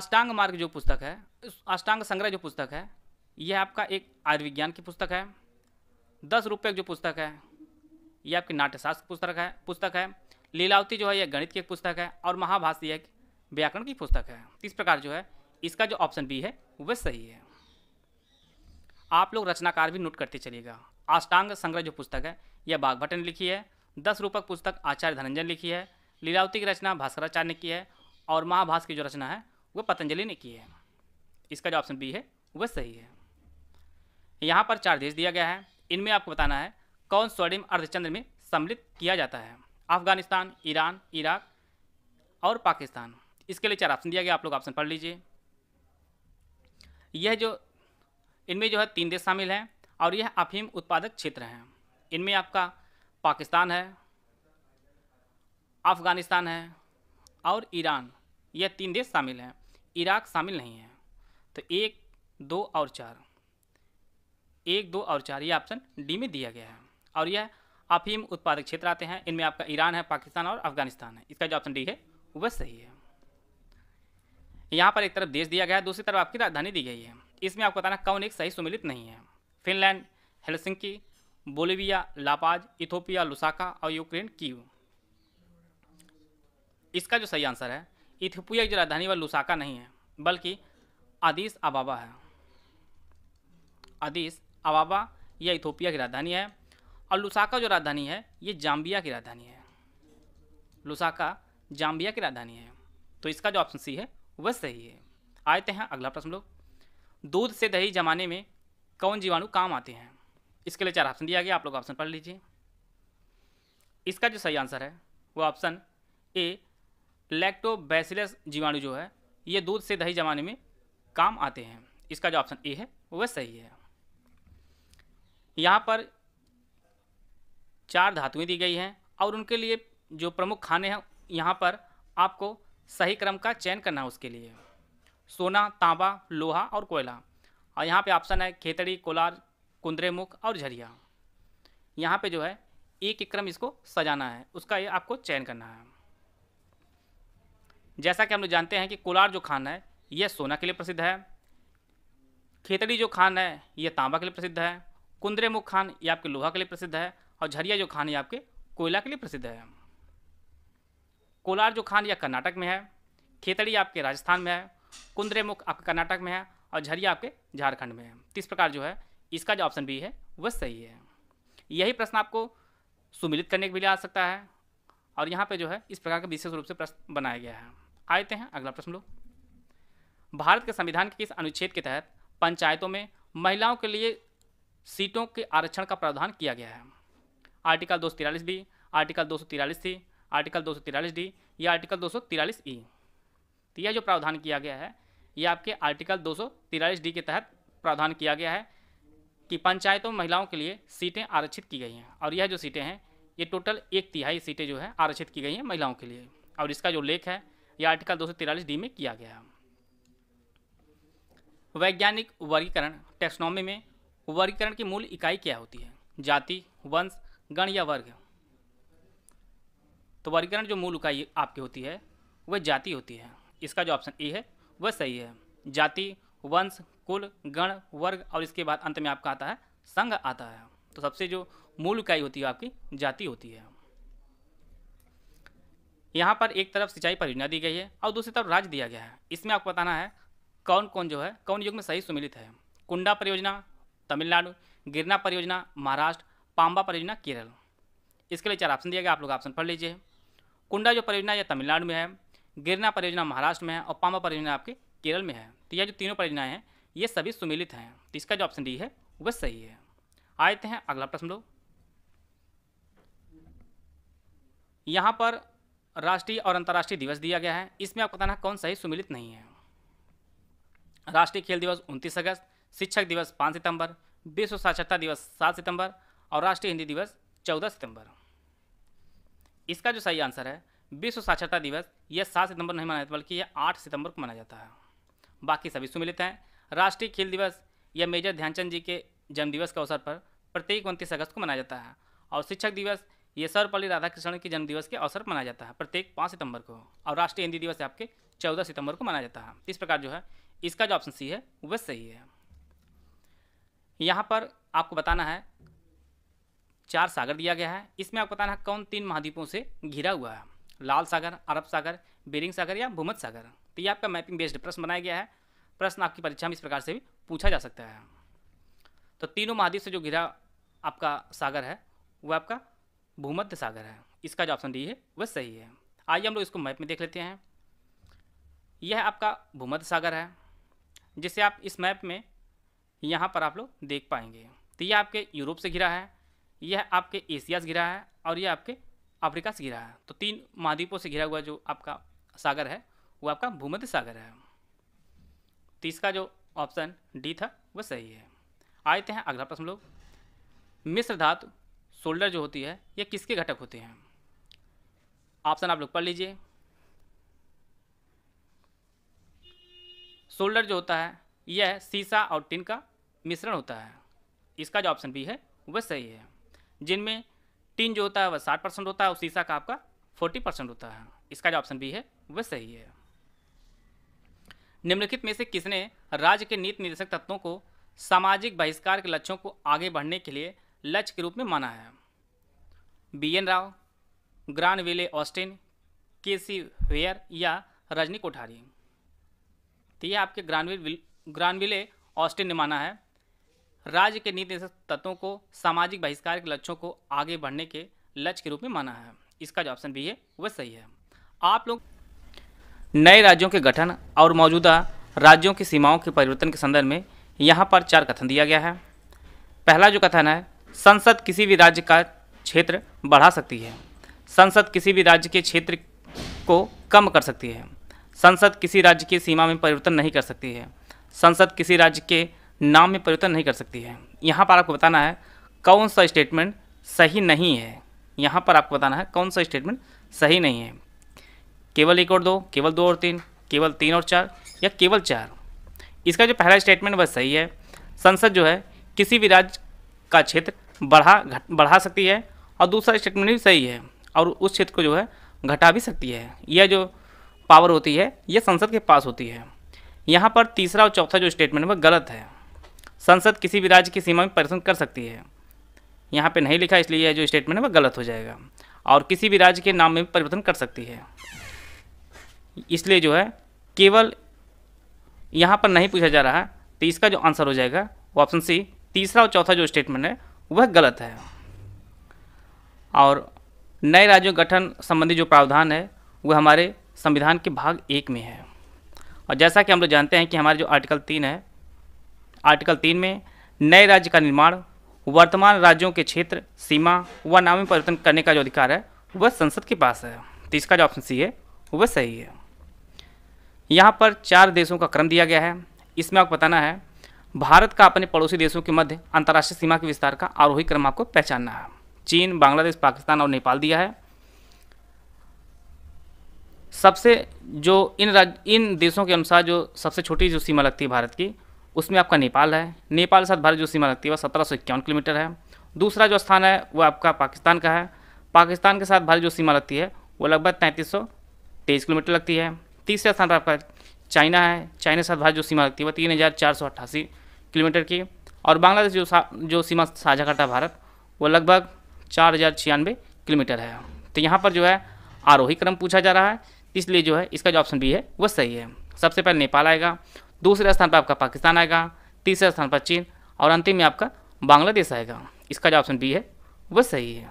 अष्टांग मार्ग जो पुस्तक है अष्टांग संग्रह जो पुस्तक है यह आपका एक आयुर्विज्ञान की पुस्तक है दस रुपये जो पुस्तक है यह आपकी नाट्यशास्त्र पुस्तक है पुस्तक है लीलावती जो है यह गणित की एक पुस्तक है और महाभाष यह व्याकरण की पुस्तक है इस प्रकार जो है इसका जो ऑप्शन बी है वह सही है आप लोग रचनाकार भी नोट करते चलिएगा अष्टांग संग्रह जो पुस्तक है यह बागभट्ट ने लिखी है दस रूपक पुस्तक आचार्य धनंजन लिखी है लीलावती की रचना भास्कराचार्य ने की है और महाभास की जो रचना है वह पतंजलि ने की है इसका जो ऑप्शन बी है वह सही है यहाँ पर चार देश दिया गया है इनमें आपको बताना है कौन स्वर्णिम अर्धचंद्र में सम्मिलित किया जाता है अफगानिस्तान ईरान इराक और पाकिस्तान इसके लिए चार ऑप्शन दिया गया आप लोग ऑप्शन पढ़ लीजिए यह जो इनमें जो है तीन देश शामिल हैं और यह अफीम उत्पादक क्षेत्र हैं इनमें आपका पाकिस्तान है अफ़गानिस्तान है और ईरान यह तीन देश शामिल हैं इराक शामिल नहीं है तो एक दो और चार एक दो और चार ये ऑप्शन डी में दिया गया है और यह अफीम उत्पादक क्षेत्र आते हैं इनमें आपका ईरान है पाकिस्तान और अफगानिस्तान है इसका जो ऑप्शन डी है वह सही है यहाँ पर एक तरफ देश दिया गया है दूसरी तरफ आपकी राजधानी दी गई है इसमें आपको बताना कौन एक सही सुमिलित नहीं है Finland Helsinki Bolivia La Paz Ethiopia Lusaka और यूक्रेन कीव इसका जो सही आंसर है इथोपिया की जो राजधानी वह लुसाका नहीं है बल्कि आदिश अबाबा है आदिश अबाबा यह इथोपिया की राजधानी है और लुसाका जो राजधानी है ये जाम्बिया की राजधानी है लुसाका जाम्बिया की राजधानी है तो इसका जो ऑप्शन सी है वह सही है आते हैं अगला प्रश्न लोग दूध से दही जमाने में कौन जीवाणु काम आते हैं इसके लिए चार ऑप्शन दिया गया आप लोग ऑप्शन पढ़ लीजिए इसका जो सही आंसर है वो ऑप्शन ए लैक्टोबैसिलस जीवाणु जो है ये दूध से दही जमाने में काम आते हैं इसका जो ऑप्शन ए है वह सही है यहाँ पर चार धातुएं दी गई हैं और उनके लिए जो प्रमुख खाने हैं यहाँ पर आपको सही क्रम का चयन करना है उसके लिए सोना तांबा लोहा और कोयला और यहाँ पे ऑप्शन है खेतड़ी कोलार मुख और झरिया यहाँ पे जो है एक एक क्रम इसको सजाना है उसका ये आपको चयन करना है जैसा कि हम लोग जानते हैं कि कोलार जो खान है यह सोना के लिए प्रसिद्ध है खेतड़ी जो खान है यह तांबा के लिए प्रसिद्ध है मुख खान ये आपके लोहा के लिए प्रसिद्ध है और झरिया जो खान ये आपके कोयला के लिए प्रसिद्ध है कोलार जो खान यह कर्नाटक में है खेतड़ी आपके राजस्थान में है कुंद्रेमुख आपके कर्नाटक में है और झरिया आपके झारखंड में है इस प्रकार जो है इसका जो ऑप्शन बी है वह सही है यही प्रश्न आपको सुमिलित करने के लिए आ सकता है और यहाँ पे जो है इस प्रकार का विशेष रूप से प्रश्न बनाया गया है आते हैं अगला प्रश्न लो भारत के संविधान के किस अनुच्छेद के तहत पंचायतों में महिलाओं के लिए सीटों के आरक्षण का प्रावधान किया गया है आर्टिकल दो बी आर्टिकल दो सी आर्टिकल दो डी या आर्टिकल दो ई तो यह जो प्रावधान किया गया है ये आपके आर्टिकल दो डी के तहत प्रावधान किया गया है कि पंचायतों महिलाओं के लिए सीटें आरक्षित की गई हैं और यह जो सीटें हैं ये टोटल एक तिहाई सीटें जो है आरक्षित की गई हैं महिलाओं के लिए और इसका जो लेख है यह आर्टिकल दो डी में किया गया है वैज्ञानिक वर्गीकरण टेक्सनॉमी में वर्गीकरण की मूल इकाई क्या होती है जाति वंश गण या वर्ग तो वर्गीकरण जो मूल इकाई आपकी होती है वह जाति होती है इसका जो ऑप्शन ए है वह सही है जाति वंश कुल गण वर्ग और इसके बाद अंत में आपका आता है संघ आता है तो सबसे जो मूल इकाई होती है आपकी जाति होती है यहाँ पर एक तरफ सिंचाई परियोजना दी गई है और दूसरी तरफ राज्य दिया गया है इसमें आपको बताना है कौन कौन जो है कौन युग में सही सुमिलित है कुंडा परियोजना तमिलनाडु गिरना परियोजना महाराष्ट्र पाम्बा परियोजना केरल इसके लिए चार ऑप्शन दिया गया आप लोग ऑप्शन पढ़ लीजिए कुंडा जो परियोजना यह तमिलनाडु में है गिरना परियोजना महाराष्ट्र में है और पांबा परियोजना आपके केरल में है तो यह जो तीनों परियोजनाएं हैं ये सभी सुमिलित हैं तो इसका जो ऑप्शन डी है वह सही है आते हैं अगला प्रश्न लोग यहाँ पर राष्ट्रीय और अंतर्राष्ट्रीय दिवस दिया गया है इसमें आपको बताना कौन सही सुमिलित नहीं है राष्ट्रीय खेल दिवस 29 अगस्त शिक्षक दिवस 5 सितंबर विश्व साक्षरता दिवस सात सितंबर और राष्ट्रीय हिंदी दिवस चौदह सितंबर इसका जो सही आंसर है विश्व साक्षरता दिवस यह सात सितंबर नहीं मनाया जाता बल्कि यह आठ सितंबर को मनाया जाता है बाकी सभी सुमिलित हैं राष्ट्रीय खेल दिवस यह मेजर ध्यानचंद जी के जन्मदिवस के अवसर पर प्रत्येक उनतीस अगस्त को मनाया जाता है और शिक्षक दिवस ये सर्वपल्ली राधाकृष्णन के जन्मदिवस के अवसर पर मनाया जाता है प्रत्येक पाँच सितंबर को और राष्ट्रीय हिंदी दिवस आपके चौदह सितंबर को मनाया जाता है इस प्रकार जो है इसका जो ऑप्शन सी है वह सही है यहाँ पर आपको बताना है चार सागर दिया गया है इसमें आपको बताना है कौन तीन महाद्वीपों से घिरा हुआ है लाल सागर अरब सागर बेरिंग सागर या भूमत सागर तो ये आपका मैपिंग बेस्ड प्रश्न बनाया गया है प्रश्न आपकी परीक्षा में इस प्रकार से भी पूछा जा सकता है तो तीनों महाद्वीप से जो घिरा आपका सागर है वह आपका भूमध्य सागर है इसका जो ऑप्शन डी है वह सही है आइए हम लोग इसको मैप में देख लेते हैं यह आपका भूमध्य सागर है जिसे आप इस मैप में यहाँ पर आप लोग देख पाएंगे तो यह आपके यूरोप से घिरा है यह आपके एशिया से घिरा है और यह आपके अफ्रीका से घिरा है तो तीन महाद्वीपों से घिरा हुआ जो आपका सागर है वो आपका भूमध्य सागर है तीसरा तो जो ऑप्शन डी था वह सही है आते हैं अगला प्रश्न लोग मिश्र धातु सोल्डर जो होती है यह किसके घटक होते हैं ऑप्शन आप लोग पढ़ लीजिए सोल्डर जो होता है यह शीशा और टिन का मिश्रण होता है इसका जो ऑप्शन बी है वह सही है जिनमें टीन जो होता है वह साठ परसेंट होता है और शीशा का आपका फोर्टी परसेंट होता है इसका जो ऑप्शन बी है वह सही है निम्नलिखित में से किसने राज्य के नीति निर्देशक तत्वों को सामाजिक बहिष्कार के लक्ष्यों को आगे बढ़ने के लिए लक्ष्य के रूप में माना है बी एन राव विले ऑस्टिन के सी वेयर या रजनी कोठारी तो यह आपके ग्रानविल ग्रानविले ऑस्टिन ने माना है राज्य के नीति तत्वों को सामाजिक बहिष्कार के लक्ष्यों को आगे बढ़ने के लक्ष्य के रूप में माना है इसका जो ऑप्शन बी है वह सही है आप लोग नए राज्यों के गठन और मौजूदा राज्यों की सीमाओं के परिवर्तन के संदर्भ में यहाँ पर चार कथन दिया गया है पहला जो कथन है संसद किसी भी राज्य का क्षेत्र बढ़ा सकती है संसद किसी भी राज्य के क्षेत्र को कम कर सकती है संसद किसी राज्य की सीमा में परिवर्तन नहीं कर सकती है संसद किसी राज्य के नाम में परिवर्तन नहीं कर सकती है यहाँ पर आपको बताना है कौन सा स्टेटमेंट सही नहीं है यहाँ पर आपको बताना है कौन सा स्टेटमेंट सही नहीं है केवल एक और दो केवल दो और तीन केवल तीन और चार या केवल चार इसका जो पहला स्टेटमेंट वह सही है संसद जो है किसी भी राज्य का क्षेत्र बढ़ा घट बढ़ा सकती है और दूसरा स्टेटमेंट भी सही है और उस क्षेत्र को जो है घटा भी सकती है यह जो पावर होती है यह संसद के पास होती है यहाँ पर तीसरा और चौथा जो स्टेटमेंट वह गलत है संसद किसी भी राज्य की सीमा में पसंद कर सकती है यहाँ पे नहीं लिखा इसलिए यह जो स्टेटमेंट है वह गलत हो जाएगा और किसी भी राज्य के नाम में भी परिवर्तन कर सकती है इसलिए जो है केवल यहाँ पर नहीं पूछा जा रहा तो इसका जो आंसर हो जाएगा वो ऑप्शन सी तीसरा और चौथा जो स्टेटमेंट है वह गलत है और नए राज्यों गठन संबंधी जो प्रावधान है वह हमारे संविधान के भाग एक में है और जैसा कि हम लोग जानते हैं कि हमारे जो आर्टिकल तीन है आर्टिकल तीन में नए राज्य का निर्माण वर्तमान राज्यों के क्षेत्र सीमा व नाम में परिवर्तन करने का जो अधिकार है वह संसद के पास है तो इसका जो ऑप्शन सी है वह सही है यहाँ पर चार देशों का क्रम दिया गया है इसमें आपको बताना है भारत का अपने पड़ोसी देशों के मध्य अंतर्राष्ट्रीय सीमा के विस्तार का आरोही क्रम आपको पहचानना है चीन बांग्लादेश पाकिस्तान और नेपाल दिया है सबसे जो इन राज इन देशों के अनुसार जो सबसे छोटी जो सीमा लगती है भारत की उसमें आपका नेपाल है नेपाल के साथ भारत जो सीमा लगती है वह सत्रह किलोमीटर है दूसरा जो स्थान है वो आपका पाकिस्तान का है पाकिस्तान के साथ भारत जो सीमा लगती है वो लगभग तैंतीस किलोमीटर लगती है तीसरे स्थान पर आपका चाइना है चाइना के साथ भारत जो सीमा लगती है वह तीन हज़ार चार सौ अट्ठासी किलोमीटर की और बांग्लादेश जो जो सीमा साझा करता है भारत वो लगभग चार हज़ार छियानवे किलोमीटर है तो यहाँ पर जो है आरोही क्रम पूछा जा रहा है इसलिए जो है इसका जो ऑप्शन बी है वह सही है सबसे पहले नेपाल आएगा दूसरे स्थान पर आपका पाकिस्तान आएगा तीसरे स्थान पर चीन और अंतिम में आपका बांग्लादेश आएगा इसका जो ऑप्शन बी है वह सही है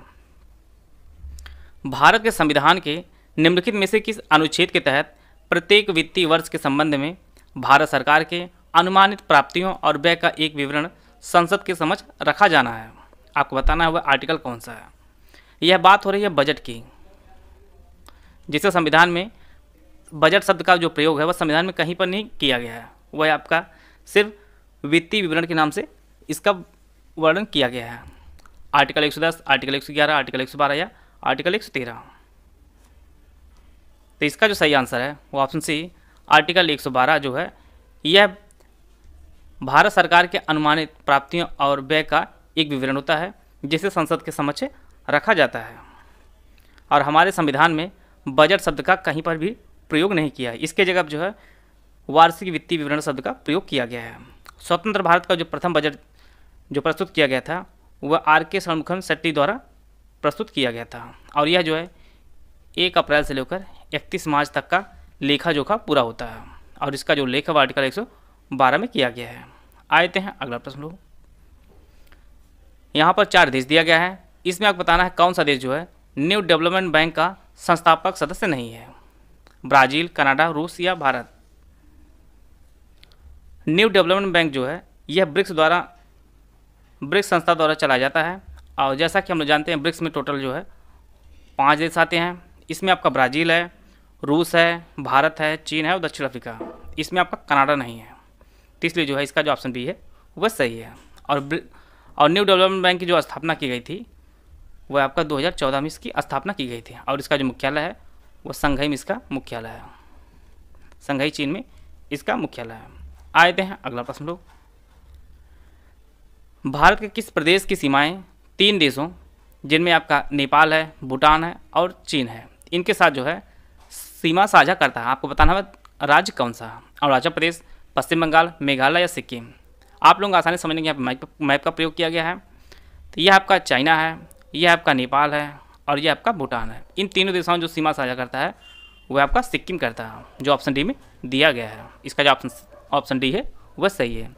भारत के संविधान के निम्नलिखित में से किस अनुच्छेद के तहत प्रत्येक वित्तीय वर्ष के संबंध में भारत सरकार के अनुमानित प्राप्तियों और व्यय का एक विवरण संसद के समझ रखा जाना है आपको बताना है वह आर्टिकल कौन सा है यह बात हो रही है बजट की जिसे संविधान में बजट शब्द का जो प्रयोग है वह संविधान में कहीं पर नहीं किया गया है वह आपका सिर्फ वित्तीय विवरण के नाम से इसका वर्णन किया गया है आर्टिकल 110, आर्टिकल 111, आर्टिकल 112 या आर्टिकल 113 तो इसका जो सही आंसर है वो ऑप्शन सी आर्टिकल 112 जो है यह भारत सरकार के अनुमानित प्राप्तियों और व्यय का एक विवरण होता है जिसे संसद के समक्ष रखा जाता है और हमारे संविधान में बजट शब्द का कहीं पर भी प्रयोग नहीं किया है इसके जगह जो है वार्षिक वित्तीय विवरण शब्द का प्रयोग किया गया है स्वतंत्र भारत का जो प्रथम बजट जो प्रस्तुत किया गया था वह आर के शणमुखन शेट्टी द्वारा प्रस्तुत किया गया था और यह जो है एक अप्रैल से लेकर इकतीस मार्च तक का लेखा जोखा पूरा होता है और इसका जो लेखा आर्टिकल एक में किया गया है आते हैं अगला प्रश्न लोग यहाँ पर चार देश दिया गया है इसमें आपको बताना है कौन सा देश जो है न्यू डेवलपमेंट बैंक का संस्थापक सदस्य नहीं है ब्राज़ील कनाडा रूस या भारत न्यू डेवलपमेंट बैंक जो है यह ब्रिक्स द्वारा ब्रिक्स संस्था द्वारा चलाया जाता है और जैसा कि हम लोग जानते हैं ब्रिक्स में टोटल जो है पाँच देश आते हैं इसमें आपका ब्राज़ील है रूस है भारत है चीन है और दक्षिण अफ्रीका इसमें आपका कनाडा नहीं है तो इसलिए जो है इसका जो ऑप्शन बी है वह सही है और और न्यू डेवलपमेंट बैंक की जो स्थापना की गई थी वह आपका 2014 में इसकी स्थापना की गई थी और इसका जो मुख्यालय है वह संघई में इसका मुख्यालय है संघई चीन में इसका मुख्यालय है आते हैं अगला प्रश्न लोग भारत के किस प्रदेश की सीमाएं तीन देशों जिनमें आपका नेपाल है भूटान है और चीन है इनके साथ जो है सीमा साझा करता है आपको बताना है राज्य कौन सा है अरुणाचल प्रदेश पश्चिम बंगाल मेघालय या सिक्किम आप लोग आसानी समझने के यहाँ मैप मैप का प्रयोग किया गया है तो यह आपका चाइना है यह आपका नेपाल है और यह आपका भूटान है इन तीनों देशों में जो सीमा साझा करता है वह आपका सिक्किम करता है जो ऑप्शन डी में दिया गया है इसका जो ऑप्शन ऑप्शन डी है वह सही है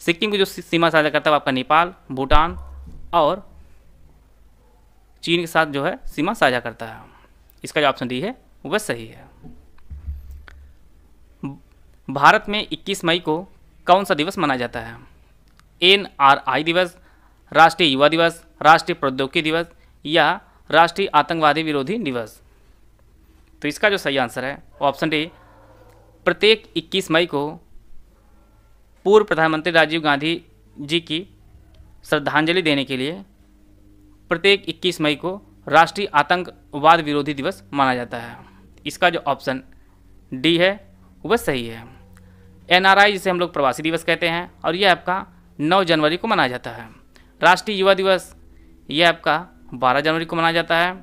सिक्किम की जो सीमा साझा करता है आपका नेपाल भूटान और चीन के साथ जो है सीमा साझा करता है इसका जो ऑप्शन डी है वह सही है भारत में 21 मई को कौन सा दिवस मनाया जाता है एन आर आई दिवस राष्ट्रीय युवा दिवस राष्ट्रीय प्रौद्योगिकी दिवस या राष्ट्रीय आतंकवादी विरोधी दिवस तो इसका जो सही आंसर है ऑप्शन डी प्रत्येक 21 मई को पूर्व प्रधानमंत्री राजीव गांधी जी की श्रद्धांजलि देने के लिए प्रत्येक 21 मई को राष्ट्रीय आतंकवाद विरोधी दिवस माना जाता है इसका जो ऑप्शन डी है वह सही है एनआरआई जिसे हम लोग प्रवासी दिवस कहते हैं और यह आपका 9 जनवरी को मनाया जाता है राष्ट्रीय युवा दिवस यह आपका 12 जनवरी को मनाया जाता है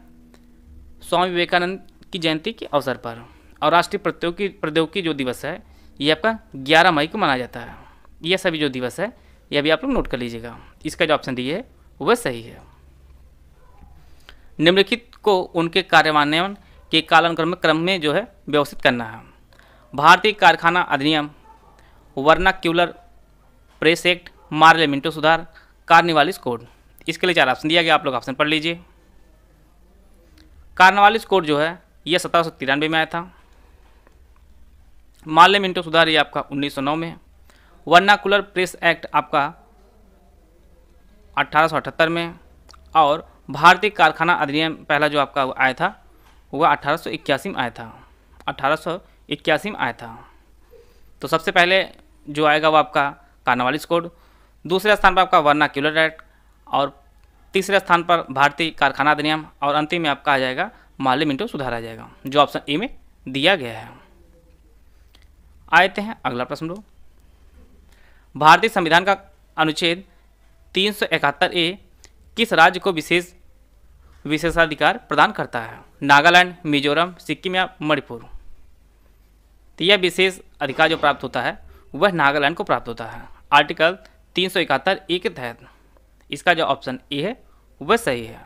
स्वामी विवेकानंद की जयंती के अवसर पर और राष्ट्रीय प्रौद्योगिकी प्रौद्योगिकी जो दिवस है यह आपका ग्यारह मई को मनाया जाता है ये सभी जो दिवस है यह भी आप लोग नोट कर लीजिएगा इसका जो ऑप्शन दिए है वह सही है निम्नलिखित को उनके कार्यान्वयन के कालानुक्रम क्रम में जो है व्यवस्थित करना है भारतीय कारखाना अधिनियम वर्नाक्यूलर प्रेस एक्ट मार्लियामेंटो सुधार कार्निवालिस कोड इसके लिए चार ऑप्शन दिया गया आप लोग ऑप्शन पढ़ लीजिए कार्निवालिस कोड जो है यह सत्रह सौ में आया था मार्लियामेंटो सुधार ये आपका उन्नीस सौ नौ में है वर्नाकुलर प्रेस एक्ट आपका अट्ठारह में और भारतीय कारखाना अधिनियम पहला जो आपका आया था वह अट्ठारह में आया था अट्ठारह में आया था तो सबसे पहले जो आएगा वो आपका कार्नवालिस कोड दूसरे स्थान पर आपका वर्नाक्यूलर एक्ट और तीसरे स्थान पर भारतीय कारखाना अधिनियम और अंतिम में आपका आ जाएगा माले मिनटो आ जाएगा जो ऑप्शन ए में दिया गया है आते हैं अगला प्रश्न लोग भारतीय संविधान का अनुच्छेद तीन ए किस राज्य को विशेष विशेषाधिकार प्रदान करता है नागालैंड मिजोरम सिक्किम या मणिपुर तो यह विशेष अधिकार जो प्राप्त होता है वह नागालैंड को प्राप्त होता है आर्टिकल तीन सौ इकहत्तर ए के तहत इसका जो ऑप्शन ए है वह सही है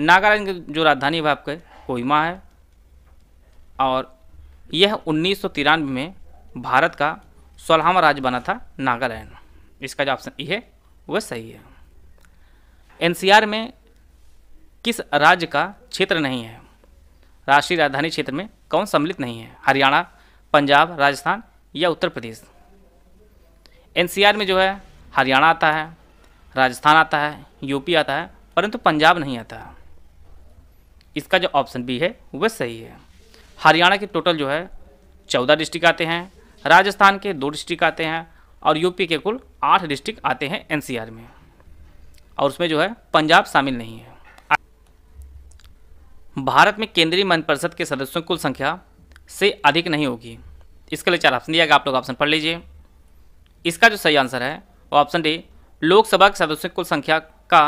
नागालैंड की जो राजधानी है आपके कोहिमा है और यह उन्नीस में भारत का सोलहवा राज्य बना था नागालैंड इसका जो ऑप्शन ई e है वह सही है एनसीआर में किस राज्य का क्षेत्र नहीं है राष्ट्रीय राजधानी क्षेत्र में कौन सम्मिलित नहीं है हरियाणा पंजाब राजस्थान या उत्तर प्रदेश एनसीआर में जो है हरियाणा आता है राजस्थान आता है यूपी आता है परंतु पंजाब नहीं आता है इसका जो ऑप्शन बी है वह सही है हरियाणा के टोटल जो है चौदह डिस्ट्रिक्ट आते हैं राजस्थान के दो डिस्ट्रिक्ट आते हैं और यूपी के कुल आठ डिस्ट्रिक्ट आते हैं एनसीआर में और उसमें जो है पंजाब शामिल नहीं है भारत में केंद्रीय मंत्रिपरिषद के सदस्यों की कुल संख्या से अधिक नहीं होगी इसके लिए चार ऑप्शन दिया गया आप लोग ऑप्शन पढ़ लीजिए इसका जो सही आंसर है वो ऑप्शन डी लोकसभा के सदस्यों की कुल संख्या का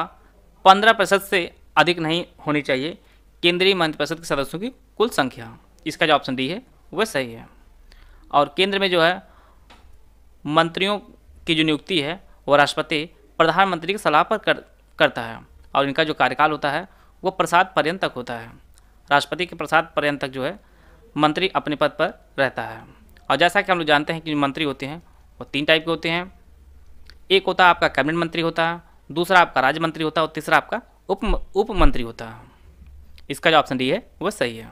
पंद्रह प्रतिशत से अधिक नहीं होनी चाहिए केंद्रीय मंत्रिपरिषद के सदस्यों की कुल संख्या इसका जो ऑप्शन डी है वह सही है और केंद्र में जो है मंत्रियों की जो नियुक्ति है वो राष्ट्रपति प्रधानमंत्री की सलाह पर कर करता है और इनका जो कार्यकाल होता है वो प्रसाद पर्यंत तक होता है राष्ट्रपति के प्रसाद पर्यंत तक जो है मंत्री अपने पद पर रहता है और जैसा कि हम लोग जानते हैं कि मंत्री होते हैं वो तीन टाइप के होते हैं एक होता है आपका कैबिनेट मंत्री होता है दूसरा आपका राज्य मंत्री होता है और तीसरा आपका उप उप मंत्री होता है इसका जो ऑप्शन डी है वह सही है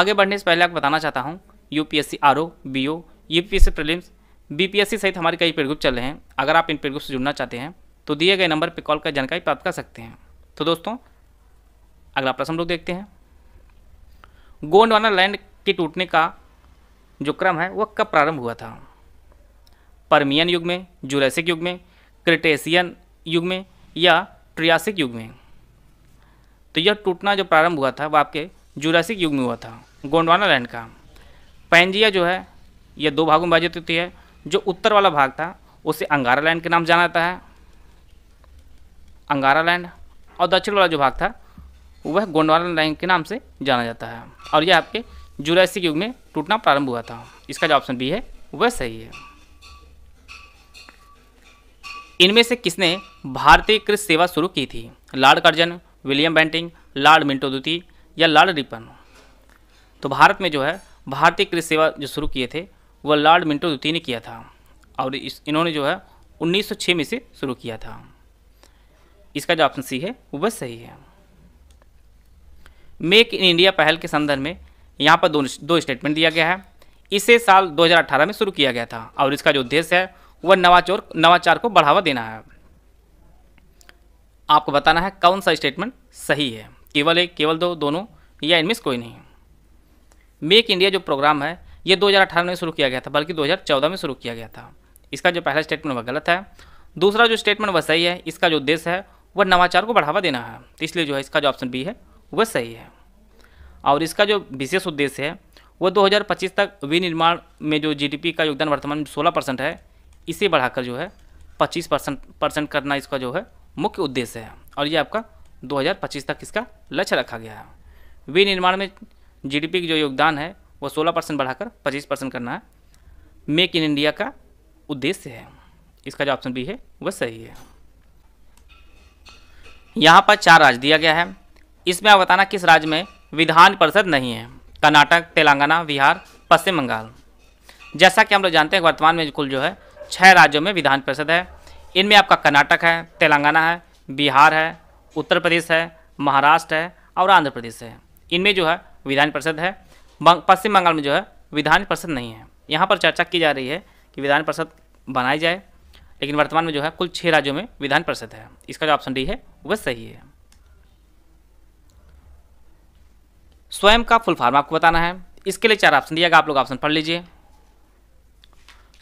आगे बढ़ने से पहले आपको बताना चाहता हूँ UPSC RO BO UPSC prelims BPSC सहित हमारे कई पेड ग्रुप चल रहे हैं अगर आप इन पेड ग्रुप से जुड़ना चाहते हैं तो दिए गए नंबर पर कॉल कर जानकारी प्राप्त कर सकते हैं तो दोस्तों अगला प्रश्न हम लोग देखते हैं गोंडवाना लैंड के टूटने का जो क्रम है वह कब प्रारंभ हुआ था परमियन युग में जुरैसिक युग में क्रिटेशियन युग में या ट्रियासिक युग में तो यह टूटना जो प्रारंभ हुआ था वह आपके जुरैसिक युग में हुआ था गोंडवाना लैंड का पैंजिया जो है यह दो भागों में विभाजित होती है जो उत्तर वाला भाग था उसे अंगारा लैंड के नाम जाना जाता है अंगारा लैंड और दक्षिण वाला जो भाग था वह गोंडवाना लैंड के नाम से जाना जाता है और यह आपके जुरासिक युग में टूटना प्रारंभ हुआ था इसका जो ऑप्शन बी है वह सही है इनमें से किसने भारतीय कृषि सेवा शुरू की थी lord Curzon William Bentinck lord Minto दुती या लॉर्ड रिपन तो भारत में जो है भारतीय कृषि सेवा जो शुरू किए थे वह लॉर्ड मिंटो द्वितीय ने किया था और इस इन्होंने जो है 1906 में से शुरू किया था इसका जो ऑप्शन सी है वो वह सही है मेक इन इंडिया पहल के संदर्भ में यहाँ पर दो दो स्टेटमेंट दिया गया है इसे साल 2018 में शुरू किया गया था और इसका जो उद्देश्य है वह नवाचोर नवाचार को बढ़ावा देना है आपको बताना है कौन सा स्टेटमेंट सही है केवल एक केवल दो दोनों या इनमें कोई नहीं मेक इंडिया जो प्रोग्राम है ये 2018 में शुरू किया गया था बल्कि 2014 में शुरू किया गया था इसका जो पहला स्टेटमेंट वह गलत है दूसरा जो स्टेटमेंट वह सही है इसका जो उद्देश्य है वह नवाचार को बढ़ावा देना है तो इसलिए जो है इसका जो ऑप्शन बी है वह सही है और इसका जो विशेष उद्देश्य है वह 2025 तक विनिर्माण में जो जी का योगदान वर्तमान में सोलह परसेंट है इसे बढ़ाकर जो है पच्चीस परसेंट परसेंट करना इसका जो है मुख्य उद्देश्य है और ये आपका 2025 तक इसका लक्ष्य रखा गया है विनिर्माण में जीडीपी की जो योगदान है वो 16 परसेंट बढ़ाकर 25 परसेंट करना है मेक इन इंडिया का उद्देश्य है इसका जो ऑप्शन बी है वह सही है यहाँ पर चार राज्य दिया गया है इसमें आप बताना किस राज्य में विधान परिषद नहीं है कर्नाटक तेलंगाना बिहार पश्चिम बंगाल जैसा कि हम लोग जानते हैं वर्तमान में कुल जो है छः राज्यों में विधान परिषद है इनमें आपका कर्नाटक है तेलंगाना है बिहार है उत्तर प्रदेश है महाराष्ट्र है और आंध्र प्रदेश है इनमें जो है विधान परिषद है पश्चिम बंगाल में जो है विधान परिषद नहीं है यहाँ पर चर्चा की जा रही है कि विधान परिषद बनाई जाए लेकिन वर्तमान में जो है कुल छः राज्यों में विधान परिषद है इसका जो ऑप्शन डी है वह सही है स्वयं का फुल फॉर्म आपको बताना है इसके लिए चार ऑप्शन दिया गया आप लोग ऑप्शन पढ़ लीजिए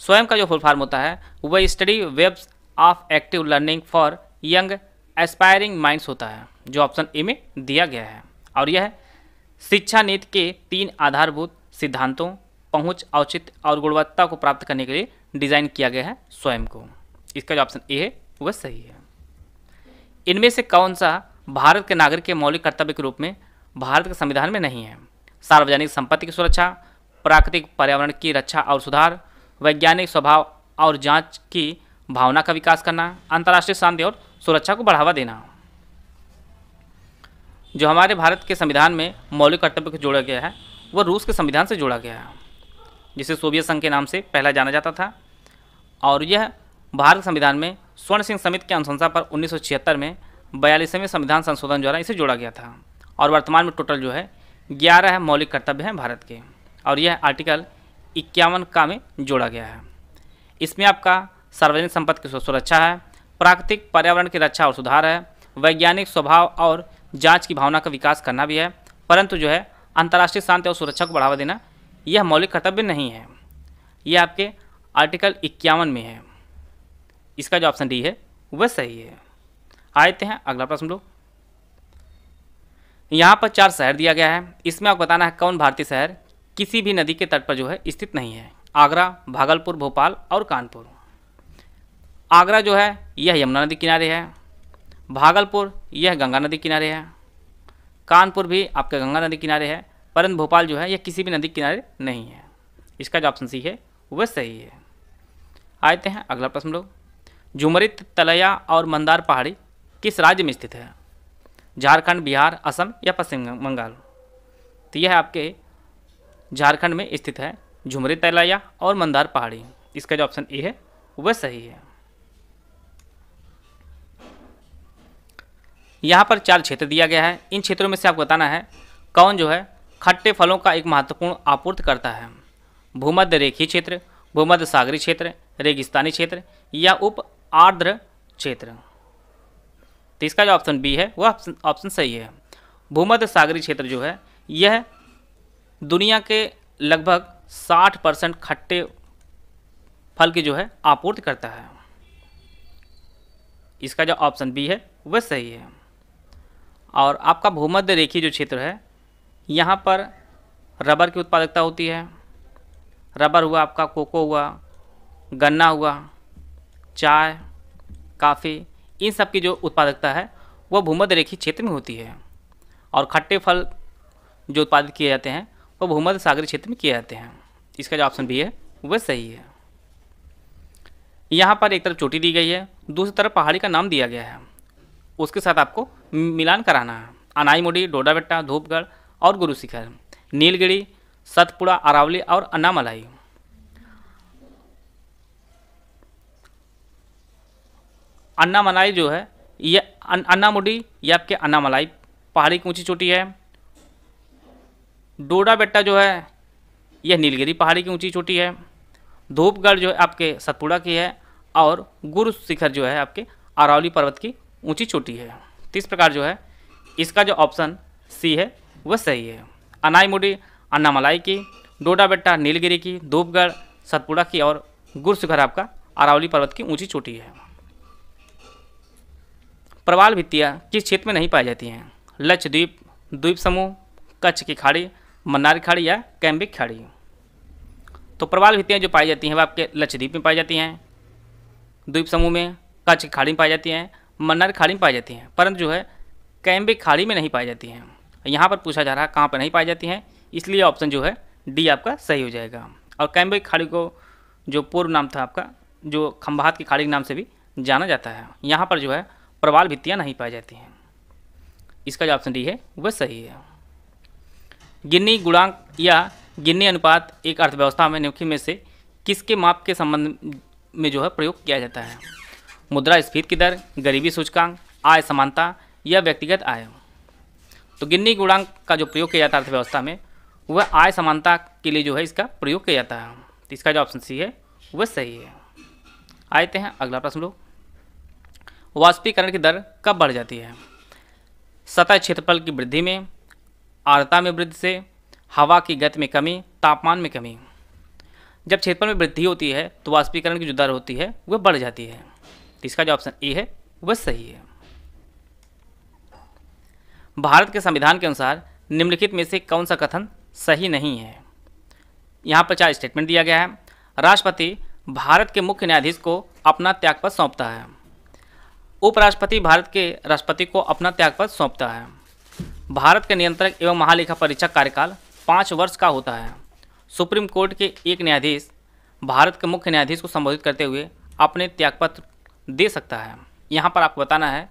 स्वयं का जो फुल फॉर्म होता है वह study webs of active learning for young aspiring minds होता है जो ऑप्शन ए में दिया गया है और यह शिक्षा नीति के तीन आधारभूत सिद्धांतों पहुंच औचित्य और गुणवत्ता को प्राप्त करने के लिए डिज़ाइन किया गया है स्वयं को इसका जो ऑप्शन ए है वह सही है इनमें से कौन सा भारत के नागरिक के मौलिक कर्तव्य के रूप में भारत के संविधान में नहीं है सार्वजनिक संपत्ति की सुरक्षा प्राकृतिक पर्यावरण की रक्षा और सुधार वैज्ञानिक स्वभाव और जांच की भावना का विकास करना अंतर्राष्ट्रीय शांति और सुरक्षा को बढ़ावा देना जो हमारे भारत के संविधान में मौलिक कर्तव्य को जोड़ा गया है वह रूस के संविधान से जोड़ा गया है जिसे सोवियत संघ के नाम से पहला जाना जाता था और यह भारत संविधान में स्वर्ण सिंह समिति की अनुशंसा पर उन्नीस में बयालीसवें संविधान संशोधन द्वारा इसे जोड़ा गया था और वर्तमान में टोटल जो है ग्यारह मौलिक कर्तव्य हैं भारत के और यह आर्टिकल इक्यावन का में जोड़ा गया है इसमें आपका सार्वजनिक संपत्ति की सुरक्षा है प्राकृतिक पर्यावरण की रक्षा और सुधार है वैज्ञानिक स्वभाव और जांच की भावना का विकास करना भी है परंतु जो है अंतर्राष्ट्रीय शांति और सुरक्षा को बढ़ावा देना यह मौलिक कर्तव्य नहीं है यह आपके आर्टिकल इक्यावन में है इसका जो ऑप्शन डी है वह सही है आते हैं अगला प्रश्न लोग यहाँ पर चार शहर दिया गया है इसमें आपको बताना है कौन भारतीय शहर किसी भी नदी के तट पर जो है स्थित नहीं है आगरा भागलपुर भोपाल और कानपुर आगरा जो है यह यमुना नदी किनारे है भागलपुर यह गंगा नदी किनारे है कानपुर भी आपके गंगा नदी किनारे है परंतु भोपाल जो है यह किसी भी नदी किनारे नहीं है इसका जो ऑप्शन सी है वह सही है आते हैं अगला प्रश्न लोग जुमरित तलैया और मंदार पहाड़ी किस राज्य में स्थित है झारखंड बिहार असम या पश्चिम बंगाल तो यह आपके झारखंड में स्थित है झुमरी तलैया और मंदार पहाड़ी इसका जो ऑप्शन ए है वह सही है यहाँ पर चार क्षेत्र दिया गया है इन क्षेत्रों में से आपको बताना है कौन जो है खट्टे फलों का एक महत्वपूर्ण आपूर्ति करता है भूमध्य रेखीय क्षेत्र भूमध्य सागरी क्षेत्र रेगिस्तानी क्षेत्र या उप आर्द्र क्षेत्र तो इसका जो ऑप्शन बी है वह ऑप्शन सही है भूमध्य सागरी क्षेत्र जो है यह दुनिया के लगभग 60 परसेंट खट्टे फल की जो है आपूर्ति करता है इसका जो ऑप्शन बी है वह सही है और आपका भूमध्य रेखी जो क्षेत्र है यहाँ पर रबर की उत्पादकता होती है रबर हुआ आपका कोको हुआ गन्ना हुआ चाय काफ़ी इन सब की जो उत्पादकता है वह भूमध्य रेखी क्षेत्र में होती है और खट्टे फल जो उत्पादित किए जाते हैं वह भूमध्य सागरी क्षेत्र में किए जाते हैं इसका जो ऑप्शन भी है वह सही है यहाँ पर एक तरफ चोटी दी गई है दूसरी तरफ पहाड़ी का नाम दिया गया है उसके साथ आपको मिलान कराना है अनाईमुडी डोडाबेट्टा धूपगढ़ और गुरुशिखर नीलगिरी सतपुड़ा अरावली और अन्नामलाई अन्नामलाई जो है ये अन्नामुडी ये आपके अन्नामलाई पहाड़ी की ऊंची चोटी है डोडा बेट्टा जो है यह नीलगिरी पहाड़ी की ऊंची चोटी है धूपगढ़ जो है आपके सतपुड़ा की है और गुरु शिखर जो है आपके अरावली पर्वत की ऊंची चोटी है तो इस प्रकार जो है इसका जो ऑप्शन सी है वह सही है अनाईमुडी अन्नामलाई की डोडा बेट्टा नीलगिरी की धूपगढ़ सतपुड़ा की और गुरसुघर आपका अरावली पर्वत की ऊंची चोटी है प्रवाल भित्तियाँ किस क्षेत्र में नहीं पाई जाती हैं लक्षद्वीप द्वीप समूह कच्छ की खाड़ी मन्नार खाड़ी या कैम्बिक खाड़ी तो प्रवाल भित्तियाँ जो पाई जाती हैं वह आपके लक्षद्वीप में पाई जाती हैं द्वीप समूह में कच्छ की खाड़ी में पाई जाती हैं मन्नार खाड़ी में पाई जाती हैं परंतु जो है कैम्बे खाड़ी में नहीं पाई जाती हैं यहाँ पर पूछा जा रहा है कहाँ पर नहीं पाई जाती हैं इसलिए ऑप्शन जो है डी आपका सही हो जाएगा और कैम्बे खाड़ी को जो पूर्व नाम था आपका जो खम्भात की खाड़ी के नाम से भी जाना जाता है यहाँ पर जो है प्रवाल भित्तियाँ नहीं पाई जाती हैं इसका जो ऑप्शन डी है वह सही है गिन्नी गुणांक या गिन्नी अनुपात एक अर्थव्यवस्था में निम्नलिखित में से किसके माप के संबंध में जो है प्रयोग किया जाता है मुद्रा स्फीत की दर गरीबी सूचकांक आय समानता या व्यक्तिगत आय तो गिन्नी गुणांक का जो प्रयोग किया जाता है अर्थव्यवस्था में वह आय समानता के लिए जो है इसका प्रयोग किया जाता है तो इसका जो ऑप्शन सी है वह सही है आते हैं अगला प्रश्न लोग वाष्पीकरण की दर कब बढ़ जाती है सतह क्षेत्रफल की वृद्धि में आर्द्रता में वृद्धि से हवा की गति में कमी तापमान में कमी जब क्षेत्रफल में वृद्धि होती है तो वाष्पीकरण की जो दर होती है वह बढ़ जाती है तो इसका जो ऑप्शन ए है वह सही है भारत के संविधान के अनुसार निम्नलिखित में से कौन सा कथन सही नहीं है यहाँ पर चार स्टेटमेंट दिया गया है राष्ट्रपति भारत के मुख्य न्यायाधीश को अपना त्यागपत्र सौंपता है उपराष्ट्रपति भारत के राष्ट्रपति को अपना त्यागपत्र सौंपता है भारत के नियंत्रक एवं महालेखा परीक्षक कार्यकाल पाँच वर्ष का होता है सुप्रीम कोर्ट के एक न्यायाधीश भारत के मुख्य न्यायाधीश को संबोधित करते हुए अपने त्यागपत्र दे सकता है यहाँ पर आपको बताना है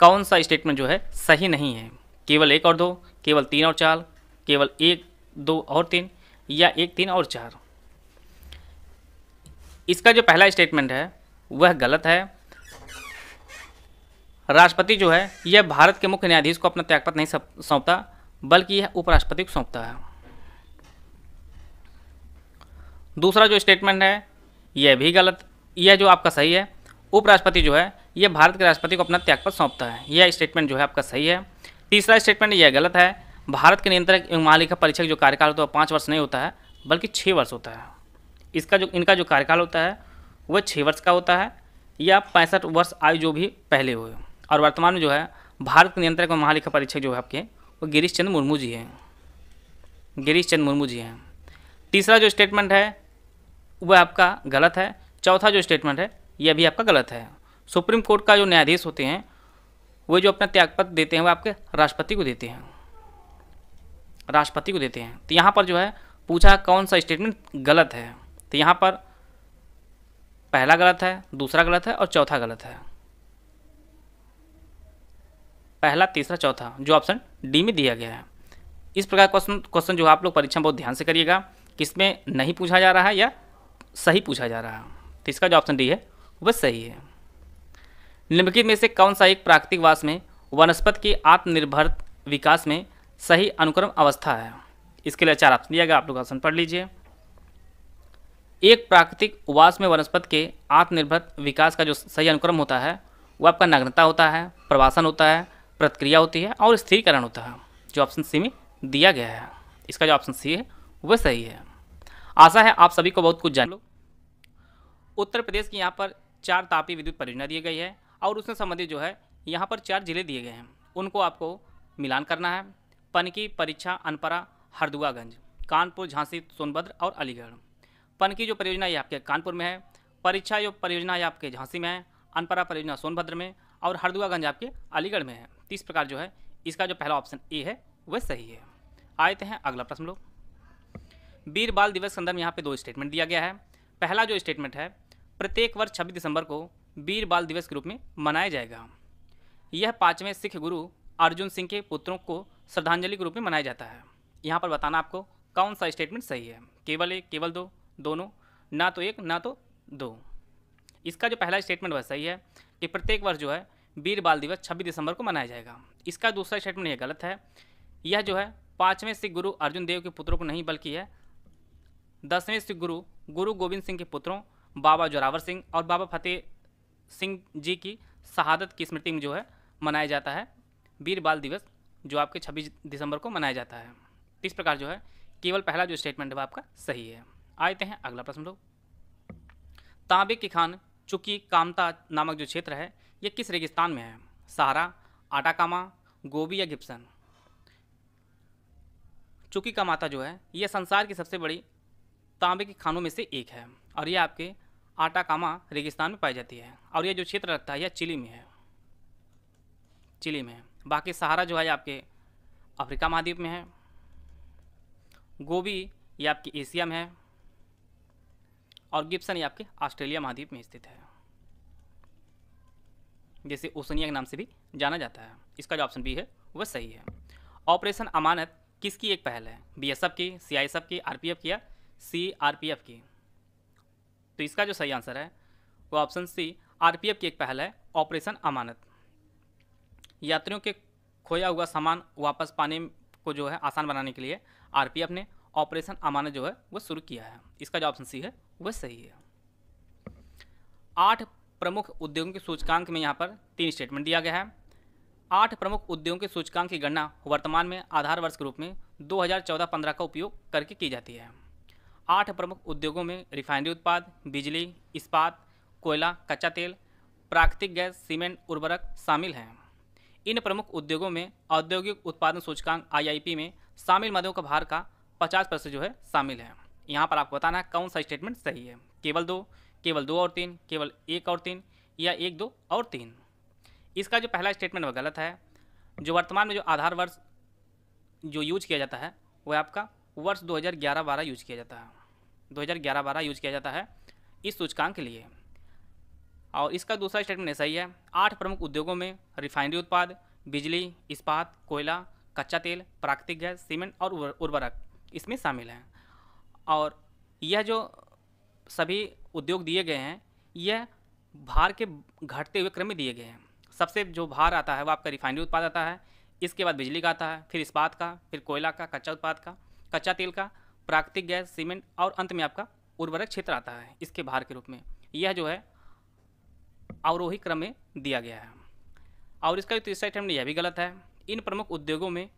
कौन सा स्टेटमेंट जो है सही नहीं है केवल एक और दो केवल तीन और चार केवल एक दो और तीन या एक तीन और चार इसका जो पहला स्टेटमेंट है वह गलत है राष्ट्रपति जो है यह भारत के मुख्य न्यायाधीश को अपना त्यागपत्र नहीं सौंपता बल्कि यह उपराष्ट्रपति को सौंपता है दूसरा जो स्टेटमेंट है यह भी गलत यह जो आपका सही है उपराष्ट्रपति जो है यह भारत के राष्ट्रपति को अपना त्यागपत्र सौंपता है यह स्टेटमेंट जो है आपका सही है तीसरा स्टेटमेंट यह गलत है भारत के नियंत्रक एवं महालेखा परीक्षक जो कार्यकाल होता है पाँच वर्ष नहीं होता है बल्कि छः वर्ष होता है इसका जो इनका जो कार्यकाल होता है वह छः वर्ष का होता है या पैंसठ वर्ष आयु जो भी पहले हुए और वर्तमान में जो है भारत के नियंत्रक एवं महालेखा परीक्षक जो है आपके वो गिरीश चंद्र मुर्मू जी हैं गिरीश चंद्र मुर्मू जी हैं तीसरा जो स्टेटमेंट है वह आपका गलत है चौथा जो स्टेटमेंट है यह भी आपका गलत है सुप्रीम कोर्ट का जो न्यायाधीश होते हैं वो जो अपना त्यागपत्र देते हैं वो आपके राष्ट्रपति को देते हैं राष्ट्रपति को देते हैं तो यहाँ पर जो है पूछा कौन सा स्टेटमेंट गलत है तो यहाँ पर पहला गलत है दूसरा गलत है और चौथा गलत है पहला तीसरा चौथा जो ऑप्शन डी में दिया गया है इस प्रकार क्वेश्चन क्वेश्चन जो आप लोग परीक्षा में बहुत ध्यान से करिएगा किसमें नहीं पूछा जा रहा है या सही पूछा जा रहा है तो इसका जो ऑप्शन डी है वह सही है निम्नलिखित में से कौन सा एक प्राकृतिक वास में वनस्पति के आत्मनिर्भर विकास में सही अनुक्रम अवस्था है इसके लिए चार ऑप्शन दिया गया आप लोग ऑप्शन पढ़ लीजिए एक प्राकृतिक वास में वनस्पति के आत्मनिर्भर विकास का जो सही अनुक्रम होता है वो आपका नग्नता होता है प्रवासन होता है प्रतिक्रिया होती है और स्थिरीकरण होता है जो ऑप्शन सी में दिया गया है इसका जो ऑप्शन सी है वह सही है आशा है आप सभी को बहुत कुछ जान लो उत्तर प्रदेश की यहाँ पर चार तापी विद्युत परियोजना दी गई है और उससे संबंधित जो है यहाँ पर चार जिले दिए गए हैं उनको आपको मिलान करना है पनकी परीक्षा अनपरा हरदुआगंज कानपुर झांसी सोनभद्र और अलीगढ़ पनकी जो परियोजना है आपके कानपुर में है परीक्षा जो परियोजना है आपके झांसी में है अनपरा परियोजना सोनभद्र में और हरदुआगंज आपके अलीगढ़ में है तीस प्रकार जो है इसका जो पहला ऑप्शन ए है वह सही है आए हैं अगला प्रश्न लोग वीर बाल दिवस संदर्भ यहाँ पे दो स्टेटमेंट दिया गया है पहला जो स्टेटमेंट है प्रत्येक वर्ष छब्बीस दिसंबर को वीर बाल दिवस के रूप में मनाया जाएगा यह पाँचवें सिख गुरु अर्जुन सिंह के पुत्रों को श्रद्धांजलि के रूप में मनाया जाता है यहाँ पर बताना आपको कौन सा स्टेटमेंट सही है केवल एक केवल दो दोनों ना तो एक ना तो दो इसका जो पहला स्टेटमेंट वह सही है कि प्रत्येक वर्ष जो है वीर बाल दिवस छब्बीस दिसंबर को मनाया जाएगा इसका दूसरा स्टेटमेंट यह गलत है यह जो है पाँचवें सिख गुरु अर्जुन देव के पुत्रों को नहीं बल्कि है दसवें सिख गुरु गुरु गोविंद सिंह के पुत्रों बाबा जोरावर सिंह और बाबा फतेह सिंह जी की शहादत की स्मृति में जो है मनाया जाता है वीर बाल दिवस जो आपके 26 दिसंबर को मनाया जाता है इस प्रकार जो है केवल पहला जो स्टेटमेंट है वह आपका सही है आते हैं अगला प्रश्न लोग तांबे की खान चूँकि कामता नामक जो क्षेत्र है ये किस रेगिस्तान में है सहारा आटाकामा गोभी या गिप्सन चूँकि कामाता जो है ये संसार की सबसे बड़ी तांबे की खानों में से एक है और ये आपके आटाकामा रेगिस्तान में पाई जाती है और ये जो क्षेत्र लगता है यह चिली में है चिली में है बाकी सहारा जो है आपके अफ्रीका महाद्वीप में है गोभी ये आपकी एशिया में है और गिप्सन ये आपके ऑस्ट्रेलिया महाद्वीप में स्थित है जैसे ओसनिया के नाम से भी जाना जाता है इसका जो ऑप्शन बी है वह सही है ऑपरेशन अमानत किसकी एक पहल है बी की सी की आर की या सी की तो इसका जो सही आंसर है वो ऑप्शन सी आरपीएफ की एक पहल है ऑपरेशन अमानत यात्रियों के खोया हुआ सामान वापस पाने को जो है आसान बनाने के लिए आरपीएफ ने ऑपरेशन अमानत जो है वो शुरू किया है इसका जो ऑप्शन सी है वह सही है आठ प्रमुख उद्योगों के सूचकांक में यहाँ पर तीन स्टेटमेंट दिया गया है आठ प्रमुख उद्योगों के सूचकांक की गणना वर्तमान में आधार वर्ष के रूप में 2014-15 का उपयोग करके की जाती है आठ प्रमुख उद्योगों में रिफाइनरी उत्पाद बिजली इस्पात कोयला कच्चा तेल प्राकृतिक गैस सीमेंट उर्वरक शामिल हैं इन प्रमुख उद्योगों में औद्योगिक उत्पादन सूचकांक आईआईपी में शामिल मदों का भार का पचास परसेंट जो है शामिल है यहाँ पर आपको बताना है कौन सा स्टेटमेंट सही है केवल दो केवल दो और तीन केवल एक और तीन या एक दो और तीन इसका जो पहला स्टेटमेंट वह गलत है जो वर्तमान में जो आधार वर्ष जो यूज किया जाता है वह आपका वर्ष 2011-12 यूज किया जाता है 2011-12 यूज किया जाता है इस सूचकांक के लिए और इसका दूसरा स्टेटमेंट ऐसा ही है आठ प्रमुख उद्योगों में रिफाइनरी उत्पाद बिजली इस्पात कोयला कच्चा तेल प्राकृतिक गैस सीमेंट और उर्वरक इसमें शामिल हैं और यह जो सभी उद्योग दिए गए हैं यह भार के घटते हुए क्रम में दिए गए हैं सबसे जो भार आता है वो आपका रिफाइनरी उत्पाद आता है इसके बाद बिजली का आता है फिर इस्पात का फिर कोयला का कच्चा उत्पाद का कच्चा तेल का प्राकृतिक गैस सीमेंट और अंत में आपका उर्वरक क्षेत्र आता है इसके भार के रूप में यह जो है अवरोही क्रम में दिया गया है और इसका तीसरा आइटम यह भी गलत है इन प्रमुख उद्योगों में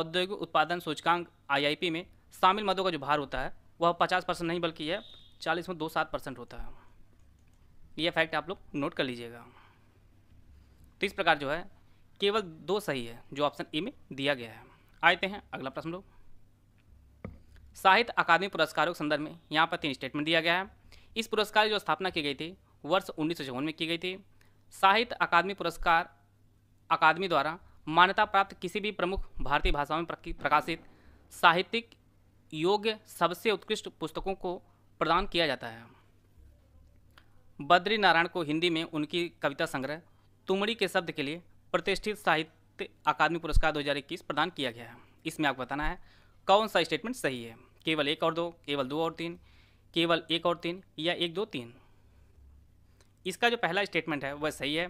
औद्योगिक उत्पादन सूचकांक आई में शामिल मदों का जो भार होता है वह पचास परसेंट नहीं बल्कि यह चालीस में दो सात परसेंट होता है यह फैक्ट आप लोग नोट कर लीजिएगा तो इस प्रकार जो है केवल दो सही है जो ऑप्शन ए में दिया गया है आते हैं अगला प्रश्न लोग साहित्य अकादमी पुरस्कारों के संदर्भ में यहाँ पर तीन स्टेटमेंट दिया गया है इस पुरस्कार की जो स्थापना की गई थी वर्ष उन्नीस में की गई थी साहित्य अकादमी पुरस्कार अकादमी द्वारा मान्यता प्राप्त किसी भी प्रमुख भारतीय भाषाओं में प्रकाशित साहित्यिक योग्य सबसे उत्कृष्ट पुस्तकों को प्रदान किया जाता है बद्री नारायण को हिंदी में उनकी कविता संग्रह तुमड़ी के शब्द के लिए प्रतिष्ठित साहित्य अकादमी पुरस्कार 2021 प्रदान किया गया है इसमें आपको बताना है कौन सा स्टेटमेंट सही है केवल एक और दो केवल दो और तीन केवल एक और तीन या एक दो तीन इसका जो पहला स्टेटमेंट है वह सही है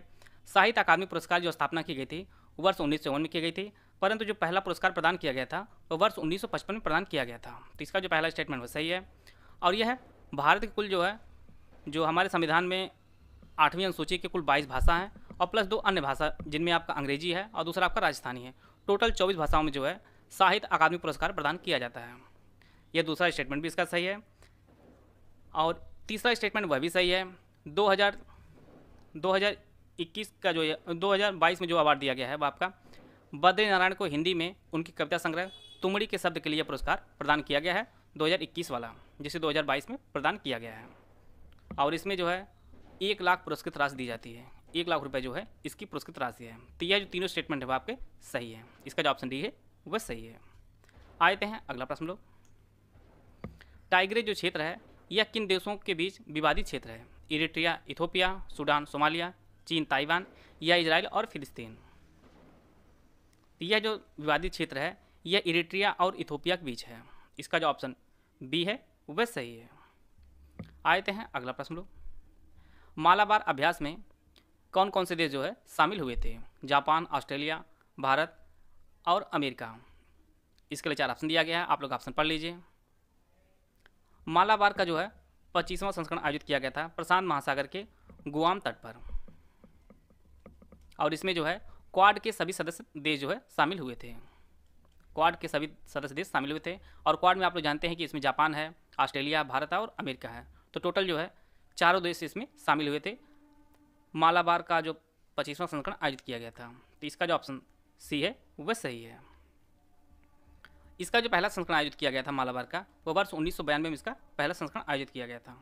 साहित्य अकादमी पुरस्कार जो स्थापना की गई थी वर्ष उन्नीस में की गई थी परंतु जो पहला पुरस्कार प्रदान किया गया था वह वर्ष 1955 में प्रदान किया गया था तो इसका जो पहला स्टेटमेंट वह सही है और यह है भारत की कुल जो है जो हमारे संविधान में आठवीं अनुसूची के कुल बाईस भाषा हैं और प्लस दो अन्य भाषा जिनमें आपका अंग्रेजी है और दूसरा आपका राजस्थानी है टोटल चौबीस भाषाओं में जो है साहित्य अकादमी पुरस्कार प्रदान किया जाता है यह दूसरा स्टेटमेंट भी इसका सही है और तीसरा स्टेटमेंट वह भी सही है 2000 2021 का जो है 2022 में जो अवार्ड दिया गया है वह आपका बद्री नारायण को हिंदी में उनकी कविता संग्रह तुमड़ी के शब्द के लिए पुरस्कार प्रदान किया गया है 2021 वाला जिसे 2022 में प्रदान किया गया है और इसमें जो है एक लाख पुरस्कृत राशि दी जाती है एक लाख रुपये जो है इसकी पुरस्कृत राशि है तो यह जो तीनों स्टेटमेंट है वह आपके सही है इसका जो ऑप्शन डी है वह सही है आते हैं अगला प्रश्न लोग टाइग्रे जो क्षेत्र है यह किन देशों के बीच विवादित क्षेत्र है इरेट्रिया इथोपिया सूडान सोमालिया चीन ताइवान या इसराइल और फिलिस्तीन यह जो विवादित क्षेत्र है यह इरेट्रिया और इथोपिया के बीच है इसका जो ऑप्शन बी है वह सही है आते हैं अगला प्रश्न लोग मालाबार अभ्यास में कौन कौन से देश जो है शामिल हुए थे जापान ऑस्ट्रेलिया भारत और अमेरिका इसके लिए चार ऑप्शन दिया गया है आप लोग ऑप्शन पढ़ लीजिए मालाबार का जो है पच्चीसवां संस्करण आयोजित किया गया था प्रशांत महासागर के गुआम तट पर और इसमें जो है क्वाड के सभी सदस्य देश जो है शामिल हुए थे क्वाड के सभी सदस्य देश शामिल हुए थे और क्वाड में आप लोग जानते हैं कि इसमें जापान है ऑस्ट्रेलिया भारत और अमेरिका है तो टोटल जो है चारों देश इसमें शामिल हुए थे मालाबार का जो पच्चीसवां संस्करण आयोजित किया गया था तो इसका जो ऑप्शन सी है वह सही है इसका जो पहला संस्करण आयोजित किया गया था मालाबार का वो वर्ष उन्नीस में इसका पहला संस्करण आयोजित किया गया था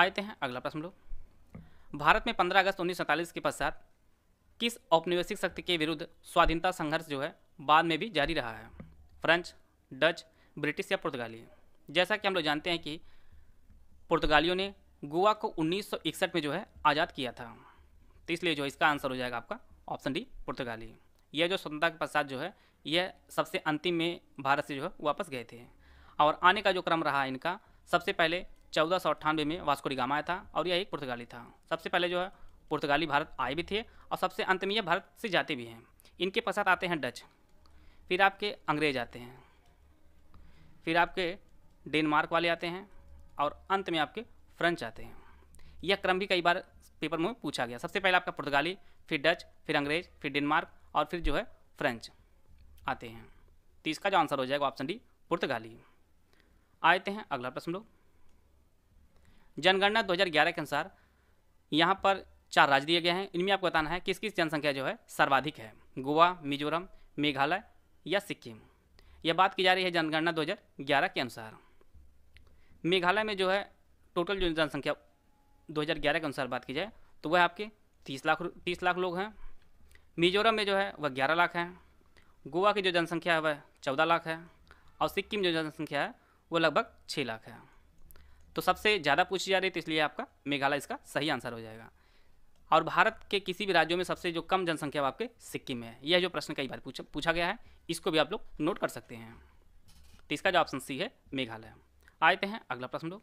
आते हैं अगला प्रश्न लोग भारत में 15 अगस्त उन्नीस के पश्चात किस औपनिवेशिक शक्ति के विरुद्ध स्वाधीनता संघर्ष जो है बाद में भी जारी रहा है फ्रेंच डच ब्रिटिश या पुर्तगाली जैसा कि हम लोग जानते हैं कि पुर्तगालियों ने गोवा को 1961 में जो है आज़ाद किया था तो इसलिए जो इसका आंसर हो जाएगा आपका ऑप्शन डी पुर्तगाली यह जो स्वतंत्रता के पश्चात जो है यह सबसे अंतिम में भारत से जो है वापस गए थे और आने का जो क्रम रहा इनका सबसे पहले चौदह सौ अट्ठानवे में वास्कोडिगामा आया था और यह एक पुर्तगाली था सबसे पहले जो है पुर्तगाली भारत आए भी थे और सबसे अंत में यह भारत से जाते भी हैं इनके पश्चात आते हैं डच फिर आपके अंग्रेज आते हैं फिर आपके डेनमार्क वाले आते हैं और अंत में आपके फ्रेंच आते हैं यह क्रम भी कई बार पेपर में पूछा गया सबसे पहले आपका पुर्तगाली फिर डच फिर अंग्रेज फिर डेनमार्क और फिर जो है फ्रेंच आते हैं तो इसका जो आंसर हो जाएगा ऑप्शन डी पुर्तगाली आते हैं अगला प्रश्न लोग जनगणना 2011 के अनुसार यहाँ पर चार राज्य दिए गए हैं इनमें आपको बताना है किस किस जनसंख्या जो है सर्वाधिक है गोवा मिजोरम मेघालय या सिक्किम यह बात की जा रही है जनगणना 2011 के अनुसार मेघालय में जो है टोटल जो जनसंख्या 2011 के अनुसार बात की जाए तो वह आपके तीस लाख तीस लाख लोग हैं मिजोरम में जो है वह ग्यारह लाख है गोवा की जो जनसंख्या है वह चौदह लाख है और सिक्किम जो जनसंख्या है वो लगभग छः लाख है तो सबसे ज़्यादा पूछी जा रही है तो इसलिए आपका मेघालय इसका सही आंसर हो जाएगा और भारत के किसी भी राज्यों में सबसे जो कम जनसंख्या आपके सिक्किम में है यह जो प्रश्न कई बार पूछा पूछा गया है इसको भी आप लोग नोट कर सकते हैं तो इसका जो ऑप्शन सी है मेघालय आते हैं अगला प्रश्न लोग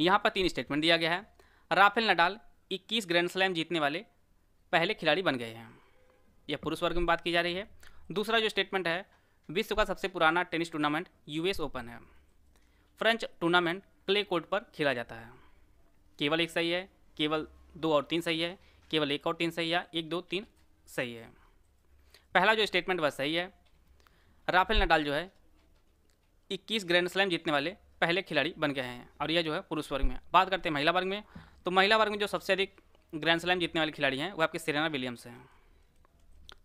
यहाँ पर तीन स्टेटमेंट दिया गया है राफेल नडाल 21 ग्रैंड स्लैम जीतने वाले पहले खिलाड़ी बन गए हैं यह पुरुष वर्ग में बात की जा रही है दूसरा जो स्टेटमेंट है विश्व का सबसे पुराना टेनिस टूर्नामेंट यूएस ओपन है फ्रेंच टूर्नामेंट क्ले कोर्ट पर खेला जाता है केवल एक सही है केवल दो और तीन सही है केवल एक और तीन सही है एक दो तीन सही है पहला जो स्टेटमेंट वह सही है राफेल नडाल जो है 21 ग्रैंड स्लैम जीतने वाले पहले खिलाड़ी बन गए हैं और यह जो है पुरुष वर्ग में बात करते हैं महिला वर्ग में तो महिला वर्ग में जो सबसे अधिक ग्रैंड स्लैम जीतने वाले खिलाड़ी हैं वो आपके सेरेना विलियम्स हैं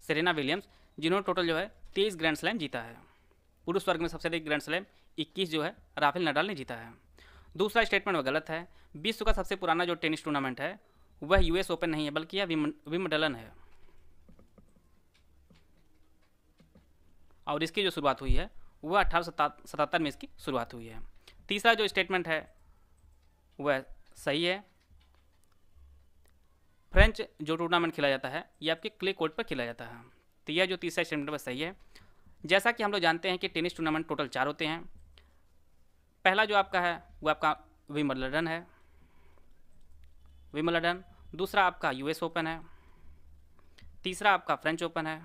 सेरेना विलियम्स जिन्होंने टोटल जो है तेईस ग्रैंड स्लैम जीता है पुरुष वर्ग में सबसे अधिक ग्रैंड स्लैम इक्कीस जो है राफेल नडाल ने जीता है दूसरा स्टेटमेंट वह गलत है विश्व का सबसे पुराना जो टेनिस टूर्नामेंट है वह यूएस ओपन नहीं है बल्कि यह विमडलन है और इसकी जो शुरुआत हुई है वह अठारह में इसकी शुरुआत हुई है तीसरा जो स्टेटमेंट है वह सही है फ्रेंच जो टूर्नामेंट खेला जाता है ये आपके क्ले कोर्ट पर खेला जाता है तो यह जो तीसरा स्टेटमेंट वह सही है जैसा कि हम लोग जानते हैं कि टेनिस टूर्नामेंट टोटल चार होते हैं पहला जो आपका है वह आपका विमलडन है विमलडन दूसरा आपका यूएस ओपन है तीसरा आपका फ्रेंच ओपन है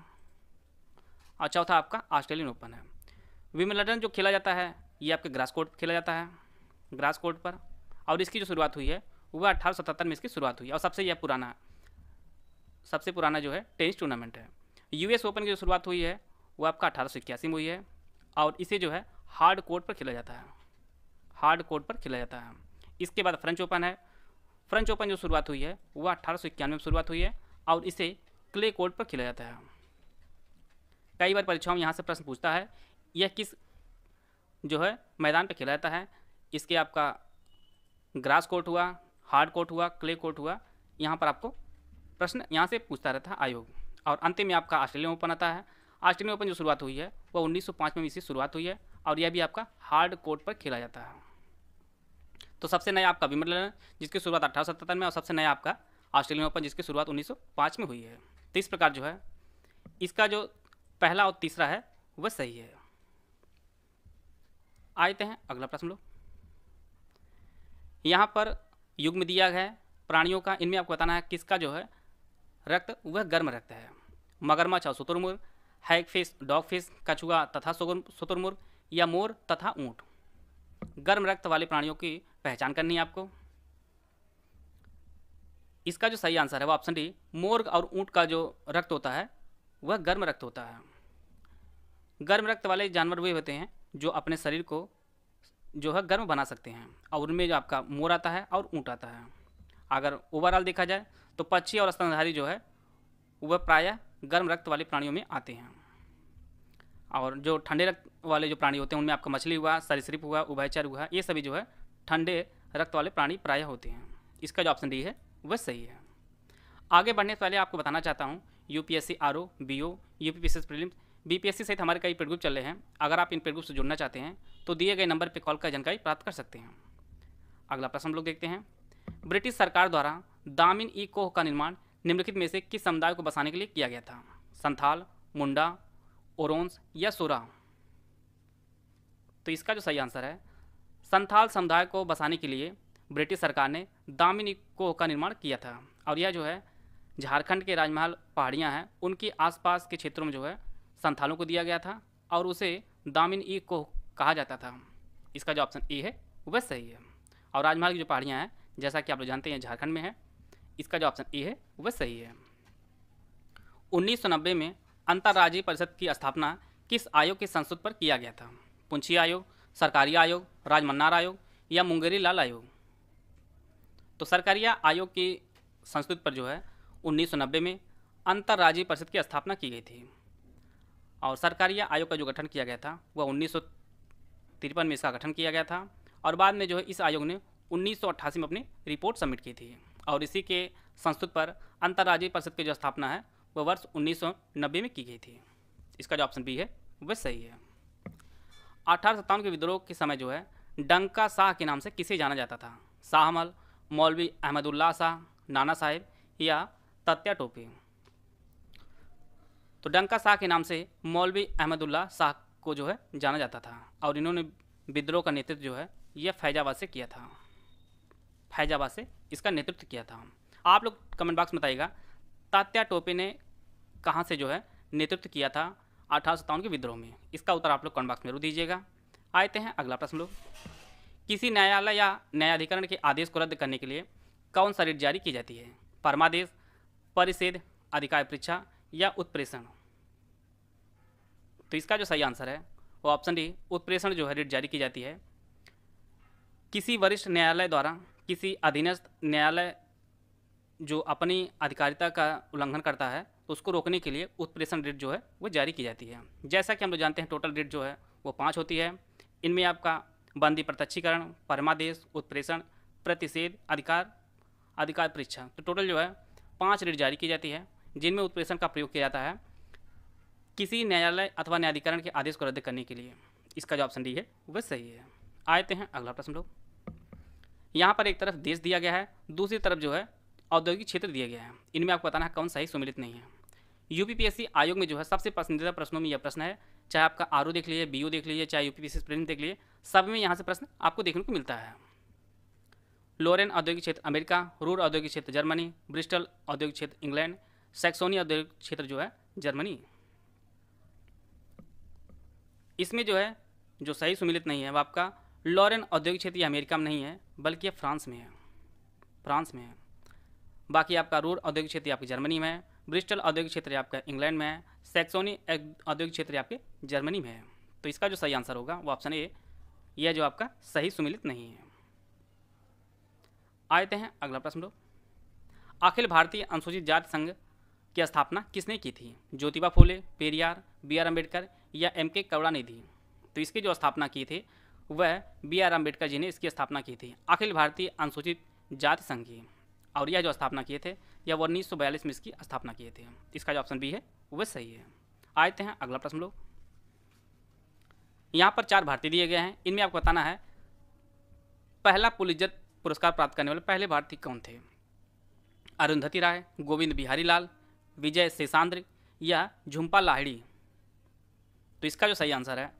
और चौथा आपका ऑस्ट्रेलियन ओपन है विमलडन जो खेला जाता है ये आपके ग्रास कोर्ट पर खेला जाता है ग्रास कोर्ट पर और इसकी जो शुरुआत हुई है वह अठारह में इसकी शुरुआत हुई और सबसे यह पुराना सबसे पुराना जो है टेनिस टूर्नामेंट है यूएस ओपन की जो शुरुआत हुई है वो आपका अठारह में हुई है और इसे जो है हार्ड कोर्ट पर खेला जाता है हार्ड कोर्ट पर खेला जाता है इसके बाद फ्रेंच ओपन है फ्रेंच ओपन जो शुरुआत हुई है वह अठारह में शुरुआत हुई है और इसे क्ले कोर्ट पर खेला जाता है कई बार परीक्षाओं में यहाँ से प्रश्न पूछता है यह किस जो है मैदान पे खेला जाता है इसके आपका ग्रास कोर्ट हुआ हार्ड कोर्ट हुआ क्ले कोर्ट हुआ यहाँ पर आपको प्रश्न यहाँ से पूछता रहता है आयोग और अंतिम में आपका ऑस्ट्रेलियन ओपन आता है ऑस्ट्रेलियन ओपन जो शुरुआत हुई है वह उन्नीस में इसी शुरुआत हुई है और यह भी आपका हार्ड कोर्ट पर खेला जाता है तो सबसे नया आपका विमल जिसकी शुरुआत अठारह में और सबसे नया आपका ऑस्ट्रेलियन ओपन जिसकी शुरुआत 1905 में हुई है तो इस प्रकार जो है इसका जो पहला और तीसरा है वह सही है आते हैं अगला प्रश्न लो यहाँ पर युग्म दिया गया है प्राणियों का इनमें आपको बताना है किसका जो है रक्त वह गर्म रक्त है मगरमच्छ और शुतुरमुर्ग डॉग फिश कछुआ तथा शुतुरमुर्ग या मोर तथा ऊँट गर्म रक्त वाले प्राणियों की पहचान करनी है आपको इसका जो सही आंसर है वो ऑप्शन डी मोर्ग और ऊँट का जो रक्त होता है वह गर्म रक्त होता है गर्म रक्त वाले जानवर वे होते हैं जो अपने शरीर को जो है गर्म बना सकते हैं और उनमें जो आपका मोर आता है और ऊँट आता है अगर ओवरऑल देखा जाए तो पक्षी और स्तनधारी जो है वह प्रायः गर्म रक्त वाले प्राणियों में आते हैं और जो ठंडे रक्त वाले जो प्राणी होते हैं उनमें आपका मछली हुआ सरिसप हुआ उभयचर हुआ ये सभी जो है ठंडे रक्त वाले प्राणी प्राय होते हैं इसका जो ऑप्शन डी है वह सही है आगे बढ़ने से पहले आपको बताना चाहता हूँ U P S C R O B O U P P S prelims BPSC सहित हमारे कई पेड ग्रुप चल रहे हैं अगर आप इन पेड ग्रुप से जुड़ना चाहते हैं तो दिए गए नंबर पर कॉल कर जानकारी प्राप्त कर सकते हैं अगला प्रश्न हम लोग देखते हैं ब्रिटिश सरकार द्वारा दामिन ई कोह का निर्माण निम्नलिखित में से किस समुदाय को बसाने के लिए किया गया था संथाल मुंडा ओरोंस या सोरा तो इसका जो सही आंसर है संथाल समुदाय को बसाने के लिए ब्रिटिश सरकार ने दामिनी कोह का निर्माण किया था और यह जो है झारखंड के राजमहल पहाड़ियाँ हैं उनके आसपास के क्षेत्रों में जो है संथालों को दिया गया था और उसे दामिन ई को कहा जाता था इसका जो ऑप्शन ए है वह सही है और राजमार्ग की जो पहाड़ियाँ हैं जैसा कि आप लोग जानते हैं झारखंड में है इसका जो ऑप्शन ए है वह सही है उन्नीस में अंतर्राज्यीय परिषद की स्थापना किस आयोग के संसद पर किया गया था पुंछी आयोग सरकारी आयोग राजमन्नार आयोग या मुंगेरी लाल आयोग तो सरकारिया आयोग की संस्कृत पर जो है 1990 में अंतर्राज्यीय परिषद की स्थापना की गई थी और सरकारी आयोग का जो गठन किया गया था वह उन्नीस तिरपन में इसका गठन किया गया था और बाद में जो है इस आयोग ने उन्नीस में अपनी रिपोर्ट सबमिट की थी और इसी के संस्तुत पर अंतर्राज्यीय परिषद की जो स्थापना है वह वर्ष उन्नीस में की गई थी इसका जो ऑप्शन बी है वह सही है अठारह के विद्रोह के समय जो है डंका शाह के नाम से किसे जाना जाता था शाहमल मौलवी अहमदुल्ला शाह नाना साहेब या तत्या टोपी तो डंका शाह के नाम से मौलवी अहमदुल्ला शाह को जो है जाना जाता था और इन्होंने विद्रोह का नेतृत्व जो है यह फैजाबाद से किया था फैजाबाद से इसका नेतृत्व किया था आप लोग कमेंट बॉक्स में बताइएगा तात्या टोपे ने कहाँ से जो है नेतृत्व किया था अठारह के विद्रोह में इसका उत्तर आप लोग कमेंट बॉक्स में जरूर दीजिएगा आते हैं अगला प्रश्न लोग किसी न्यायालय या न्यायाधिकरण के आदेश को रद्द करने के लिए कौन सा रिट जारी की जाती है परमादेश परिषद अधिकार परीक्षा या उत्प्रेषण तो इसका जो सही आंसर है वो ऑप्शन डी उत्प्रेषण जो है रिट जारी की जाती है किसी वरिष्ठ न्यायालय द्वारा किसी अधीनस्थ न्यायालय जो अपनी अधिकारिता का उल्लंघन करता है तो उसको रोकने के लिए उत्प्रेषण रिट जो है वो जारी की जाती है जैसा कि हम लोग जानते हैं टोटल रिट जो है वो पाँच होती है इनमें आपका बंदी प्रत्यक्षीकरण परमादेश उत्प्रेषण प्रतिषेध अधिकार अधिकार परीक्षा तो टोटल जो है पाँच रिट जारी की जाती है जिनमें उत्प्रेषण का प्रयोग किया जाता है किसी न्यायालय अथवा न्यायाधिकरण के आदेश को रद्द करने के लिए इसका जो ऑप्शन डी है वह सही है आते हैं अगला प्रश्न लोग यहाँ पर एक तरफ देश दिया गया है दूसरी तरफ जो है औद्योगिक क्षेत्र दिया गया है इनमें आपको बताना है कौन सही सुमिलित नहीं है यूपीपीएससी आयोग में जो है सबसे पसंदीदा प्रश्नों में यह प्रश्न है चाहे आपका आर देख लीजिए बी देख लीजिए चाहे यूपीपीएससी प्रिंट देख लीजिए सब में यहाँ से प्रश्न आपको देखने को मिलता है लोरेन औद्योगिक क्षेत्र अमेरिका रूर औद्योगिक क्षेत्र जर्मनी ब्रिस्टल औद्योगिक क्षेत्र इंग्लैंड सैक्सोनी औद्योगिक क्षेत्र जो है जर्मनी इसमें जो है जो सही सुमिलित नहीं है वह आपका लॉरेन औद्योगिक क्षेत्र यह अमेरिका में नहीं है बल्कि फ्रांस में है फ्रांस में है बाकी आपका रूर औद्योगिक क्षेत्र आपकी जर्मनी में है ब्रिस्टल औद्योगिक क्षेत्र आपका इंग्लैंड में है सैक्सोनी औद्योगिक क्षेत्र आपके जर्मनी में है तो इसका जो सही आंसर होगा वो ऑप्शन ए यह जो आपका सही सुमिलित नहीं है आते हैं अगला प्रश्न लोग अखिल भारतीय अनुसूचित जाति संघ की स्थापना किसने की थी ज्योतिबा फूले पेरियार बी आर अम्बेडकर या एम के करुणानिधि तो इसकी जो स्थापना की थी वह बी आर अम्बेडकर जी ने इसकी स्थापना की थी अखिल भारतीय अनुसूचित जाति संघ की और यह जो स्थापना किए थे यह उन्नीस सौ बयालीस में इसकी स्थापना किए थे इसका जो ऑप्शन बी है वह सही है आते हैं अगला प्रश्न लोग यहाँ पर चार भारतीय दिए गए हैं इनमें आपको बताना है पहला पुलिजत पुरस्कार प्राप्त करने वाले पहले भारतीय कौन थे अरुंधति राय गोविंद बिहारी लाल विजय शेषांद्र या झुम्पा लाहड़ी तो इसका जो सही आंसर है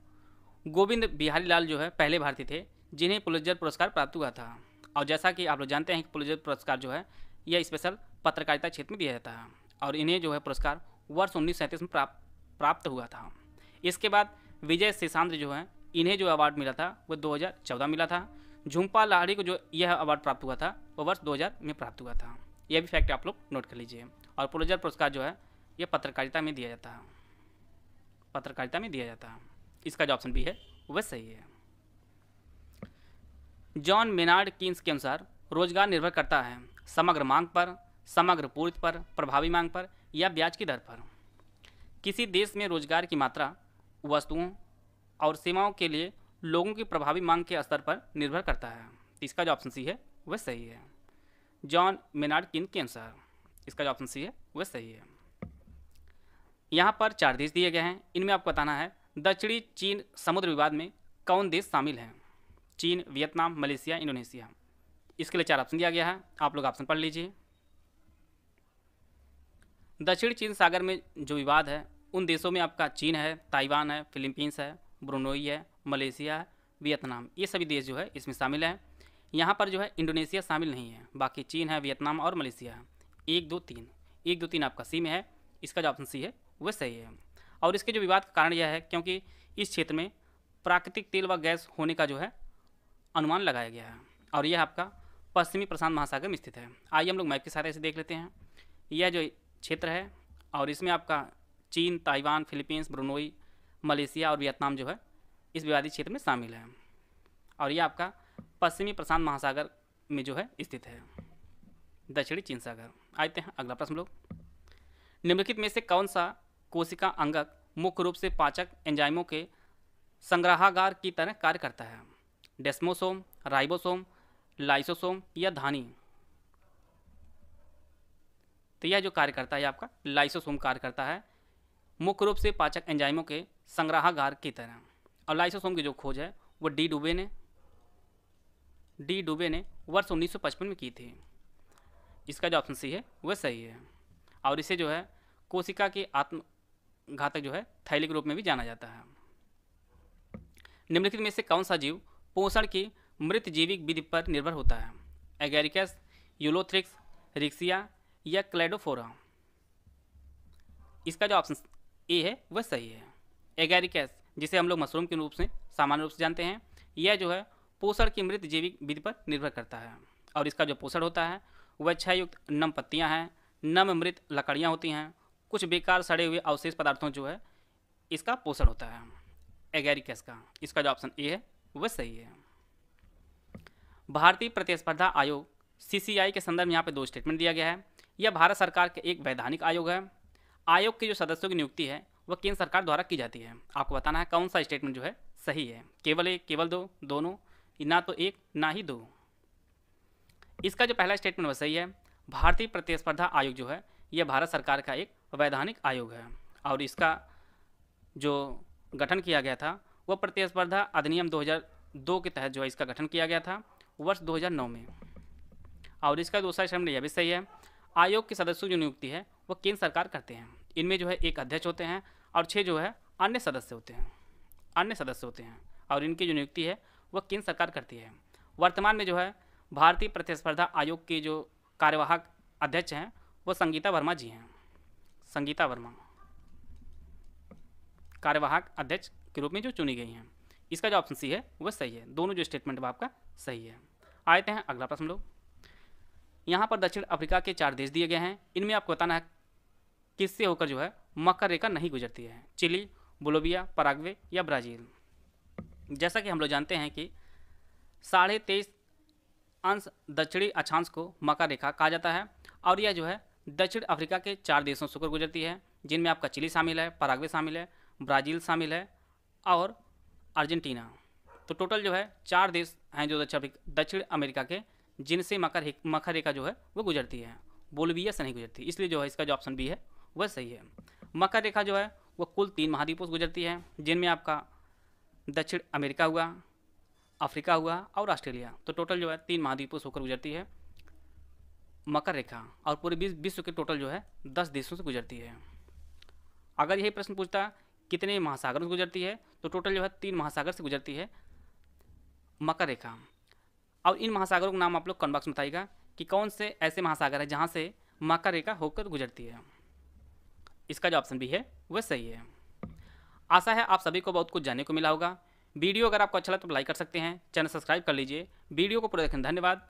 गोविंद बिहारी लाल जो है पहले भारतीय थे जिन्हें पुलिसजर पुरस्कार प्राप्त हुआ था और जैसा कि आप लोग जानते हैं कि पुलिसजर पुरस्कार जो है यह स्पेशल पत्रकारिता क्षेत्र में दिया जाता है और इन्हें जो है पुरस्कार वर्ष उन्नीस में प्राप्त प्राप्त हुआ था इसके बाद विजय शेषांद्र जो है इन्हें जो अवार्ड मिला था वो दो मिला था झुम्पा लाहड़ी को जो यह अवार्ड प्राप्त हुआ था वो वर्ष दो में प्राप्त हुआ था यह भी फैक्ट आप लोग नोट कर लीजिए और पुलजर पुरस्कार जो है यह पत्रकारिता में दिया जाता है पत्रकारिता में दिया जाता है इसका जो ऑप्शन बी है वह सही है जॉन मेनार्ड किन्स के अनुसार रोजगार निर्भर करता है समग्र मांग पर समग्र पूर्ति पर प्रभावी मांग पर या ब्याज की दर पर किसी देश में रोजगार की मात्रा वस्तुओं और सेवाओं के लिए लोगों की प्रभावी मांग के स्तर पर निर्भर करता है इसका जो ऑप्शन सी है वह सही है जॉन मेनार्ड किन के अनुसार इसका जो ऑप्शन सी है वह सही है यहाँ पर चार देश दिए गए हैं इनमें आपको बताना है दक्षिणी चीन समुद्र विवाद में कौन देश शामिल हैं चीन वियतनाम मलेशिया इंडोनेशिया इसके लिए चार ऑप्शन दिया गया है आप लोग ऑप्शन पढ़ लीजिए दक्षिण चीन सागर में जो विवाद है उन देशों में आपका चीन है ताइवान है फिलीपींस है ब्रुनोई है मलेशिया है वियतनाम ये सभी देश जो है इसमें शामिल हैं यहाँ पर जो है इंडोनेशिया शामिल नहीं है बाकी चीन है वियतनाम और मलेशिया है एक दो तीन एक दो तीन आपका सी में है इसका जो ऑप्शन सी है वह सही है और इसके जो विवाद का कारण यह है क्योंकि इस क्षेत्र में प्राकृतिक तेल व गैस होने का जो है अनुमान लगाया गया है और यह आपका पश्चिमी प्रशांत महासागर में स्थित है आइए हम लोग मैप के साथ से देख लेते हैं यह जो क्षेत्र है और इसमें आपका चीन ताइवान फिलीपींस ब्रुनोई मलेशिया और वियतनाम जो है इस विवादित क्षेत्र में शामिल है और यह आपका पश्चिमी प्रशांत महासागर में जो है स्थित है दक्षिणी चीन सागर आते हैं अगला प्रश्न लोग निम्नलिखित में से कौन सा कोशिका अंगक मुख्य रूप से पाचक एंजाइमों के संग्रहागार की तरह कार्य करता है डेस्मोसोम राइबोसोम लाइसोसोम या धानी तो यह जो कार्य करता है आपका लाइसोसोम कार्य करता है मुख्य रूप से पाचक एंजाइमों के संग्रहागार की तरह और लाइसोसोम की जो खोज है वो डी डुबे ने डी डुबे ने वर्ष 1955 में की थी इसका जो ऑप्शन सी है वह सही है और इसे जो है कोशिका के आत्मघातक जो है थैलिक रूप में भी जाना जाता है निम्नलिखित में से कौन सा जीव पोषण की मृत जीविक विधि पर निर्भर होता है एगेरिकस यूलोथ्रिक्स रिक्सिया या क्लेडोफोरा इसका जो ऑप्शन ए है वह सही है एगेरिकस जिसे हम लोग मशरूम के रूप से सामान्य रूप से जानते हैं यह जो है पोषण की मृत जैविक विधि पर निर्भर करता है और इसका जो पोषण होता है वह क्षययुक्त नम पत्तियाँ हैं नम मृत लकड़ियाँ होती हैं कुछ बेकार सड़े हुए अवशेष पदार्थों जो है इसका पोषण होता है एगेरिकस का इसका जो ऑप्शन ए है वह सही है भारतीय प्रतिस्पर्धा आयोग सीसीआई के संदर्भ में यहाँ पे दो स्टेटमेंट दिया गया है यह भारत सरकार के एक वैधानिक आयोग है आयोग के जो सदस्यों की नियुक्ति है वह केंद्र सरकार द्वारा की जाती है आपको बताना है कौन सा स्टेटमेंट जो है सही है केवल एक केवल दो दोनों कि ना तो एक ना ही दो इसका जो पहला स्टेटमेंट वह सही है भारतीय प्रतिस्पर्धा आयोग जो है यह भारत सरकार का एक वैधानिक आयोग है और इसका जो गठन किया गया था वह प्रतिस्पर्धा अधिनियम 2002 के तहत जो है इसका गठन किया गया था वर्ष 2009 में और इसका दूसरा स्टेटमेंट यह भी सही है आयोग के सदस्यों जो नियुक्ति है वो केंद्र सरकार करते हैं इनमें जो है एक अध्यक्ष होते हैं और छः जो है अन्य सदस्य होते हैं अन्य सदस्य होते हैं और इनकी जो नियुक्ति है वह केंद्र सरकार करती है वर्तमान में जो है भारतीय प्रतिस्पर्धा आयोग के जो कार्यवाहक अध्यक्ष हैं वो संगीता वर्मा जी हैं संगीता वर्मा कार्यवाहक अध्यक्ष के रूप में जो चुनी गई हैं इसका जो ऑप्शन सी है वह सही है दोनों जो स्टेटमेंट है आपका सही है आते हैं अगला प्रश्न लोग यहाँ पर दक्षिण अफ्रीका के चार देश दिए गए हैं इनमें आपको बताना है किससे होकर जो है मकर रेखा नहीं गुजरती है चिली बोलोबिया पराग्वे या ब्राज़ील जैसा कि हम लोग जानते हैं कि साढ़े तेईस अंश दक्षिणी अक्षांश को मकर रेखा कहा जाता है और यह जो है दक्षिण अफ्रीका के चार देशों से गुजरती है जिनमें आपका चिली शामिल है पराग्वे शामिल है ब्राज़ील शामिल है और अर्जेंटीना तो टोटल जो है चार देश हैं जो दक्षिण अमेरिका के जिनसे मकर मकर रेखा जो है वो गुजरती है बोलविया से नहीं गुजरती इसलिए जो है इसका जो ऑप्शन बी है वह सही है मकर रेखा जो है वो कुल तीन महाद्वीपों से गुजरती है जिनमें आपका दक्षिण अमेरिका हुआ अफ्रीका हुआ और ऑस्ट्रेलिया तो टोटल जो है तीन महाद्वीपों से होकर गुजरती है मकर रेखा और पूरे विश्व के टोटल जो है दस देशों से गुजरती है अगर यही प्रश्न पूछता कितने महासागरों से गुजरती है तो टोटल जो है तीन महासागर से गुजरती है मकर रेखा और इन महासागरों का नाम आप लोग कॉन्बॉक्स में बताइएगा कि कौन से ऐसे महासागर है जहाँ से मकर रेखा होकर गुजरती है इसका जो ऑप्शन भी है वह सही है आशा है आप सभी को बहुत कुछ जानने को मिला होगा वीडियो अगर आपको अच्छा लगता तो लाइक कर सकते हैं चैनल सब्सक्राइब कर लीजिए वीडियो को पूरा देखने धन्यवाद